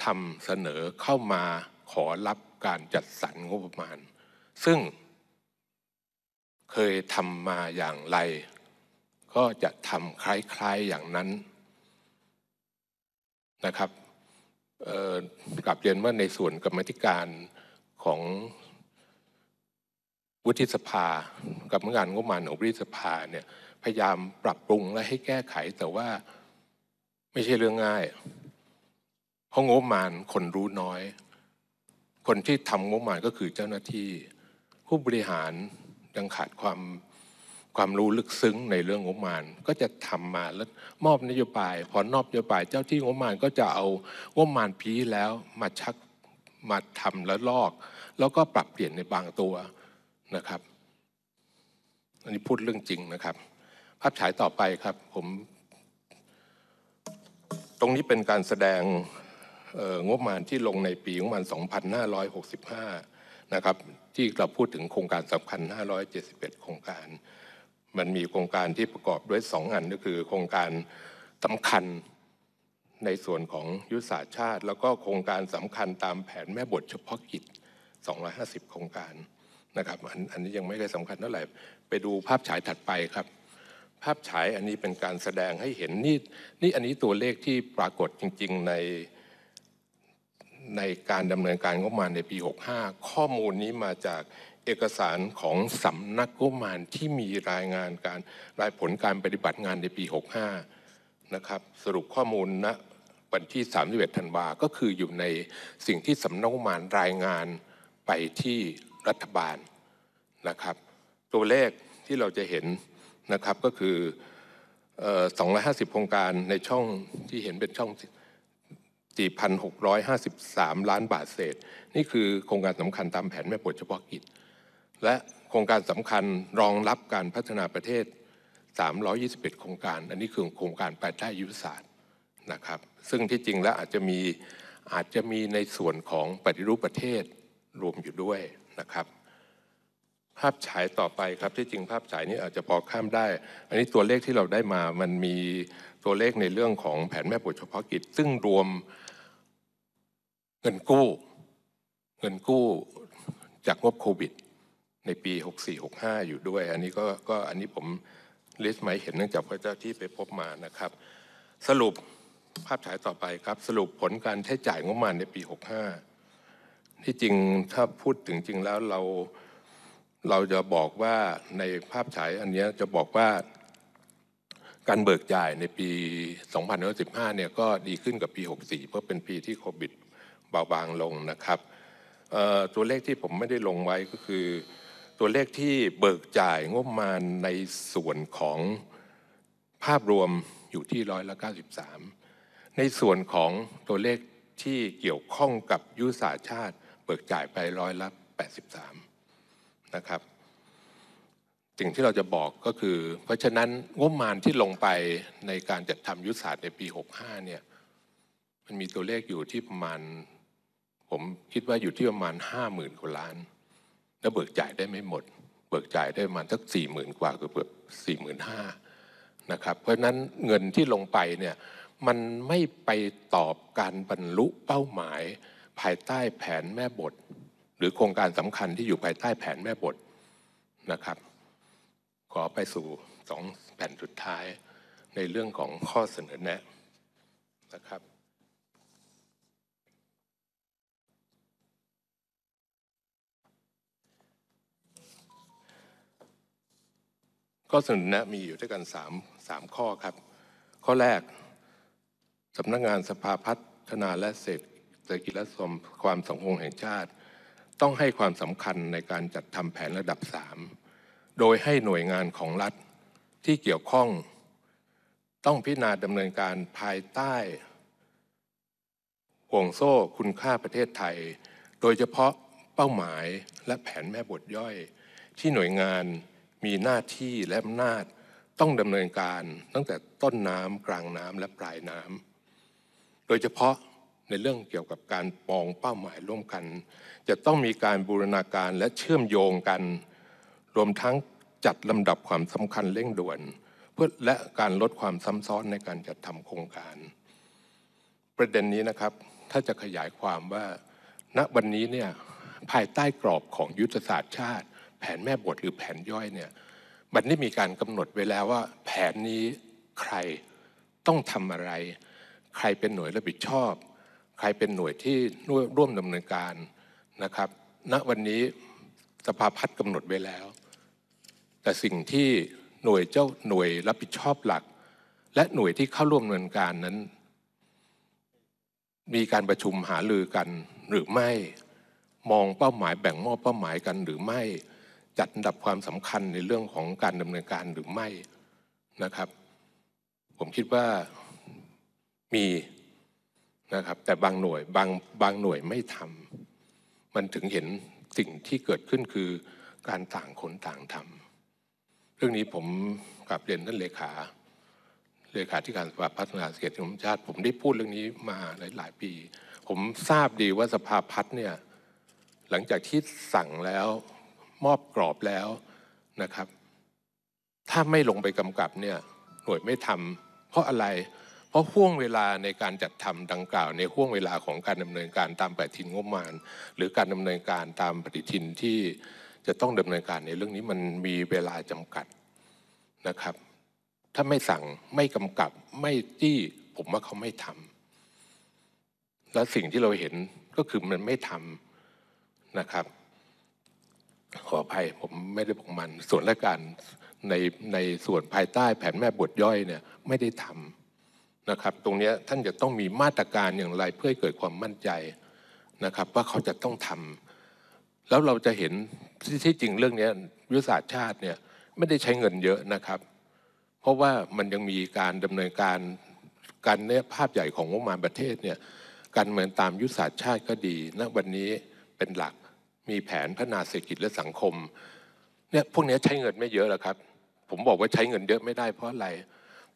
ทำเสนอเข้ามาขอรับการจัดสรรงบประมาณ ซึ่งเคยทำมาอย่างไร ก็จะทำคล้ายๆอย่างนั้นนะครับกลับเรียนว่าในส่วนกรรมธิการของวุฒิสภา กับงานงบประมาณของวุฒิสภาเนี่ยพยายามปรับปรุงและให้แก้ไขแต่ว่าไม่ใช่เรื่องง่ายเพราะงบประมาณคนรู้น้อย คนที่ทำงบประมาณก็คือเจ้าหน้าที่ ผู้บริหารยังขาดความความรู้ลึกซึ้งในเรื่องงบประมาณก็จะทำมาแล้วมอบนโยบายพอนอบนโยบาย เจ้าที่งบประมาณก็จะเอางบประมาณพีแล้วมาชักมาทำแล้วลอก แล้วก็ปรับเปลี่ยนในบางตัวนะครับอันนี้พูดเรื่องจริงนะครับ ภาพฉายต่อไปครับผม ตรงนี้เป็นการแสดงงบประมาณที่ลงในปีงบประมาณ2565นะครับที่เราพูดถึงโครงการสำคัญ 571 โครงการมันมีโครงการที่ประกอบด้วยสองอันก็คือ โครงการสำคัญในส่วนของยุทธศาสตร์ชาติ แล้วก็โครงการสำคัญตามแผนแม่บทเฉพาะกิจ 250 โครงการนะครับอันอันนี้ยังไม่ได้สำคัญเท่าไหร่ ไปดูภาพฉายถัดไปครับ ภาพฉายอันนี้เป็นการแสดงให้เห็น นี่นี่อันนี้ตัวเลขที่ปรากฏจริงๆ ในในการดำเนินการงบประมาณในปี 65ข้อมูลนี้มาจากเอกสารของสำนักงบมานที่มีรายงานการรายผลการปฏิบัติงานในปี 65นะครับสรุปข้อมูลณนะวันที่31ธันวาก็คืออยู่ในสิ่งที่สำนักงบมานรายงานไปที่รัฐบาลนะครับ ตัวเลขที่เราจะเห็นนะครับก็คือ250โครงการในช่องที่เห็นเป็นช่อง 4,653 ล้านบาทเศษนี่คือโครงการสำคัญตามแผนแม่บทเฉพาะกิจและโครงการสำคัญรองรับการพัฒนาประเทศ 321โครงการ อันนี้คือโครงการแปดด้ายุทธศาสตร์นะครับ ซึ่งที่จริงแล้วอาจจะมีอาจจะมีในส่วนของปฏิรูปประเทศรวมอยู่ด้วยนะครับ ภาพฉายต่อไปครับที่จริงภาพฉายนี้อาจจะพอข้ามได้ อันนี้ตัวเลขที่เราได้มามันมีตัวเลขในเรื่องของแผนแม่บทเฉพาะกิจซึ่งรวมเงินกู้เงินกู้จากงบโควิดในปี64-65 อยู่ด้วย อันนี้ก็ ก็อันนี้ผมลิสต์หมายเห็นเนื่องจากพระเจ้าที่ไปพบมานะครับสรุปภาพฉายต่อไปครับสรุปผลการใช้จ่ายงบประมาณในปี 65 ที่จริงถ้าพูดถึงจริงแล้วเราเราจะบอกว่าในภาพฉายอันนี้จะบอกว่าการเบิกจ่ายในปี2015เนี่ยก็ดีขึ้นกับปี 64 เพราะเป็นปี ที่โควิดเบาบางลงนะครับตัวเลขที่ผมไม่ได้ลงไว้ก็คือตัวเลขที่เบิกจ่ายงบมาในส่วนของภาพรวมอยู่ที่ร้อยละ93 ในส่วนของตัวเลขที่เกี่ยวข้องกับยุทธศาสตร์ชาติ เบิกจ่ายไปร้อยละ83นะครับ สิ่งที่เราจะบอกก็คือ เพราะฉะนั้นงบมาที่ลงไปในการจัดทำยุทธศาสตร์ในปี 65เนี่ยมันมีตัวเลขอยู่ที่ประมาณ ผมคิดว่าอยู่ที่ประมาณ 50,000กว่าล้านแล้วเบิกจ่ายได้ไม่หมด เบิกจ่ายได้มาสักสี่หมื่นกว่าเกือบเกือบสี่หมื่นห้านะครับ เพราะฉะนั้นเงินที่ลงไปเนี่ยมันไม่ไปตอบการบรรลุเป้าหมาย ภายใต้แผนแม่บท หรือโครงการสำคัญที่อยู่ภายใต้แผนแม่บทนะครับ ขอไปสู่สองแผ่นสุดท้าย ในเรื่องของข้อเสนอแนะนะครับข้อเสนอแนะมีอยู่ด้วยกัน3 3ข้อครับ ข้อแรกสำนักงงานสภาพัฒนาและเศรษฐกิจและสความสังคมแห่งชาติ ต้องให้ความสำคัญในการจัดทำแผนระดับ 3 โดยให้หน่วยงานของรัฐที่เกี่ยวข้อง ต้องพิจารณาดำเนินการภายใต้ ห่วงโซ่คุณค่าประเทศไทย โดยเฉพาะเป้าหมายและแผนแม่บทย่อย ที่หน่วยงานมีหน้าที่และอำนาจ ต้องดำเนินการตั้งแต่ต้นน้ำกลางน้ำและปลายน้ำโดยเฉพาะในเรื่องเกี่ยวกับการมองเป้าหมายร่วมกัน จะต้องมีการบูรณาการและเชื่อมโยงกัน รวมทั้งจัดลำดับความสำคัญเร่งด่วน เพื่อและการลดความซ้ำซ้อนในการจัดทำโครงการ ประเด็นนี้นะครับ ถ้าจะขยายความว่าณวันนี้เนี่ยภายใต้กรอบของยุทธศาสตร์ชาติแผนแม่บทหรือแผนย่อยเนี่ย มันได้มีการกำหนดไว้แล้วว่า แผนนี้ใครต้องทำอะไร ใครเป็นหน่วยรับผิดชอบ ใครเป็นหน่วยที่ร่วมดำเนินการนะครับณนะวันนี้สภาพัฒน์กำหนดไว้แล้ว แต่สิ่งที่หน่วยเจ้าหน่วยรับผิดชอบหลัก และหน่วยที่เข้าร่วมดำเนินการนั้น มีการประชุมหารือกันหรือไม่มองเป้าหมายแบ่งมอบเป้าหมายกันหรือไม่จัดอันดับความสำคัญในเรื่องของการดำเนินการหรือไม่นะครับ ผมคิดว่ามีนะครับ แต่บางหน่วยบางบางหน่วยไม่ทำมันถึงเห็นสิ่งที่เกิดขึ้นคือการต่างคนต่างทำเรื่องนี้ผมกลับเรียนท่านเลขาเลขาธิการสภาพัฒนาเศรษฐกิจของชาติ ผมได้พูดเรื่องนี้มาหลายหลายปี ผมทราบดีว่าสภาพัฒน์เนี่ยหลังจากที่สั่งแล้วมอบกรอบแล้วนะครับ ถ้าไม่ลงไปกำกับเนี่ย หน่วยไม่ทำเพราะอะไร เพราะห่วงเวลาในการจัดทำดังกล่าวในห่วงเวลาของการดำเนินการตามปฏิทินงบประมาณหรือการดำเนินการตามปฏิทินที่จะต้องดำเนินการในเรื่องนี้มันมีเวลาจำกัดนะครับ ถ้าไม่สั่งไม่กำกับไม่จี้ผมว่าเขาไม่ทำและสิ่งที่เราเห็นก็คือมันไม่ทำนะครับขออภัยผมไม่ได้บอกมัน ส่วนราชการในในส่วนภายใต้แผนแม่บทย่อยเนี่ยไม่ได้ทำนะครับ ตรงนี้ท่านจะต้องมีมาตรการอย่างไรเพื่อเกิดความมั่นใจนะครับ ว่าเขาจะต้องทำแล้วเราจะเห็นที่จริงเรื่องนี้ยุทธศาสตร์ชาติเนี่ยไม่ได้ใช้เงินเยอะนะครับ เพราะว่ามันยังมีการดำเนินการการเนภาพใหญ่ของงบประมาณประเทศเนี่ยการเหมือนตามยุทธศาสตร์ชาติก็ดีณนะวันนี้เป็นหลักมีแผนพัฒนาเศรษฐกิจและสังคมเนี่ยพวกนี้ใช้เงินไม่เยอะหรอกครับ ผมบอกว่าใช้เงินเยอะไม่ได้ เพราะอะไร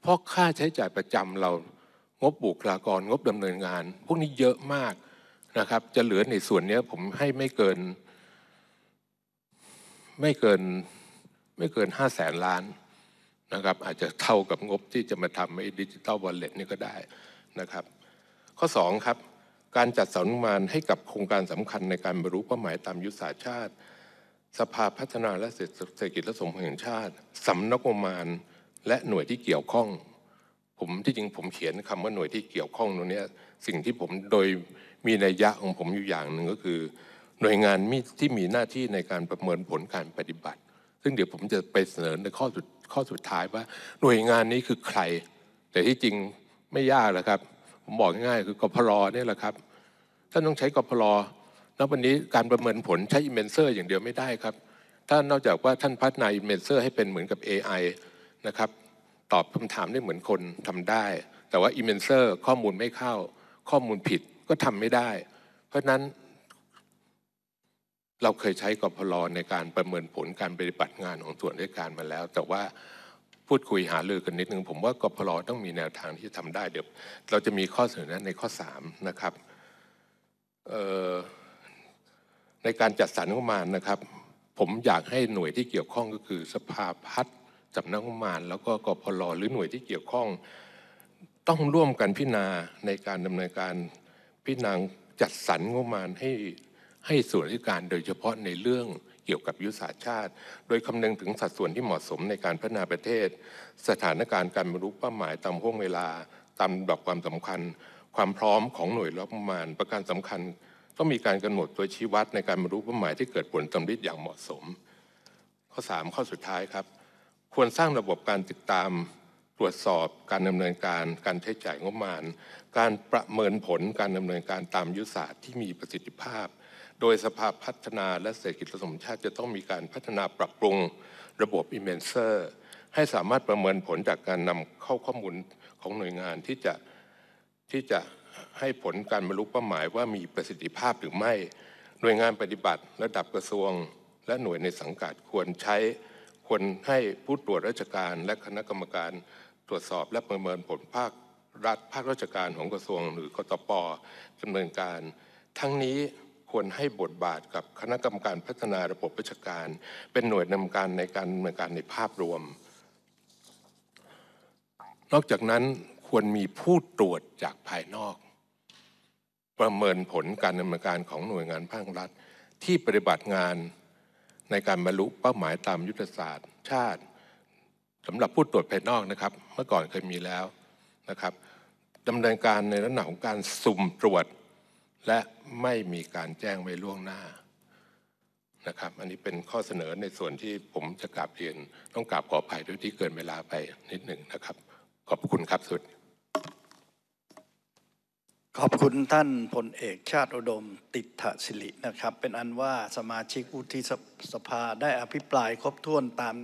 เพราะค่าใช้จ่ายประจำเรางบบุคลากรงบดำเนินงาน พวกนี้เยอะมากนะครับ จะเหลือในส่วนนี้ผมให้ไม่เกินไม่เกินไม่เกินห้าแสนล้านนะครับ อาจจะเท่ากับงบที่จะมาทำไอ้ดิจิตอลวอลเล็ตนี่ก็ได้นะครับ ข้อสองครับการจัดสรรงบประมาณให้กับโครงการสำคัญในการบรรลุเป้าหมายตามยุทธศาสตร์ชาติ สภาพัฒนาและเศรษฐกิจและสังคมแห่งชาติ สำนักงบประมาณและหน่วยที่เกี่ยวข้อง ผมที่จริงผมเขียนคำว่าหน่วยที่เกี่ยวข้องตรงนี้สิ่งที่ผมโดยมีนัยยะของผมอยู่อย่างหนึ่งก็คือ หน่วยงานที่มีหน้าที่ในการประเมินผลการปฏิบัติ ซึ่งเดี๋ยวผมจะไปเสนอในข้อสุดข้อสุดท้ายว่า หน่วยงานนี้คือใคร แต่ที่จริงไม่ยากนะครับผมบอกง่ายๆคือกพรนี่ยแหละครับท่านต้องใช้กพร้ววันนี้การประเมินผลใช้อินเมนเซอร์อย่างเดียวไม่ได้ครับถ้านอกจากว่าท่านพัฒนาอินเมนเซอร์ให้เป็นเหมือนกับ AI นะครับ ตอบคำถามได้เหมือนคนทำได้ แต่ว่าอินเมนเซอร์ข้อมูลไม่เข้า ข้อมูลผิดก็ทำไม่ได้ เพราะฉะนั้น เราเคยใช้กพรในการประเมินผลการปฏิบัติงานของส่วนราชการมาแล้ว แต่ว่าพูดคุยหารือกันนิดนึงผมว่ากพรต้องมีแนวทางที่จะทำได้เดี๋ยวเราจะมีข้อเสนอแนะในข้อ3นะครับในการจัดสรรงบประมาณนะครับผมอยากให้หน่วยที่เกี่ยวข้องก็คือ สภาพัฒน์สำนักงบประมาณแล้วก็กพรหรือหน่วยที่เกี่ยวข้อง ต้องร่วมกันพิจารณาในการดำเนินการพิจารณาจัดสรรงบประมาณให้ให้ส่วนราชการโดยเฉพาะในเรื่องเกี่ยวกับยุทธศาสตร์ชาติ โดยคำนึงถึงสัดส่วนที่เหมาะสมในการพัฒนาประเทศ สถานการณ์การบรรลุเป้าหมายตามห่วงเวลา ตามดอกความสำคัญ ความพร้อมของหน่วยรับประมาณ ประการสำคัญ ต้องมีการกำหนดตัวชี้วัด ในการบรรลุเป้าหมายที่เกิดผลสำเร็จอย่างเหมาะสม ข้อ3ข้อสุดท้ายครับ ควรสร้างระบบการติดตาม ตรวจสอบการดำเนินการ การใช้จ่ายงบประมาณการประเมินผลการดำเนินการตามยุทธศาสตร์ที่มีประสิทธิภาพโดยสภาพัฒนาและเศรษฐกิจผสมชาติ จะต้องมีการพัฒนาปรับปรุงระบบอิมเมนเซอร์ให้สามารถประเมินผลจากการนำเข้าข้อมูลของหน่วยงานที่จะที่จะให้ผลการบรรลุเป้าหมายว่ามีประสิทธิภาพหรือไม่ หน่วยงานปฏิบัติระดับกระทรวง และหน่วยในสังกัดควรใช้ควรให้ผู้ตรวจราชการ และคณะกรรมการตรวจสอบ และประเมินผลภาครัฐภาคราชการของกระทรวง หรือกตปดำเนินการ ทั้งนี้ควรให้บทบาทกับคณะกรรมการพัฒนาระบบราชการ เป็นหน่วยนำการในการดำเนินการในภาพรวม นอกจากนั้นควรมีผู้ตรวจจากภายนอก ประเมินผลการดำเนินการของหน่วยงานภาครัฐ ที่ปฏิบัติงานในการบรรลุเป้าหมายตามยุทธศาสตร์ชาติสำหรับผู้ตรวจภายนอกนะครับ เมื่อก่อนเคยมีแล้วนะครับดำเนินการในระดับของการสุ่มตรวจและไม่มีการแจ้งไว้ล่วงหน้านะครับ อันนี้เป็นข้อเสนอในส่วนที่ผมจะกราบเรียน ต้องกราบขออภัยด้วยที่เกินเวลาไปนิดหนึ่งนะครับ ขอบคุณครับสุด ขอบคุณท่านพลเอกชาติอุดม ติถสิรินะครับ เป็นอันว่าสมาชิกวุฒิสภาได้อภิปรายครบถ้วนตาม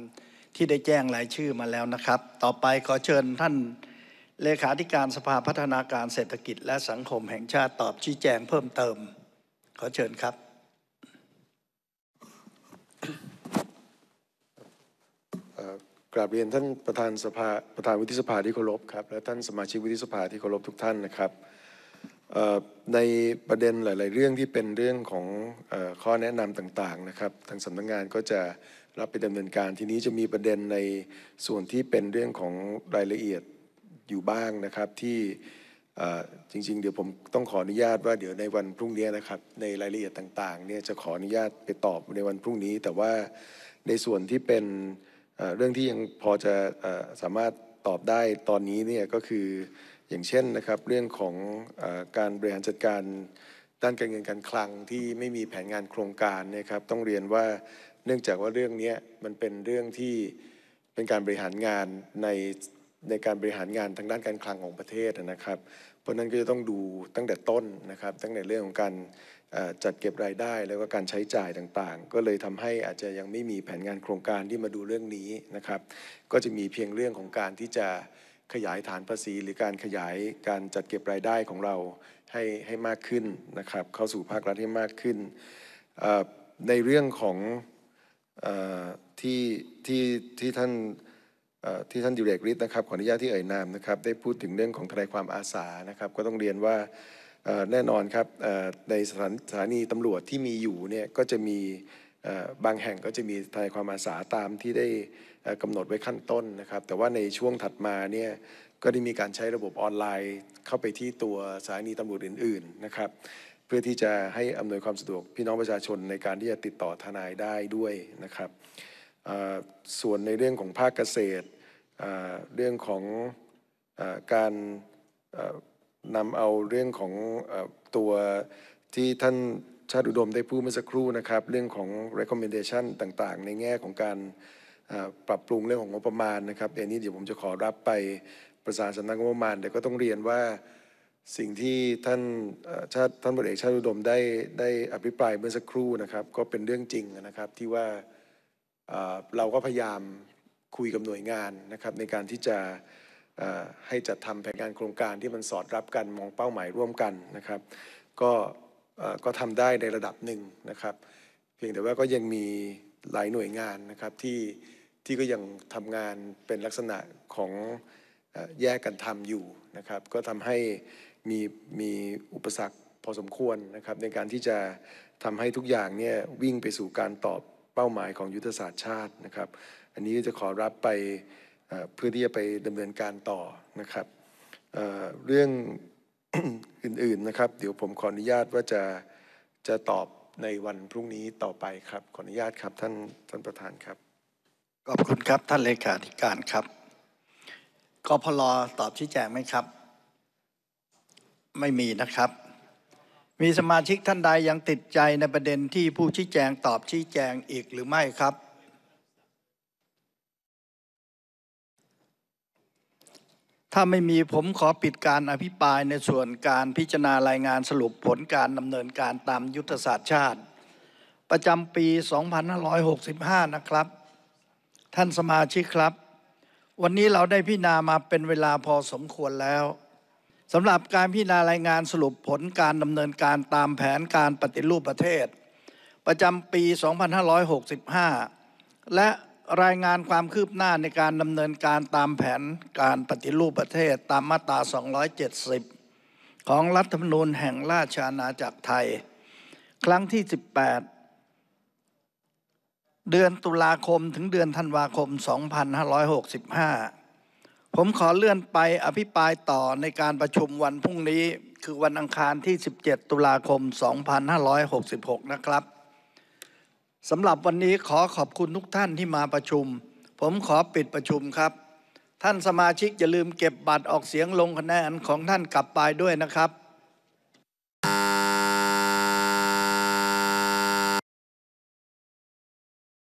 ที่ได้แจ้งรายชื่อมาแล้วนะครับ ต่อไปขอเชิญท่านเลขาธิการสภาพัฒนาการเศรษฐกิจและสังคมแห่งชาติตอบชี้แจงเพิ่มเติม ขอเชิญครับกราบเรียนท่านประธานสภาประธานวุฒิสภาที่เคารพครับและท่านสมาชิกวุฒิสภาที่เคารพทุกท่านนะครับในประเด็นหลาย ๆ เรื่องที่เป็นเรื่องของข้อแนะนำต่าง ๆ นะครับทางสำนักงงานก็จะรับไปดำเนินการ ทีนี้จะมีประเด็นในส่วนที่เป็นเรื่องของรายละเอียดอยู่บ้างนะครับที่จริงๆเดี๋ยวผมต้องขออนุญาตว่าเดี๋ยวในวันพรุ่งนี้นะครับในรายละเอียดต่างๆเนี่ยจะขออนุญาตไปตอบในวันพรุ่งนี้แต่ว่าในส่วนที่เป็นเรื่องที่ยังพอจะสามารถตอบได้ตอนนี้เนี่ยก็คืออย่างเช่นนะครับเรื่องของอการบริหารจัดการด้านการเงินการคลังที่ไม่มีแผนงานโครงการนะครับต้องเรียนว่าเนื่องจากว่าเรื่องนี้มันเป็นเรื่องที่เป็นการบริหารงานในในการบริหารงานทางด้านการคลังของประเทศนะครับ เพราะนั้นก็จะต้องดูตั้งแต่ต้นนะครับตั้งแต่เรื่องของการจัดเก็บรายได้ แล้วก็การใช้จ่ายต่างๆ ก็เลยทำให้อาจจะยังไม่มีแผนงานโครงการที่มาดูเรื่องนี้นะครับ ก็จะมีเพียงเรื่องของการที่จะขยายฐานภาษี หรือการขยายการจัดเก็บรายได้ของเราให้ให้มากขึ้นนะครับเข้าสู่ภาครัฐให้มากขึ้นในเรื่องของที่ที่ที่ท่านที่ท่านดิเรกฤทธิ์นะครับ ขออนุญาตที่เอ่ยนามนะครับ ได้พูดถึงเรื่องของทนายความอาสานะครับ ก็ต้องเรียนว่าแน่นอนครับในสถานสถานีตำรวจที่มีอยู่เนี่ยก็จะมีบางแห่งก็จะมีทนายความอาสาตามที่ได้กำหนดไว้ขั้นต้นนะครับ แต่ว่าในช่วงถัดมาเนี่ยก็ได้มีการใช้ระบบออนไลน์ เข้าไปที่ตัวสถานีตำรวจอื่นๆนะครับ เพื่อที่จะให้อำนวยความสะดวกพี่น้องประชาชนในการที่จะติดต่อทนายได้ด้วยนะครับส่วนในเรื่องของภาคเกษตรเรื่องของการนำเอาเรื่องของตัวที่ท่านชาติอุดมได้พูดเมื่อสักครู่นะครับเรื่องของ recommendation ต่างๆ ในแง่ของการปรับปรุงเรื่องของงบประมาณนะครับอันนี้เดี๋ยวผมจะขอรับไปประสานสำนักงบประมาณแต่ก็ต้องเรียนว่าสิ่งที่ท่านชาติท่านบุตรเอกชาติอุดมได้ได้อภิปรายเมื่อสักครู่นะครับก็เป็นเรื่องจริงนะครับที่ว่าเราก็พยายาม คุยกับหน่วยงานนะครับในการที่จะให้จัดทำแผนงานโครงการที่มันสอดรับกันมองเป้าหมายร่วมกันนะครับ ก็ก็ทำได้ในระดับหนึ่งนะครับ เพียงแต่ว่าก็ยังมีหลายหน่วยงานนะครับที่ที่ก็ยังทำงานเป็นลักษณะของแยกกันทำอยู่นะครับ ก็ทำให้ มีมีอุปสรรคพอสมควรนะครับ ในการที่จะทำให้ทุกอย่างเนี่ยวิ่งไปสู่การตอบเป้าหมายของยุทธศาสตร์ชาตินะครับ อันนี้จะขอรับไปเพื่อที่จะไปดำเนินการต่อนะครับเเรื่องอื่นๆ นะครับ เดี๋ยวผมขออนุญาตว่าจะจะตอบในวันพรุ่งนี้ต่อไปครับขออนุญาตครับท่านท่านประธานครับขอบคุณครับท่านเลขาธิการครับกพลตอบชี้แจงไหมครับ ไม่มีนะครับมีสมาชิกท่านใดยังติดใจในประเด็นที่ผู้ชี้แจงตอบชี้แจงอีกหรือไม่ครับ ถ้าไม่มีผมขอปิดการอภิปรายในส่วนการพิจารณารายงานสรุปผลการดำเนินการตามยุทธศาสตร์ชาติ ประจำปี 2565 นะครับ ท่านสมาชิกครับ วันนี้เราได้พิจารณามาเป็นเวลาพอสมควรแล้วสำหรับการพิจารณารายงานสรุปผลการดำเนินการตามแผนการปฏิรูปประเทศ ประจำปี 2565 และรายงานความคืบหน้าในการดำเนินการตามแผนการปฏิรูปประเทศตามมาตรา 270 ของรัฐธรรมนูญแห่งราชอาณาจักรไทย ครั้งที่ 18 เดือนตุลาคมถึงเดือนธันวาคม 2565ผมขอเลื่อนไปอภิปรายต่อในการประชุมวันพรุ่งนี้คือวันอังคารที่ 17 ตุลาคม 2566 นะครับสำหรับวันนี้ขอขอบคุณทุกท่านที่มาประชุม ผมขอปิดประชุมครับ ท่านสมาชิกอย่าลืมเก็บบัตรออกเสียงลงคะแนนของท่านกลับไปด้วยนะครับ